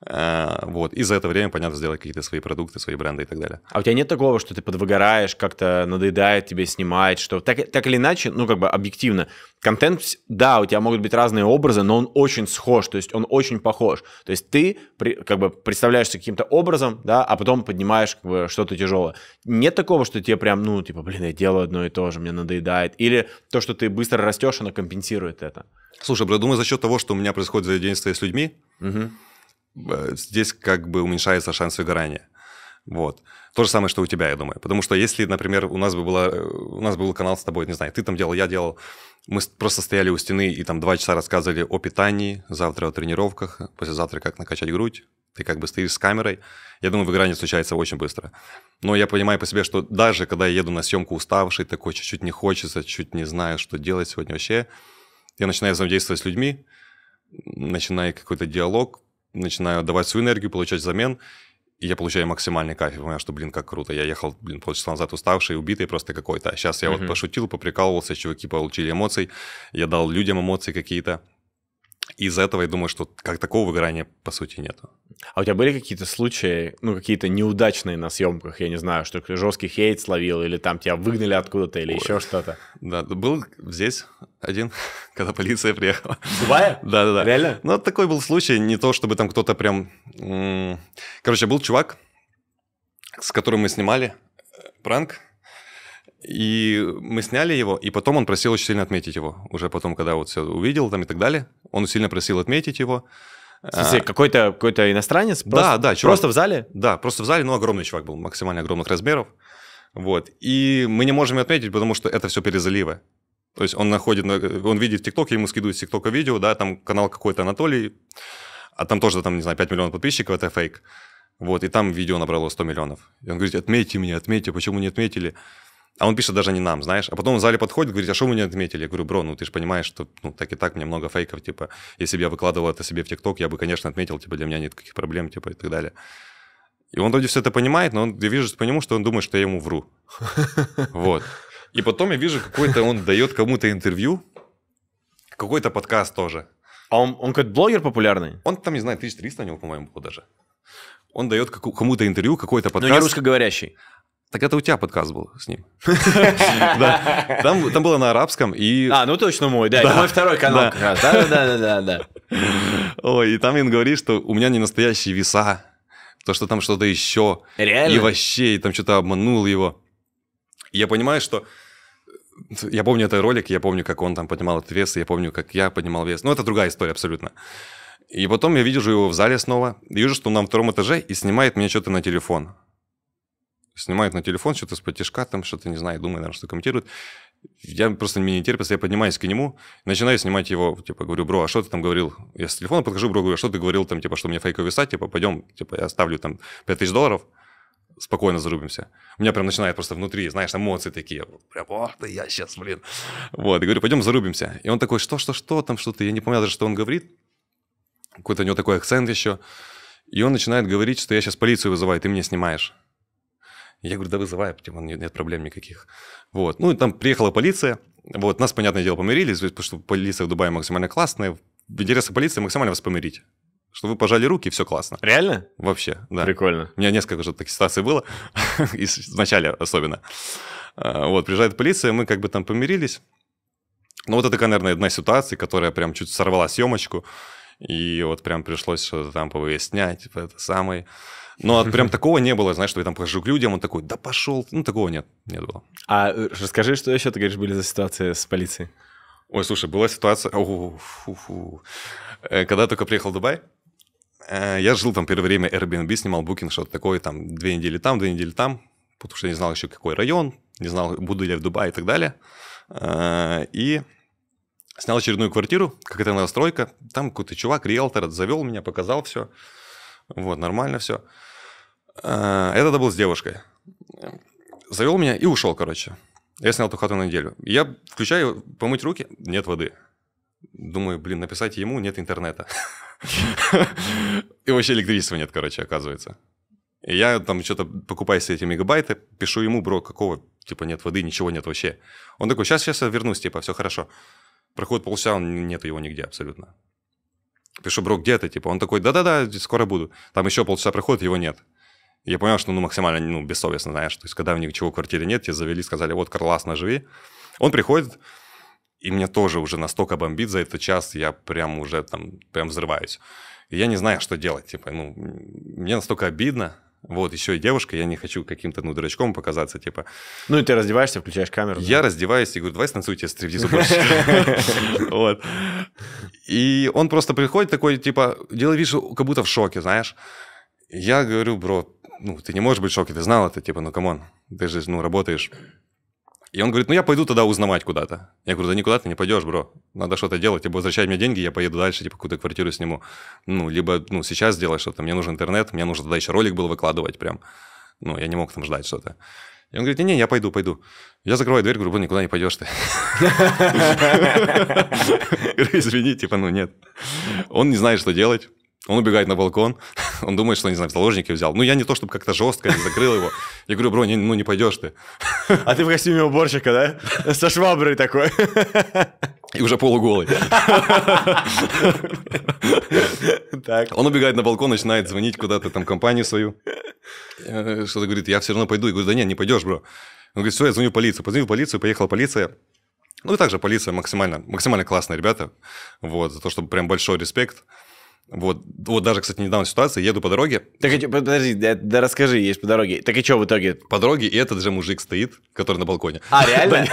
а, вот. И за это время, понятно, сделать какие-то свои продукты, свои бренды и так далее. А у тебя нет такого, что ты подвыгораешь, как-то надоедает тебе снимать, что так, так или иначе, ну, как бы объективно, контент, да, у тебя могут быть разные образы, но он очень схож, то есть он очень похож. То есть ты при, как бы представляешься каким-то образом, да, а потом поднимаешь как бы, что-то тяжелое. Нет такого, что тебе прям, ну, типа, блин, я делаю одно и то же, мне надоедает. Или то, что ты быстро растешь, оно компенсирует это. Слушай, брат, думаю, за счет того, что у меня происходит взаимодействие с людьми, угу Э, здесь как бы уменьшается шанс выгорания. Вот. То же самое, что у тебя, я думаю. Потому что если, например, у нас бы была, э, у нас был канал с тобой, не знаю, ты там делал, я делал, мы просто стояли у стены и там два часа рассказывали о питании, завтра о тренировках, послезавтра как накачать грудь, ты как бы стоишь с камерой. Я думаю, выгорание случается очень быстро. Но я понимаю по себе, что даже когда я еду на съемку уставший, такой чуть-чуть не хочется, чуть не знаю, что делать сегодня вообще, я начинаю взаимодействовать с людьми, начинаю какой-то диалог, начинаю давать свою энергию, получать замен, и я получаю максимальный кайф. Я понимаю, что, блин, как круто. Я ехал, блин, полчаса назад уставший, убитый просто какой-то. сейчас а я mm-hmm. вот пошутил, поприкалывался, чуваки получили эмоций, я дал людям эмоции какие-то из-за этого я думаю, что как такого выгорания по сути нету. А у тебя были какие-то случаи, ну, какие-то неудачные на съемках, я не знаю, что ты жесткий хейт словил, или там тебя выгнали откуда-то, или Ой. еще что-то? Да, был здесь один, когда полиция приехала. В Да-да-да. Реально? Ну, такой был случай, не то чтобы там кто-то прям... Короче, был чувак, с которым мы снимали пранк, и мы сняли его, и потом он просил очень сильно отметить его. Уже потом, когда вот все увидел там и так далее, он сильно просил отметить его. В смысле, а, какой-то какой то иностранец? Да, просто, да. Чувак, просто в зале? Да, просто в зале, но ну, огромный чувак был, максимально огромных размеров. Вот. И мы не можем отметить, потому что это все перезалива. То есть он находит, он видит в ТикТоке, ему скидывают с ТикТока видео, да, там канал какой-то Анатолий, а там тоже, там, не знаю, 5 миллионов подписчиков, это фейк. Вот, и там видео набрало 100 миллионов. И он говорит, отметьте меня, отметьте, почему не отметили? А он пишет даже не нам, знаешь. А потом в зале подходит, говорит, а что мы не отметили? Я говорю, бро, ну ты же понимаешь, что ну, так и так мне много фейков, типа, если бы я выкладывал это себе в ТикТок, я бы, конечно, отметил, типа, для меня нет каких проблем, типа, и так далее. И он вроде все это понимает, но он, я вижу по нему, что он думает, что я ему вру. Вот. И потом я вижу, какой-то он дает кому-то интервью, какой-то подкаст тоже. А он, он как блогер популярный? Он там, не знаю, 1300 у него, по-моему, было даже. Он дает кому-то интервью, какой-то ну, подкаст. Но не русскоговорящий. Так это у тебя подкаст был с ним. Там было на арабском и... А, ну точно мой, да. мой второй канал как раз. Да-да-да. Ой, и там он говорит, что у меня не настоящие веса, то, что там что-то еще. Реально? И вообще, и там что-то обманул его. Я понимаю, что... Я помню этот ролик, я помню, как он там поднимал этот вес, и я помню, как я поднимал вес. Ну, это другая история абсолютно. И потом я вижу его в зале снова, вижу, что он на втором этаже и снимает меня что-то на телефон снимают на телефон что-то с потяжка, там что-то, не знаю, думаю, наверное, что комментируют. Я просто не терпится, я поднимаюсь к нему, начинаю снимать его, типа, говорю, бро, а что ты там говорил? Я с телефона подхожу, бро, говорю, а что ты говорил там, типа, что мне фейковый сайт, типа, пойдем, типа, я ставлю там 5000 долларов, спокойно зарубимся. У меня прям начинает просто внутри, знаешь, эмоции такие, прям, ох ты, я сейчас, блин. Вот, и говорю, пойдем зарубимся. И он такой, что, что, что, там что-то, я не помню даже, что он говорит. Какой-то у него такой акцент еще. И он начинает говорить, что я сейчас полицию вызываю, ты меня снимаешь. Я говорю, да вызывай, Тимон, нет, нет проблем никаких. Вот. Ну, и там приехала полиция, вот, нас, понятное дело, помирили, потому что полиция в Дубае максимально классная, в интересах полиции максимально вас помирить что вы пожали руки, все классно. Реально? Вообще, да. Прикольно. У меня несколько же таких ситуаций было, изначально особенно. А, вот, приезжает полиция, мы как бы там помирились. Ну, вот это такая, наверное, одна ситуация, которая прям чуть сорвала съемочку. И вот прям пришлось что-то там повыяснять, это самое. Но от, прям такого не было, знаешь, что я там прожег людям, он такой, да пошел. Ну, такого нет, нет было. А э, расскажи, что еще, ты говоришь, были за ситуации с полицией? Ой, слушай, была ситуация... О, фу, фу. Э, когда я только приехал в Дубай, э, я жил там первое время Airbnb, снимал букинг, что-то такое, там, две недели там, две недели там, потому что я не знал еще, какой район, не знал, буду ли я в Дубае и так далее. И снял очередную квартиру, какая-то новостройка, там какой-то чувак, риэлтор, завел меня, показал все, вот, нормально все. Э, это тогда был с девушкой. Завел меня и ушел, короче. Я снял ту хату на неделю. Я включаю помыть руки, нет воды. Думаю, блин, написать ему нет интернета. И вообще электричества нет, короче, оказывается. И я там что-то покупаю себе эти мегабайты, пишу ему, бро, какого, типа, нет воды, ничего нет вообще. Он такой, сейчас, сейчас я вернусь, типа, все хорошо. Проходит полчаса, он, нет его нигде абсолютно. Пишу, бро, где ты, типа, он такой, да-да-да, скоро буду. Там еще полчаса проходит, его нет. Я понял, что ну, максимально ну, бессовестно, знаешь. То есть, когда у них ничего в квартире нет, тебе завели, сказали, вот, классно, живи. Он приходит, и меня тоже уже настолько бомбит за этот час, я прям уже там, прям взрываюсь. И я не знаю, что делать, типа, ну, мне настолько обидно, вот, еще и девушка, я не хочу каким-то, ну, дурачком показаться, типа... Ну, и ты раздеваешься, включаешь камеру. Я да? раздеваюсь и говорю, давай станцуй, тебе стриптиз Вот. И он просто приходит такой, типа, делай вижу, как будто в шоке, знаешь. Я говорю, бро, ну, ты не можешь быть в шоке, ты знал это, типа, ну, камон, ты же, ну, работаешь. И он говорит, ну, я пойду тогда узнавать куда-то. Я говорю, да никуда ты не пойдешь, бро. Надо что-то делать, либо типа, возвращай мне деньги, я поеду дальше, типа, какую-то квартиру сниму. Ну, либо, ну, сейчас сделай что-то, мне нужен интернет, мне нужно тогда еще ролик был выкладывать прям. Ну, я не мог там ждать что-то. И он говорит, не-не, я пойду, пойду. Я закрываю дверь, говорю, блин, никуда не пойдешь ты. извини, типа, ну нет. Он не знает, что делать. Он убегает на балкон, он думает, что, не знаю, заложники взял. Ну, я не то, чтобы как-то жестко не закрыл его. Я говорю, бро, не, ну не пойдешь ты. А ты в костюме уборщика, да? Со шваброй такой. И уже полуголый. Так. Он убегает на балкон, начинает звонить куда-то, там, компанию свою. Э, что-то говорит, я все равно пойду. Я говорю, да нет, не пойдешь, бро. Он говорит, все, я звоню в полицию. Позвонил в полицию, поехала полиция. Ну и также полиция максимально, максимально классные ребята. Вот, за то, чтобы прям большой респект. Вот, вот даже, кстати, недавно ситуация, еду по дороге. Так, а, подожди, да, да расскажи, есть по дороге. Так и что в итоге? По дороге, и этот же мужик стоит, который на балконе. А, реально?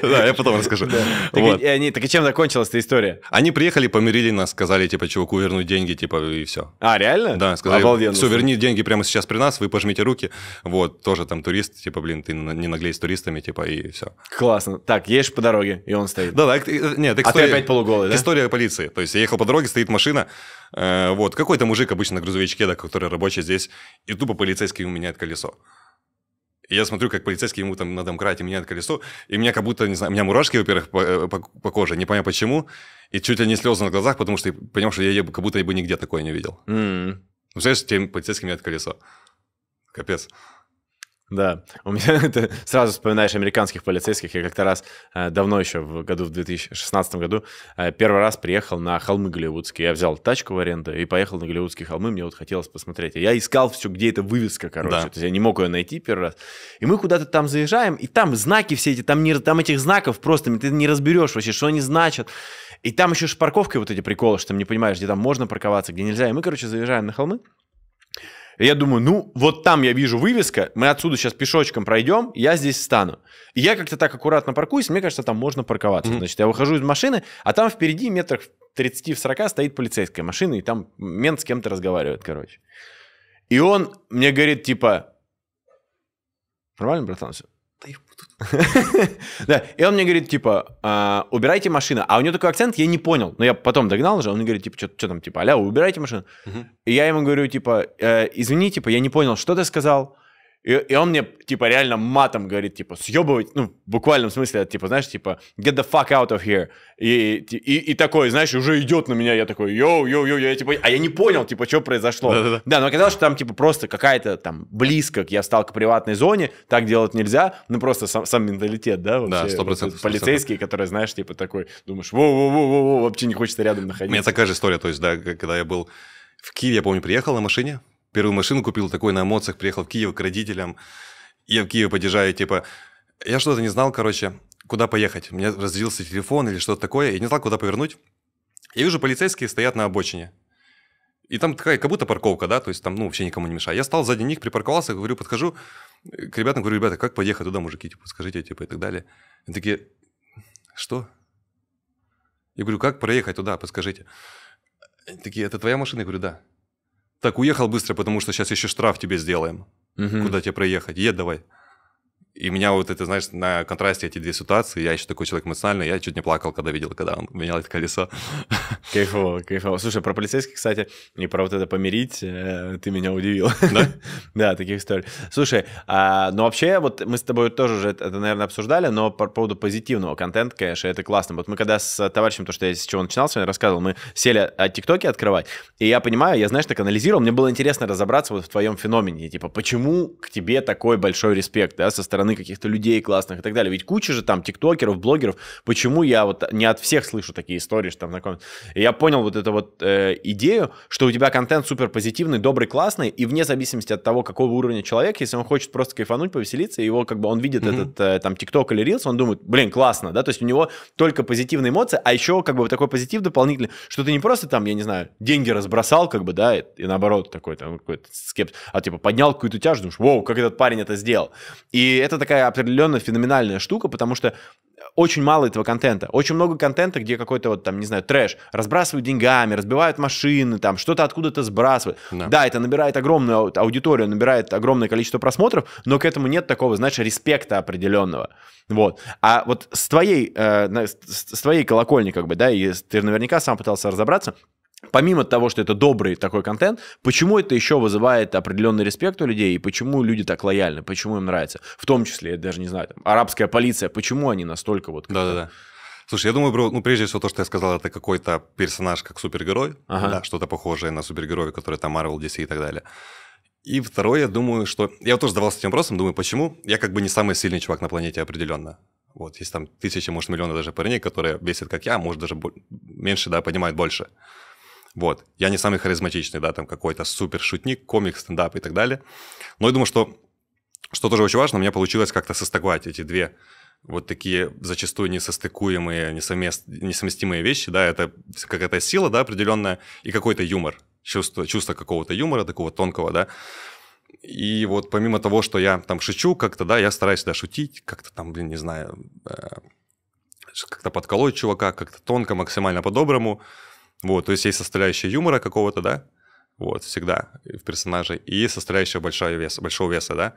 Да, я потом расскажу. Так и чем закончилась эта история? Они приехали, помирили нас, сказали, типа, чуваку вернуть деньги, типа, и все. А, реально? Да, сказали, все, верни деньги прямо сейчас при нас, вы пожмите руки. Вот, тоже там турист, типа, блин, ты не наглей с туристами, типа, и все. Классно. Так, едешь по дороге, и он стоит. Да, да, э, э, нет, А ты опять полуголый, да? История полиции. То есть я ехал по дороге стоит машина, э, вот, какой-то мужик обычно на грузовичке, да, который рабочий здесь, и тупо полицейский ему меняет колесо. И я смотрю, как полицейский ему там на домкрате меняет колесо, и меня как будто, не знаю, у меня мурашки, во-первых, по, э, по, по коже, не понимаю почему, и чуть ли не слезы на глазах, потому что понял, что я, как будто я бы нигде такое не видел. Mm. Представляешь, тебе полицейский меняет колесо. Капец. Да, у меня это сразу вспоминаешь американских полицейских. Я как-то раз э, давно еще, в году в 2016 году, э, первый раз приехал на холмы голливудские. Я взял тачку в аренду и поехал на голливудские холмы. Мне вот хотелось посмотреть. Я искал все, где эта вывеска, короче. Да. То есть я не мог ее найти первый раз. И мы куда-то там заезжаем, и там знаки все эти, там, не, там этих знаков просто ты не разберешь вообще, что они значат. И там еще с парковкой вот эти приколы, что там не понимаешь, где там можно парковаться, где нельзя. И мы, короче, заезжаем на холмы я думаю, ну, вот там я вижу вывеска, мы отсюда сейчас пешочком пройдем, я здесь встану, И я как-то так аккуратно паркуюсь, мне кажется, там можно парковаться. Mm-hmm. Значит, я выхожу из машины, а там впереди метрах 30-40 стоит полицейская машина, и там мент с кем-то разговаривает, короче. И он мне говорит, типа, нормально, братан, все? Да, и он мне говорит, типа, «А, убирайте машину. А у него такой акцент, я не понял. Но ну, я потом догнал уже, он мне говорит, типа, что там, типа, аля, убирайте машину. И я ему говорю, типа, «Э, извини, типа, я не понял, что ты сказал. И, и он мне, типа, реально матом говорит, типа, съебывать, ну, в буквальном смысле, типа, знаешь, типа, get the fuck out of here. И, и, и такой, знаешь, уже идет на меня, я такой, йоу, йоу, йоу, я типа, а я не понял, типа, что произошло. Да, да, да. да но оказалось, что там, типа, просто какая-то там близко, я стал к приватной зоне, так делать нельзя, ну, просто сам, сам менталитет, да, вообще. Да, сто процентов. полицейский который знаешь, типа, такой, думаешь, воу-воу-воу, вообще не хочется рядом находиться. У меня такая же история, то есть, да, когда я был в Киеве, я помню, приехал на машине, Первую машину купил такой на эмоциях, приехал в Киев к родителям. Я в Киеве подъезжаю, типа, я что-то не знал, короче, куда поехать. У меня разрядился телефон или что-то такое, я не знал, куда повернуть. Я вижу, полицейские стоят на обочине. И там такая, как будто парковка, да, то есть там, ну, вообще никому не мешает. Я стал сзади них, припарковался, говорю, подхожу к ребятам, говорю, ребята, как поехать туда, мужики, типа, скажите, типа, и так далее. Они такие, что? Я говорю, как проехать туда, подскажите. Они такие, это твоя машина? Я говорю, да. Так, уехал быстро, потому что сейчас еще штраф тебе сделаем. Угу. Куда тебе проехать? Едь давай и меня вот это, знаешь, на контрасте эти две ситуации, я еще такой человек эмоциональный, я чуть не плакал, когда видел, когда он менял это колесо. Кайфово, кайфово. Слушай, про полицейских, кстати, и про вот это помирить, э, ты меня удивил. Да? да, таких историй. Слушай, а, ну вообще, вот мы с тобой тоже уже это, наверное, обсуждали, но по поводу позитивного контента, конечно, это классно. Вот мы когда с товарищем, то, что я с чего начинал сегодня, рассказывал, мы сели от а, ТикТоке открывать, и я понимаю, я, знаешь, так анализировал, мне было интересно разобраться вот в твоем феномене, типа, почему к тебе такой большой респект, да, со стороны стороны каких-то людей классных и так далее. Ведь куча же там тиктокеров, блогеров. Почему я вот не от всех слышу такие истории, что там знаком? Я понял вот эту вот э, идею, что у тебя контент супер позитивный, добрый, классный, и вне зависимости от того, какого уровня человек, если он хочет просто кайфануть, повеселиться, его как бы он видит mm-hmm. этот э, там тикток или рилс, он думает, блин, классно, да, то есть у него только позитивные эмоции, а еще как бы такой позитив дополнительный, что ты не просто там, я не знаю, деньги разбросал, как бы, да, и, и наоборот такой там какой-то скепт, а типа поднял какую-то тяжесть, думаешь, вау, как этот парень это сделал. И это это такая определенно феноменальная штука, потому что очень мало этого контента. Очень много контента, где какой-то вот там, не знаю, трэш. Разбрасывают деньгами, разбивают машины, там что-то откуда-то сбрасывают. Да. да, это набирает огромную аудиторию, набирает огромное количество просмотров, но к этому нет такого, знаешь, респекта определенного. Вот. А вот с твоей, э, с твоей колокольни как бы, да, и ты наверняка сам пытался разобраться, помимо того, что это добрый такой контент, почему это еще вызывает определенный респект у людей и почему люди так лояльны, почему им нравится. В том числе, я даже не знаю, там, арабская полиция, почему они настолько вот... Да-да-да. Слушай, я думаю, бро, ну, прежде всего, то, что я сказал, это какой-то персонаж как супергерой, ага. да, что-то похожее на супергероя, который там Marvel, DC и так далее. И второе, я думаю, что... Я вот тоже задавался этим вопросом, думаю, почему? Я как бы не самый сильный чувак на планете определенно. Вот, есть там тысячи, может, миллионы даже парней, которые весят как я, а может, даже меньше, да, понимают больше. Вот, я не самый харизматичный, да, там какой-то супер шутник, комик, стендап и так далее. Но я думаю, что, что тоже очень важно, у меня получилось как-то состыковать эти две вот такие зачастую несостыкуемые, несовмест... несовместимые вещи, да, это какая-то сила, да, определенная, и какой-то юмор, чувство, чувство какого-то юмора, такого тонкого, да. И вот помимо того, что я там шучу как-то, да, я стараюсь, да, шутить, как-то там, блин, не знаю, э, как-то подколоть чувака, как-то тонко, максимально по-доброму, вот, то есть есть составляющая юмора какого-то, да, вот, всегда в персонаже, и составляющая большого веса, большого веса, да.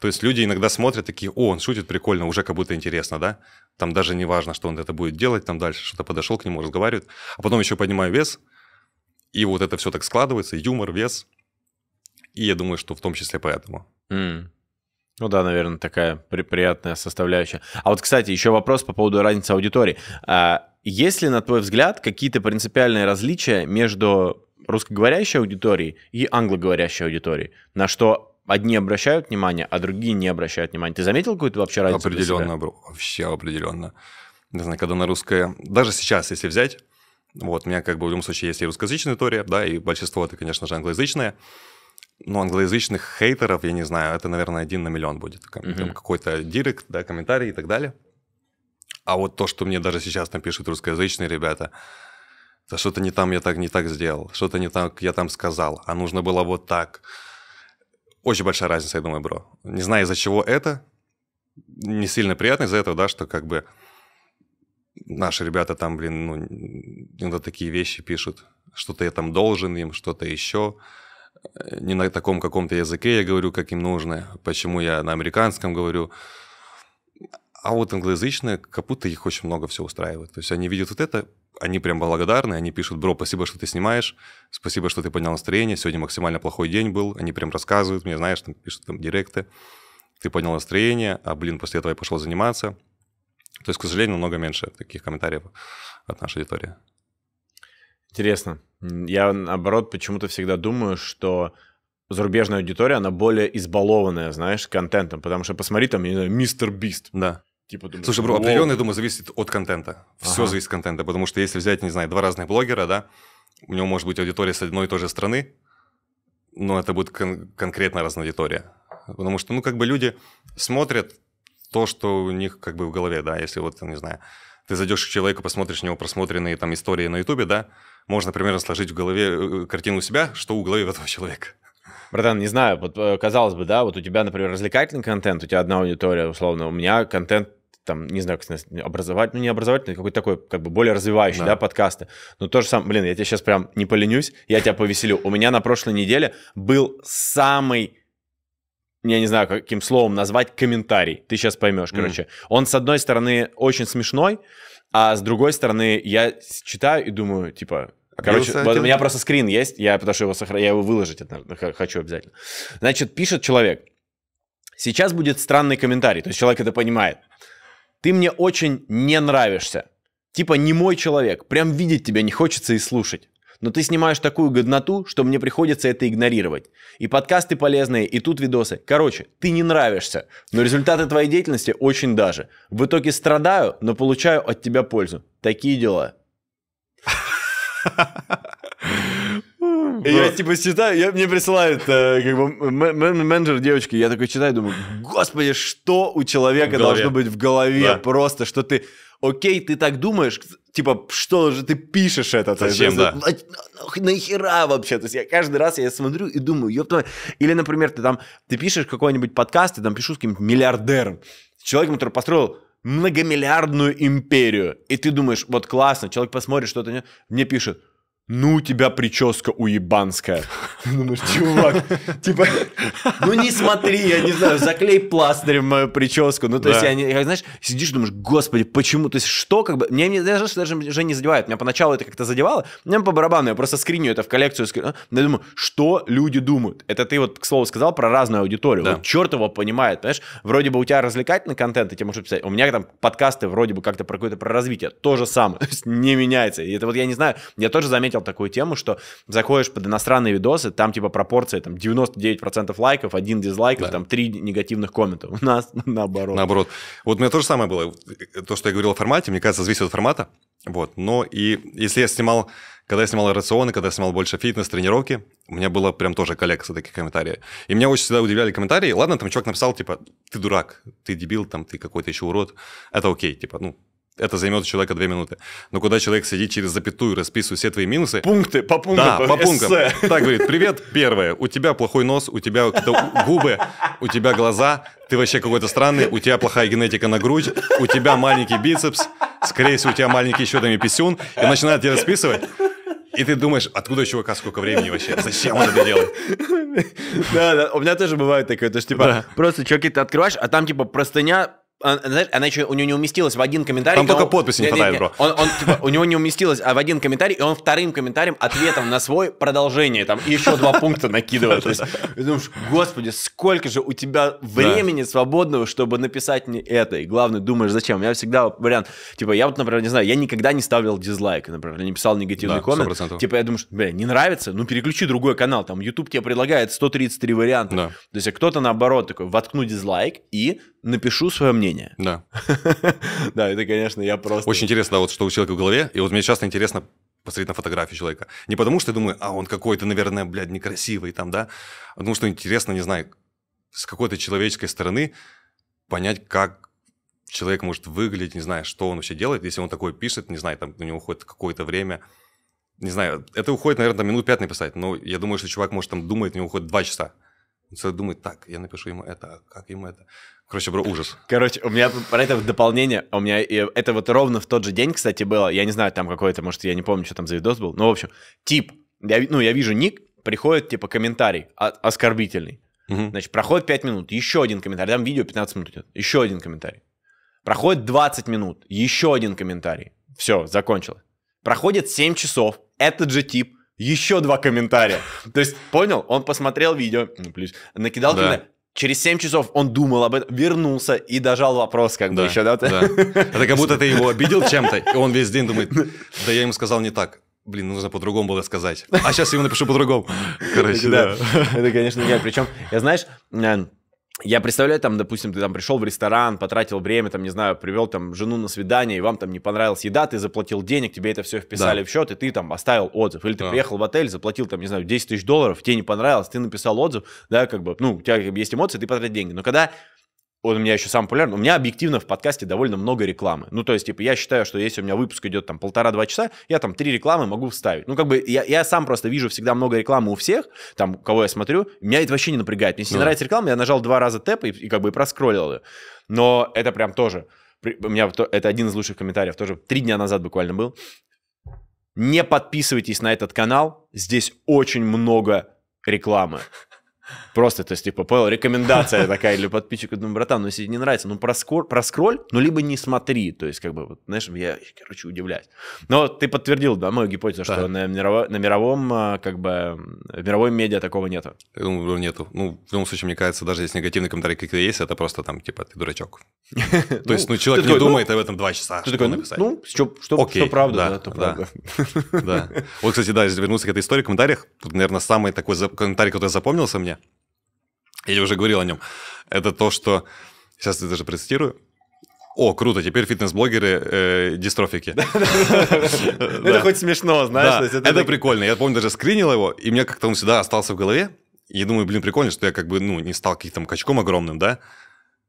То есть люди иногда смотрят такие, о, он шутит прикольно, уже как будто интересно, да. Там даже не важно, что он это будет делать, там дальше что-то подошел к нему, разговаривает. А потом еще поднимаю вес, и вот это все так складывается, юмор, вес. И я думаю, что в том числе поэтому. Mm. Ну да, наверное, такая приятная составляющая. А вот, кстати, еще вопрос по поводу разницы аудитории. А есть ли, на твой взгляд, какие-то принципиальные различия между русскоговорящей аудиторией и англоговорящей аудиторией? На что одни обращают внимание, а другие не обращают внимания. Ты заметил какую-то вообще разницу? Определенно, бро, вообще определенно. Не знаю, когда на русское... Даже сейчас, если взять, вот, у меня как бы в любом случае есть и русскоязычная аудитория, да, и большинство это, конечно же, англоязычная ну, англоязычных хейтеров, я не знаю, это, наверное, один на миллион будет. Там, mm-hmm. Какой-то директ, да, комментарий и так далее. А вот то, что мне даже сейчас напишут русскоязычные ребята, да что-то не там я так не так сделал, что-то не так я там сказал, а нужно было вот так. Очень большая разница, я думаю, бро. Не знаю, из-за чего это. Не сильно приятно из-за этого, да, что как бы наши ребята там, блин, ну, иногда такие вещи пишут. Что-то я там должен им, что-то еще. Э, не на таком каком-то языке я говорю, как им нужно, почему я на американском говорю. А вот англоязычные, как будто их очень много все устраивает. То есть они видят вот это, они прям благодарны, они пишут, бро, спасибо, что ты снимаешь, спасибо, что ты поднял настроение, сегодня максимально плохой день был, они прям рассказывают мне, знаешь, там пишут там директы, ты поднял настроение, а, блин, после этого я пошел заниматься. То есть, к сожалению, много меньше таких комментариев от нашей аудитории. Интересно. Я, наоборот, почему-то всегда думаю, что зарубежная аудитория, она более избалованная, знаешь, контентом. Потому что посмотри там, я не знаю, мистер Бист. Да. Типа, думаешь, Слушай, бро, определенно, я думаю, зависит от контента. Все ага. зависит от контента. Потому что если взять, не знаю, два разных блогера, да, у него может быть аудитория с одной и той же страны, но это будет кон- конкретно разная аудитория. Потому что, ну, как бы люди смотрят то, что у них как бы в голове, да, если вот, не знаю, ты зайдешь к человеку, посмотришь у него просмотренные там истории на Ютубе, да, можно примерно сложить в голове э, э, картину себя, что у голове этого человека. Братан, не знаю, вот э, казалось бы, да, вот у тебя, например, развлекательный контент, у тебя одна аудитория, условно, у меня контент там, не знаю, как образовательный, ну не образовательный, а какой-то такой, как бы более развивающий, да, да подкасты. Но то же самое, блин, я тебе сейчас прям не поленюсь, я тебя повеселю. У меня на прошлой неделе был самый я не знаю, каким словом назвать, комментарий. Ты сейчас поймешь, короче. Mm. Он, с одной стороны, очень смешной, а с другой стороны, я читаю и думаю, типа, а, Короче, вот у меня просто скрин есть, я, потому что его сохра... я его выложить это, хочу обязательно. Значит, пишет человек. Сейчас будет странный комментарий, то есть человек это понимает. Ты мне очень не нравишься. Типа не мой человек. Прям видеть тебя не хочется и слушать. Но ты снимаешь такую годноту, что мне приходится это игнорировать. И подкасты полезные, и тут видосы. Короче, ты не нравишься, но результаты твоей деятельности очень даже. В итоге страдаю, но получаю от тебя пользу. Такие дела. я типа читаю, я, мне присылают э, как бы менеджер девочки, я такой читаю, думаю, господи, что у человека должно быть в голове да. просто, что ты окей, ты так думаешь, типа, что же ты пишешь это? Зачем, да? Нахера вообще? То есть я каждый раз я смотрю и думаю, ёпта. Или, например, ты там, ты пишешь какой-нибудь подкаст, ты там пишу с каким-нибудь миллиардером, человеком, который построил многомиллиардную империю, и ты думаешь, вот классно, человек посмотрит что-то, мне пишет, ну у тебя прическа уебанская. Ну думаешь, чувак, типа, ну не смотри, я не знаю, заклей пластырем мою прическу. Ну, то есть, я не, знаешь, сидишь, думаешь, господи, почему? То есть, что как бы... Меня даже, даже уже не задевает. Меня поначалу это как-то задевало. Мне по барабану, я просто скриню это в коллекцию. Я думаю, что люди думают? Это ты вот, к слову, сказал про разную аудиторию. Вот черт его понимает, понимаешь? Вроде бы у тебя развлекательный контент, и тебе можешь писать. У меня там подкасты вроде бы как-то про какое-то про развитие. То же самое. То есть, не меняется. И это вот я не знаю, я тоже заметил заметил такую тему, что заходишь под иностранные видосы, там типа пропорции там 99% лайков, один дизлайк, да. там три негативных коммента. У нас наоборот. Наоборот. Вот у меня то же самое было. То, что я говорил о формате, мне кажется, зависит от формата. Вот. Но и если я снимал когда я снимал рационы, когда я снимал больше фитнес, тренировки, у меня было прям тоже коллекция таких комментариев. И меня очень всегда удивляли комментарии. Ладно, там чувак написал, типа, ты дурак, ты дебил, там, ты какой-то еще урод. Это окей, типа, ну, это займет у человека две минуты. Но куда человек сидит через запятую, расписывает все твои минусы... Пункты, по пунктам. Да, по пунктам. Так говорит, привет, первое, у тебя плохой нос, у тебя губы, у тебя глаза, ты вообще какой-то странный, у тебя плохая генетика на грудь, у тебя маленький бицепс, скорее всего, у тебя маленький еще там и писюн, и начинает тебе расписывать. И ты думаешь, откуда у чувака сколько времени вообще? Зачем он это делает? Да, да, у меня тоже бывает такое, то есть, типа, просто чуваки, ты открываешь, а там, типа, простыня а, знаешь, она еще у него не уместилась в один комментарий. Там только он... подписи не, не хватает, бро. Он, он, типа, у него не уместилось а в один комментарий, и он вторым комментарием ответом на свой продолжение там еще два пункта накидывает. То думаешь, господи, сколько же у тебя времени свободного, чтобы написать мне это? И главное, думаешь, зачем? У меня всегда вариант, типа, я вот, например, не знаю, я никогда не ставил дизлайк, например, не писал негативный да, коммент. Типа, я думаю, бля, не нравится, ну переключи другой канал, там YouTube тебе предлагает 133 варианта. Да. То есть, а кто-то наоборот такой, воткну дизлайк и напишу свое мнение. Да. Да, это, конечно, я просто... Очень интересно, вот что у человека в голове, и вот мне часто интересно посмотреть на фотографии человека. Не потому что я думаю, а он какой-то, наверное, блядь, некрасивый там, да, а потому что интересно, не знаю, с какой-то человеческой стороны понять, как человек может выглядеть, не знаю, что он вообще делает, если он такое пишет, не знаю, там у него уходит какое-то время, не знаю, это уходит, наверное, там минут пять написать, но я думаю, что чувак может там думает, у него уходит два часа. Це думает, так, я напишу ему это, а как ему это? Короче, бро, ужас. Короче, у меня про это дополнение, у меня это вот ровно в тот же день, кстати, было, я не знаю, там какой-то, может, я не помню, что там за видос был, но, ну, в общем, тип, я, ну, я вижу ник, приходит, типа, комментарий оскорбительный. Угу. Значит, проходит 5 минут, еще один комментарий, там видео 15 минут идет, еще один комментарий. Проходит 20 минут, еще один комментарий. Все, закончилось. Проходит 7 часов, этот же тип – еще два комментария. То есть, понял, он посмотрел видео, ну, плюс, накидал да. Через 7 часов он думал об этом, вернулся и дожал вопрос, как да, бы еще, да? да? Это как будто ты его обидел чем-то, и он весь день думает, да я ему сказал не так. Блин, нужно по-другому было сказать. А сейчас я ему напишу по-другому. Короче, да. Это, конечно, не Причем, я знаешь, я представляю, там, допустим, ты там пришел в ресторан, потратил время, там, не знаю, привел там жену на свидание, и вам там не понравилась еда, ты заплатил денег, тебе это все вписали да. в счет, и ты там оставил отзыв. Или ты да. приехал в отель, заплатил там, не знаю, 10 тысяч долларов, тебе не понравилось, ты написал отзыв, да, как бы, ну, у тебя как бы, есть эмоции, ты потратил деньги. Но когда он у меня еще самый популярный, у меня объективно в подкасте довольно много рекламы. Ну, то есть, типа, я считаю, что если у меня выпуск идет там полтора-два часа, я там три рекламы могу вставить. Ну, как бы, я, я сам просто вижу всегда много рекламы у всех, там, кого я смотрю, меня это вообще не напрягает. Мне если да. не нравится реклама, я нажал два раза тэп и, и как бы и проскроллил ее. Но это прям тоже, у меня это один из лучших комментариев, тоже три дня назад буквально был. Не подписывайтесь на этот канал, здесь очень много рекламы. Просто, то есть, типа, понял, рекомендация такая или подписчику, думаю, братан, ну, если не нравится, ну, проскор, проскроль, ну, либо не смотри, то есть, как бы, вот, знаешь, я, короче, удивляюсь. Но ты подтвердил, да, мою гипотезу, да. что на, мирово, на мировом, а, как бы, в мировой медиа такого нету. Я думаю, нету. Ну, в любом случае, мне кажется, даже если негативный комментарий какие-то есть, это просто там, типа, ты дурачок. То есть, ну, ну человек не ну, думает об этом два часа, Ты такой, ну, ну что правда, да, то правда. Да. Вот, кстати, да, вернуться к этой истории в комментариях, наверное, самый такой комментарий, который запомнился мне, я уже говорил о нем. Это то, что... Сейчас я даже процитирую. О, круто, теперь фитнес-блогеры э, дистрофики. Это хоть смешно, знаешь. Это прикольно. Я помню, даже скринил его, и мне как-то он всегда остался в голове. я думаю, блин, прикольно, что я как бы, ну, не стал каким-то качком огромным, да?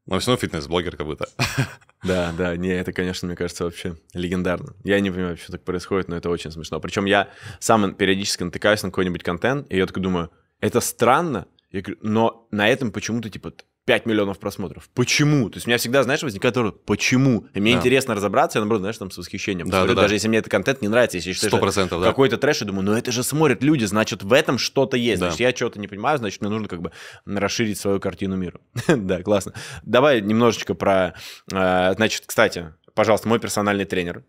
Но все равно фитнес-блогер как будто. Да, да, не, это, конечно, мне кажется, вообще легендарно. Я не понимаю, почему так происходит, но это очень смешно. Причем я сам периодически натыкаюсь на какой-нибудь контент, и я такой думаю, это странно, я говорю, но на этом почему-то, типа, 5 миллионов просмотров. Почему? То есть у меня всегда, знаешь, возникает вопрос, почему? И мне да. интересно разобраться, я, наоборот, знаешь, там с восхищением. Да, посмотрю, да, даже да. если мне этот контент не нравится, если считаю, 100%, да. какой-то трэш, я думаю, ну это же смотрят люди, значит, в этом что-то есть. Да. Значит, я чего-то не понимаю, значит, мне нужно как бы расширить свою картину мира. да, классно. Давай немножечко про... Э, значит, кстати, пожалуйста, мой персональный тренер,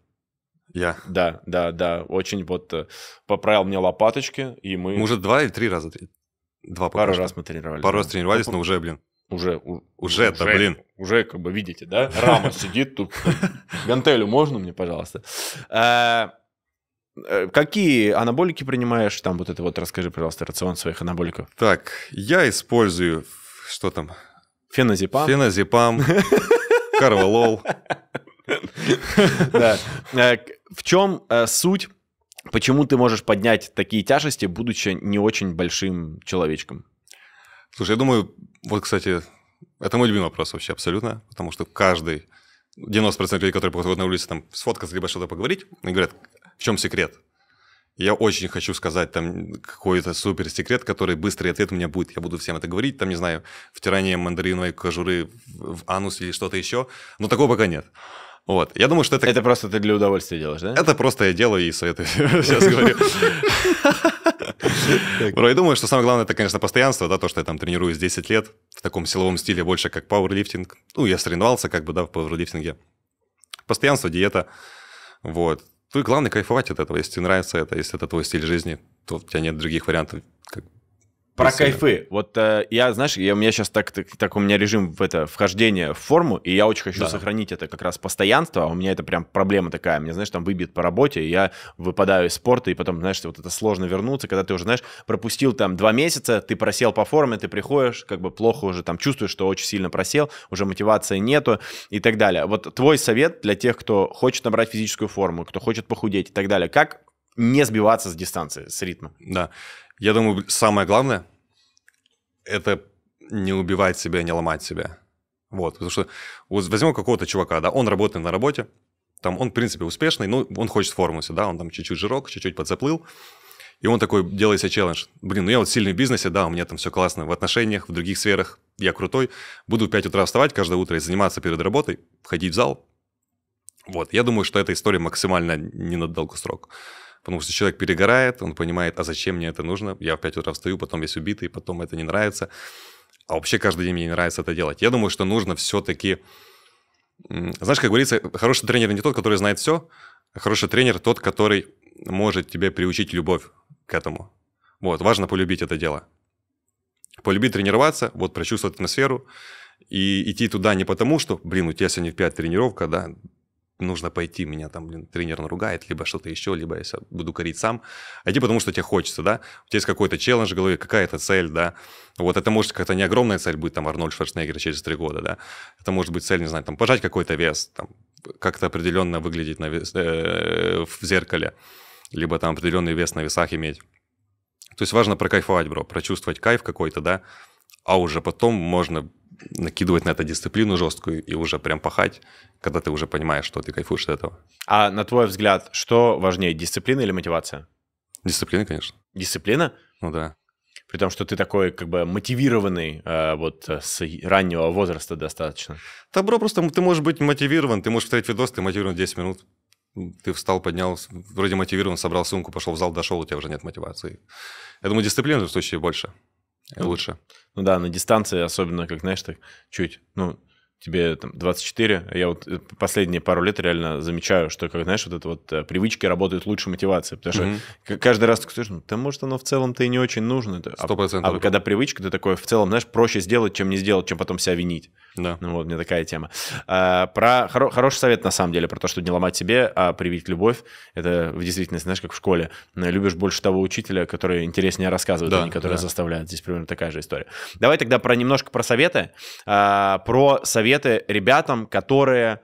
я. Да, да, да. Очень вот э, поправил мне лопаточки, и мы... Может, два или три раза? Два Пару раз мы тренировались. Пару раз тренировались, ну, но уже, блин. Уже, у, уже, это, блин. Уже, как бы, видите, да? Рама сидит тут. Гантелю можно мне, пожалуйста? А, э, какие анаболики принимаешь? Там вот это вот расскажи, пожалуйста, рацион своих анаболиков. Так, я использую, что там? Феназепам. Феназепам, карвалол. Да. Э, в чем э, суть Почему ты можешь поднять такие тяжести, будучи не очень большим человечком? Слушай, я думаю, вот, кстати, это мой любимый вопрос вообще абсолютно, потому что каждый, 90% людей, которые подходят на улице, там, сфоткаться, либо что-то поговорить, они говорят, в чем секрет? Я очень хочу сказать там какой-то супер секрет, который быстрый ответ у меня будет. Я буду всем это говорить, там, не знаю, втирание мандариновой кожуры в анус или что-то еще. Но такого пока нет. Вот. Я думаю, что это... Это просто ты для удовольствия делаешь, да? Это просто я делаю и советую. Сейчас говорю. я думаю, что самое главное, это, конечно, постоянство, да, то, что я там тренируюсь 10 лет в таком силовом стиле, больше как пауэрлифтинг. Ну, я соревновался как бы, да, в пауэрлифтинге. Постоянство, диета, вот. Ну и главное кайфовать от этого, если тебе нравится это, если это твой стиль жизни, то у тебя нет других вариантов, как про Спасибо. кайфы. Вот э, я, знаешь, я, у меня сейчас так, так, так у меня режим в это вхождение в форму, и я очень хочу да. сохранить это как раз постоянство. А у меня это прям проблема такая. Мне, знаешь, там выбьет по работе, и я выпадаю из спорта, и потом, знаешь, вот это сложно вернуться, когда ты уже, знаешь, пропустил там два месяца, ты просел по форме, ты приходишь, как бы плохо уже там чувствуешь, что очень сильно просел, уже мотивации нету и так далее. Вот твой совет для тех, кто хочет набрать физическую форму, кто хочет похудеть и так далее, как не сбиваться с дистанции, с ритма. Да. Я думаю, самое главное – это не убивать себя, не ломать себя. Вот, потому что вот возьмем какого-то чувака, да, он работает на работе, там он, в принципе, успешный, ну он хочет форму да, он там чуть-чуть жирок, чуть-чуть подзаплыл, и он такой, делает себе челлендж. Блин, ну я вот сильный в бизнесе, да, у меня там все классно в отношениях, в других сферах, я крутой, буду в 5 утра вставать каждое утро и заниматься перед работой, ходить в зал. Вот, я думаю, что эта история максимально не на долгосрок. срок. Потому что человек перегорает, он понимает, а зачем мне это нужно? Я в 5 утра встаю, потом весь убитый, потом это не нравится. А вообще каждый день мне не нравится это делать. Я думаю, что нужно все-таки... Знаешь, как говорится, хороший тренер не тот, который знает все, а хороший тренер тот, который может тебе приучить любовь к этому. Вот, важно полюбить это дело. Полюбить тренироваться, вот прочувствовать атмосферу, и идти туда не потому, что, блин, у тебя сегодня в 5 тренировка, да, нужно пойти, меня там, блин, тренер наругает, либо что-то еще, либо я себя буду корить сам. А иди потому, что тебе хочется, да? У тебя есть какой-то челлендж в голове, какая-то цель, да? Вот это может какая-то не огромная цель быть там, Арнольд Шварценеггер через три года, да? Это может быть цель, не знаю, там, пожать какой-то вес, там, как-то определенно выглядеть на вес, э, в зеркале, либо там определенный вес на весах иметь. То есть важно прокайфовать, бро, прочувствовать кайф какой-то, да, а уже потом можно накидывать на это дисциплину жесткую и уже прям пахать, когда ты уже понимаешь, что ты кайфуешь от этого. А на твой взгляд, что важнее, дисциплина или мотивация? Дисциплина, конечно. Дисциплина? Ну да. При том, что ты такой как бы мотивированный э, вот э, с раннего возраста достаточно. Да, просто ты можешь быть мотивирован, ты можешь повторять видос, ты мотивирован 10 минут, ты встал, поднял, вроде мотивирован, собрал сумку, пошел в зал, дошел, у тебя уже нет мотивации. Я думаю, дисциплина в случае больше. Лучше. Ну да, на дистанции, особенно, как, знаешь, так чуть, ну, тебе там 24, а я вот э, последние пару лет реально замечаю, что, как знаешь, вот это вот э, привычки работают лучше мотивации, потому что mm-hmm. каждый раз ты говоришь ну, да может оно в целом-то и не очень нужно. 100%. А, а когда привычка, ты такой, в целом, знаешь, проще сделать, чем не сделать, чем потом себя винить. Да. Ну вот, у меня такая тема. А, про хоро, хороший совет, на самом деле, про то, что не ломать себе, а привить любовь. Это в действительности, знаешь, как в школе. Любишь больше того учителя, который интереснее рассказывает, а да, а не который да. заставляет. Здесь примерно такая же история. Давай тогда про немножко про советы, а, про советы советы ребятам, которые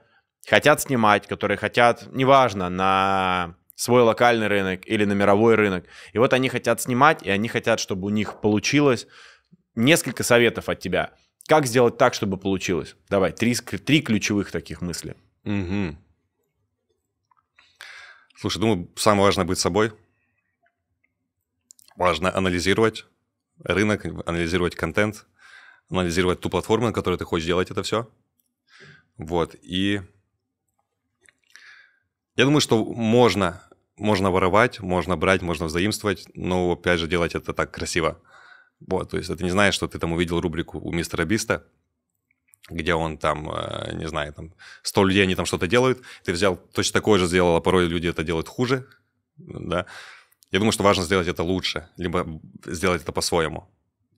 хотят снимать, которые хотят, неважно, на свой локальный рынок или на мировой рынок. И вот они хотят снимать, и они хотят, чтобы у них получилось несколько советов от тебя. Как сделать так, чтобы получилось? Давай, три, три ключевых таких мысли. Угу. Слушай, думаю, самое важное быть собой. Важно анализировать рынок, анализировать контент, анализировать ту платформу, на которой ты хочешь делать это все. Вот, и я думаю, что можно, можно воровать, можно брать, можно взаимствовать, но, опять же, делать это так красиво. Вот, то есть ты не знаешь, что ты там увидел рубрику у мистера Биста, где он там, э, не знаю, там 100 людей, они там что-то делают, ты взял, точно такое же сделал, а порой люди это делают хуже, да. Я думаю, что важно сделать это лучше, либо сделать это по-своему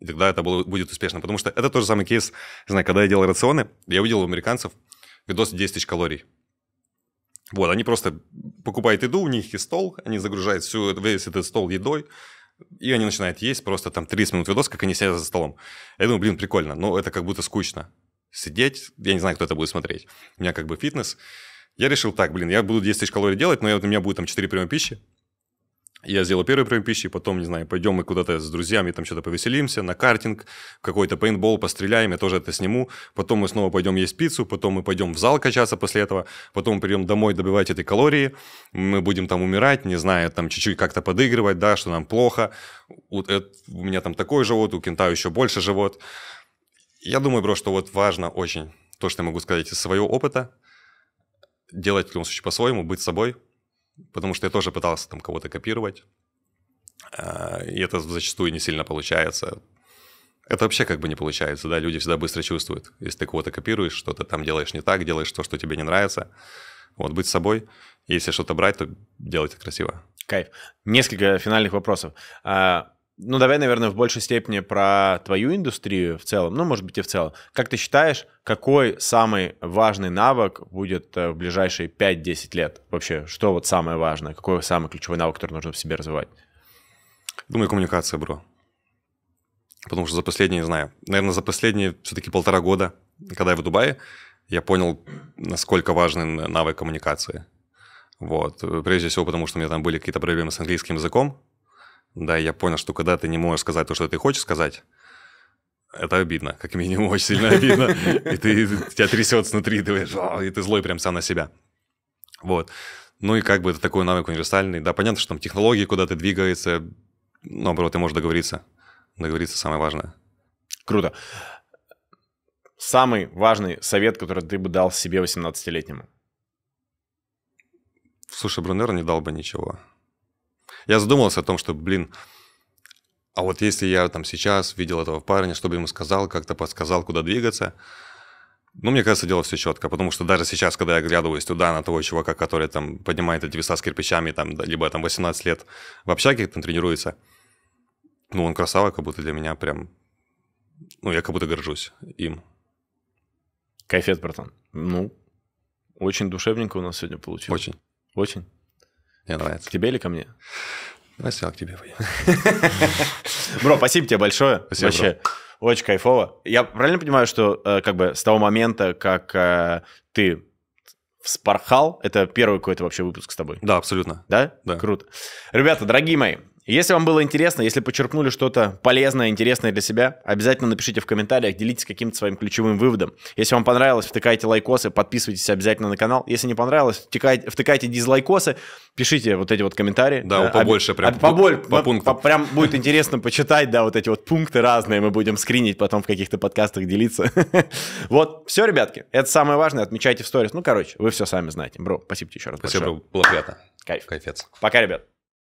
и тогда это было, будет успешно. Потому что это тот же самый кейс, не знаю, когда я делал рационы, я увидел у американцев видос 10 тысяч калорий. Вот, они просто покупают еду, у них есть стол, они загружают всю, весь этот стол едой, и они начинают есть просто там 30 минут видос, как они сидят за столом. Я думаю, блин, прикольно, но это как будто скучно. Сидеть, я не знаю, кто это будет смотреть. У меня как бы фитнес. Я решил так, блин, я буду 10 тысяч калорий делать, но я, вот у меня будет там 4 приема пищи. Я сделал первый прием пищи, потом, не знаю, пойдем мы куда-то с друзьями, там что-то повеселимся, на картинг, какой-то пейнтбол, постреляем, я тоже это сниму. Потом мы снова пойдем есть пиццу, потом мы пойдем в зал качаться после этого, потом мы придем домой добивать этой калории, мы будем там умирать, не знаю, там чуть-чуть как-то подыгрывать, да, что нам плохо. У, это, у меня там такой живот, у кента еще больше живот. Я думаю, бро, что вот важно очень то, что я могу сказать из своего опыта, делать в любом случае по-своему, быть собой – потому что я тоже пытался там кого-то копировать, а, и это зачастую не сильно получается. Это вообще как бы не получается, да, люди всегда быстро чувствуют. Если ты кого-то копируешь, что-то там делаешь не так, делаешь то, что тебе не нравится, вот быть собой, если что-то брать, то делать это красиво. Кайф. Несколько финальных вопросов. А, ну, давай, наверное, в большей степени про твою индустрию в целом, ну, может быть, и в целом. Как ты считаешь, какой самый важный навык будет э, в ближайшие 5-10 лет? Вообще, что вот самое важное? Какой самый ключевой навык, который нужно в себе развивать? Думаю, коммуникация, бро. Потому что за последние, не знаю, наверное, за последние все-таки полтора года, когда я в Дубае, я понял, насколько важен э, навык коммуникации. Вот. Э, прежде всего, потому что у меня там были какие-то проблемы с английским языком, да, я понял, что когда ты не можешь сказать то, что ты хочешь сказать, это обидно, как минимум, очень сильно обидно. И ты, тебя трясет внутри, ты, и ты злой прям сам на себя. Вот. Ну и как бы это такой навык универсальный. Да, понятно, что там технологии куда-то двигаются. Наоборот, ты можешь договориться. Договориться самое важное. Круто. Самый важный совет, который ты бы дал себе 18-летнему? Слушай, Брунер не дал бы ничего я задумался о том, что, блин, а вот если я там сейчас видел этого парня, чтобы ему сказал, как-то подсказал, куда двигаться, ну, мне кажется, дело все четко, потому что даже сейчас, когда я оглядываюсь туда, на того чувака, который там поднимает эти веса с кирпичами, там, либо там 18 лет в общаге там тренируется, ну, он красава, как будто для меня прям, ну, я как будто горжусь им. Кайфет, братан. Ну, очень душевненько у нас сегодня получилось. Очень. Очень. Мне нравится. К тебе или ко мне? Я сначала к тебе Бро, спасибо тебе большое. Спасибо, Вообще, бро. очень кайфово. Я правильно понимаю, что э, как бы с того момента, как э, ты спархал, это первый какой-то вообще выпуск с тобой? Да, абсолютно. Да? Да. Круто. Ребята, дорогие мои, если вам было интересно, если подчеркнули что-то полезное, интересное для себя, обязательно напишите в комментариях, делитесь каким-то своим ключевым выводом. Если вам понравилось, втыкайте лайкосы, подписывайтесь обязательно на канал. Если не понравилось, втыкайте, втыкайте дизлайкосы, пишите вот эти вот комментарии. Да, да э, побольше об... прям. Об... Поболь... По, по пунктам. По, прям будет интересно почитать, да, вот эти вот пункты разные мы будем скринить потом в каких-то подкастах делиться. Вот, все, ребятки, это самое важное, отмечайте в сторис. Ну, короче, вы все сами знаете. Бро, спасибо тебе еще раз Спасибо, было приятно. Кайф. Кайфец. Пока, ребят.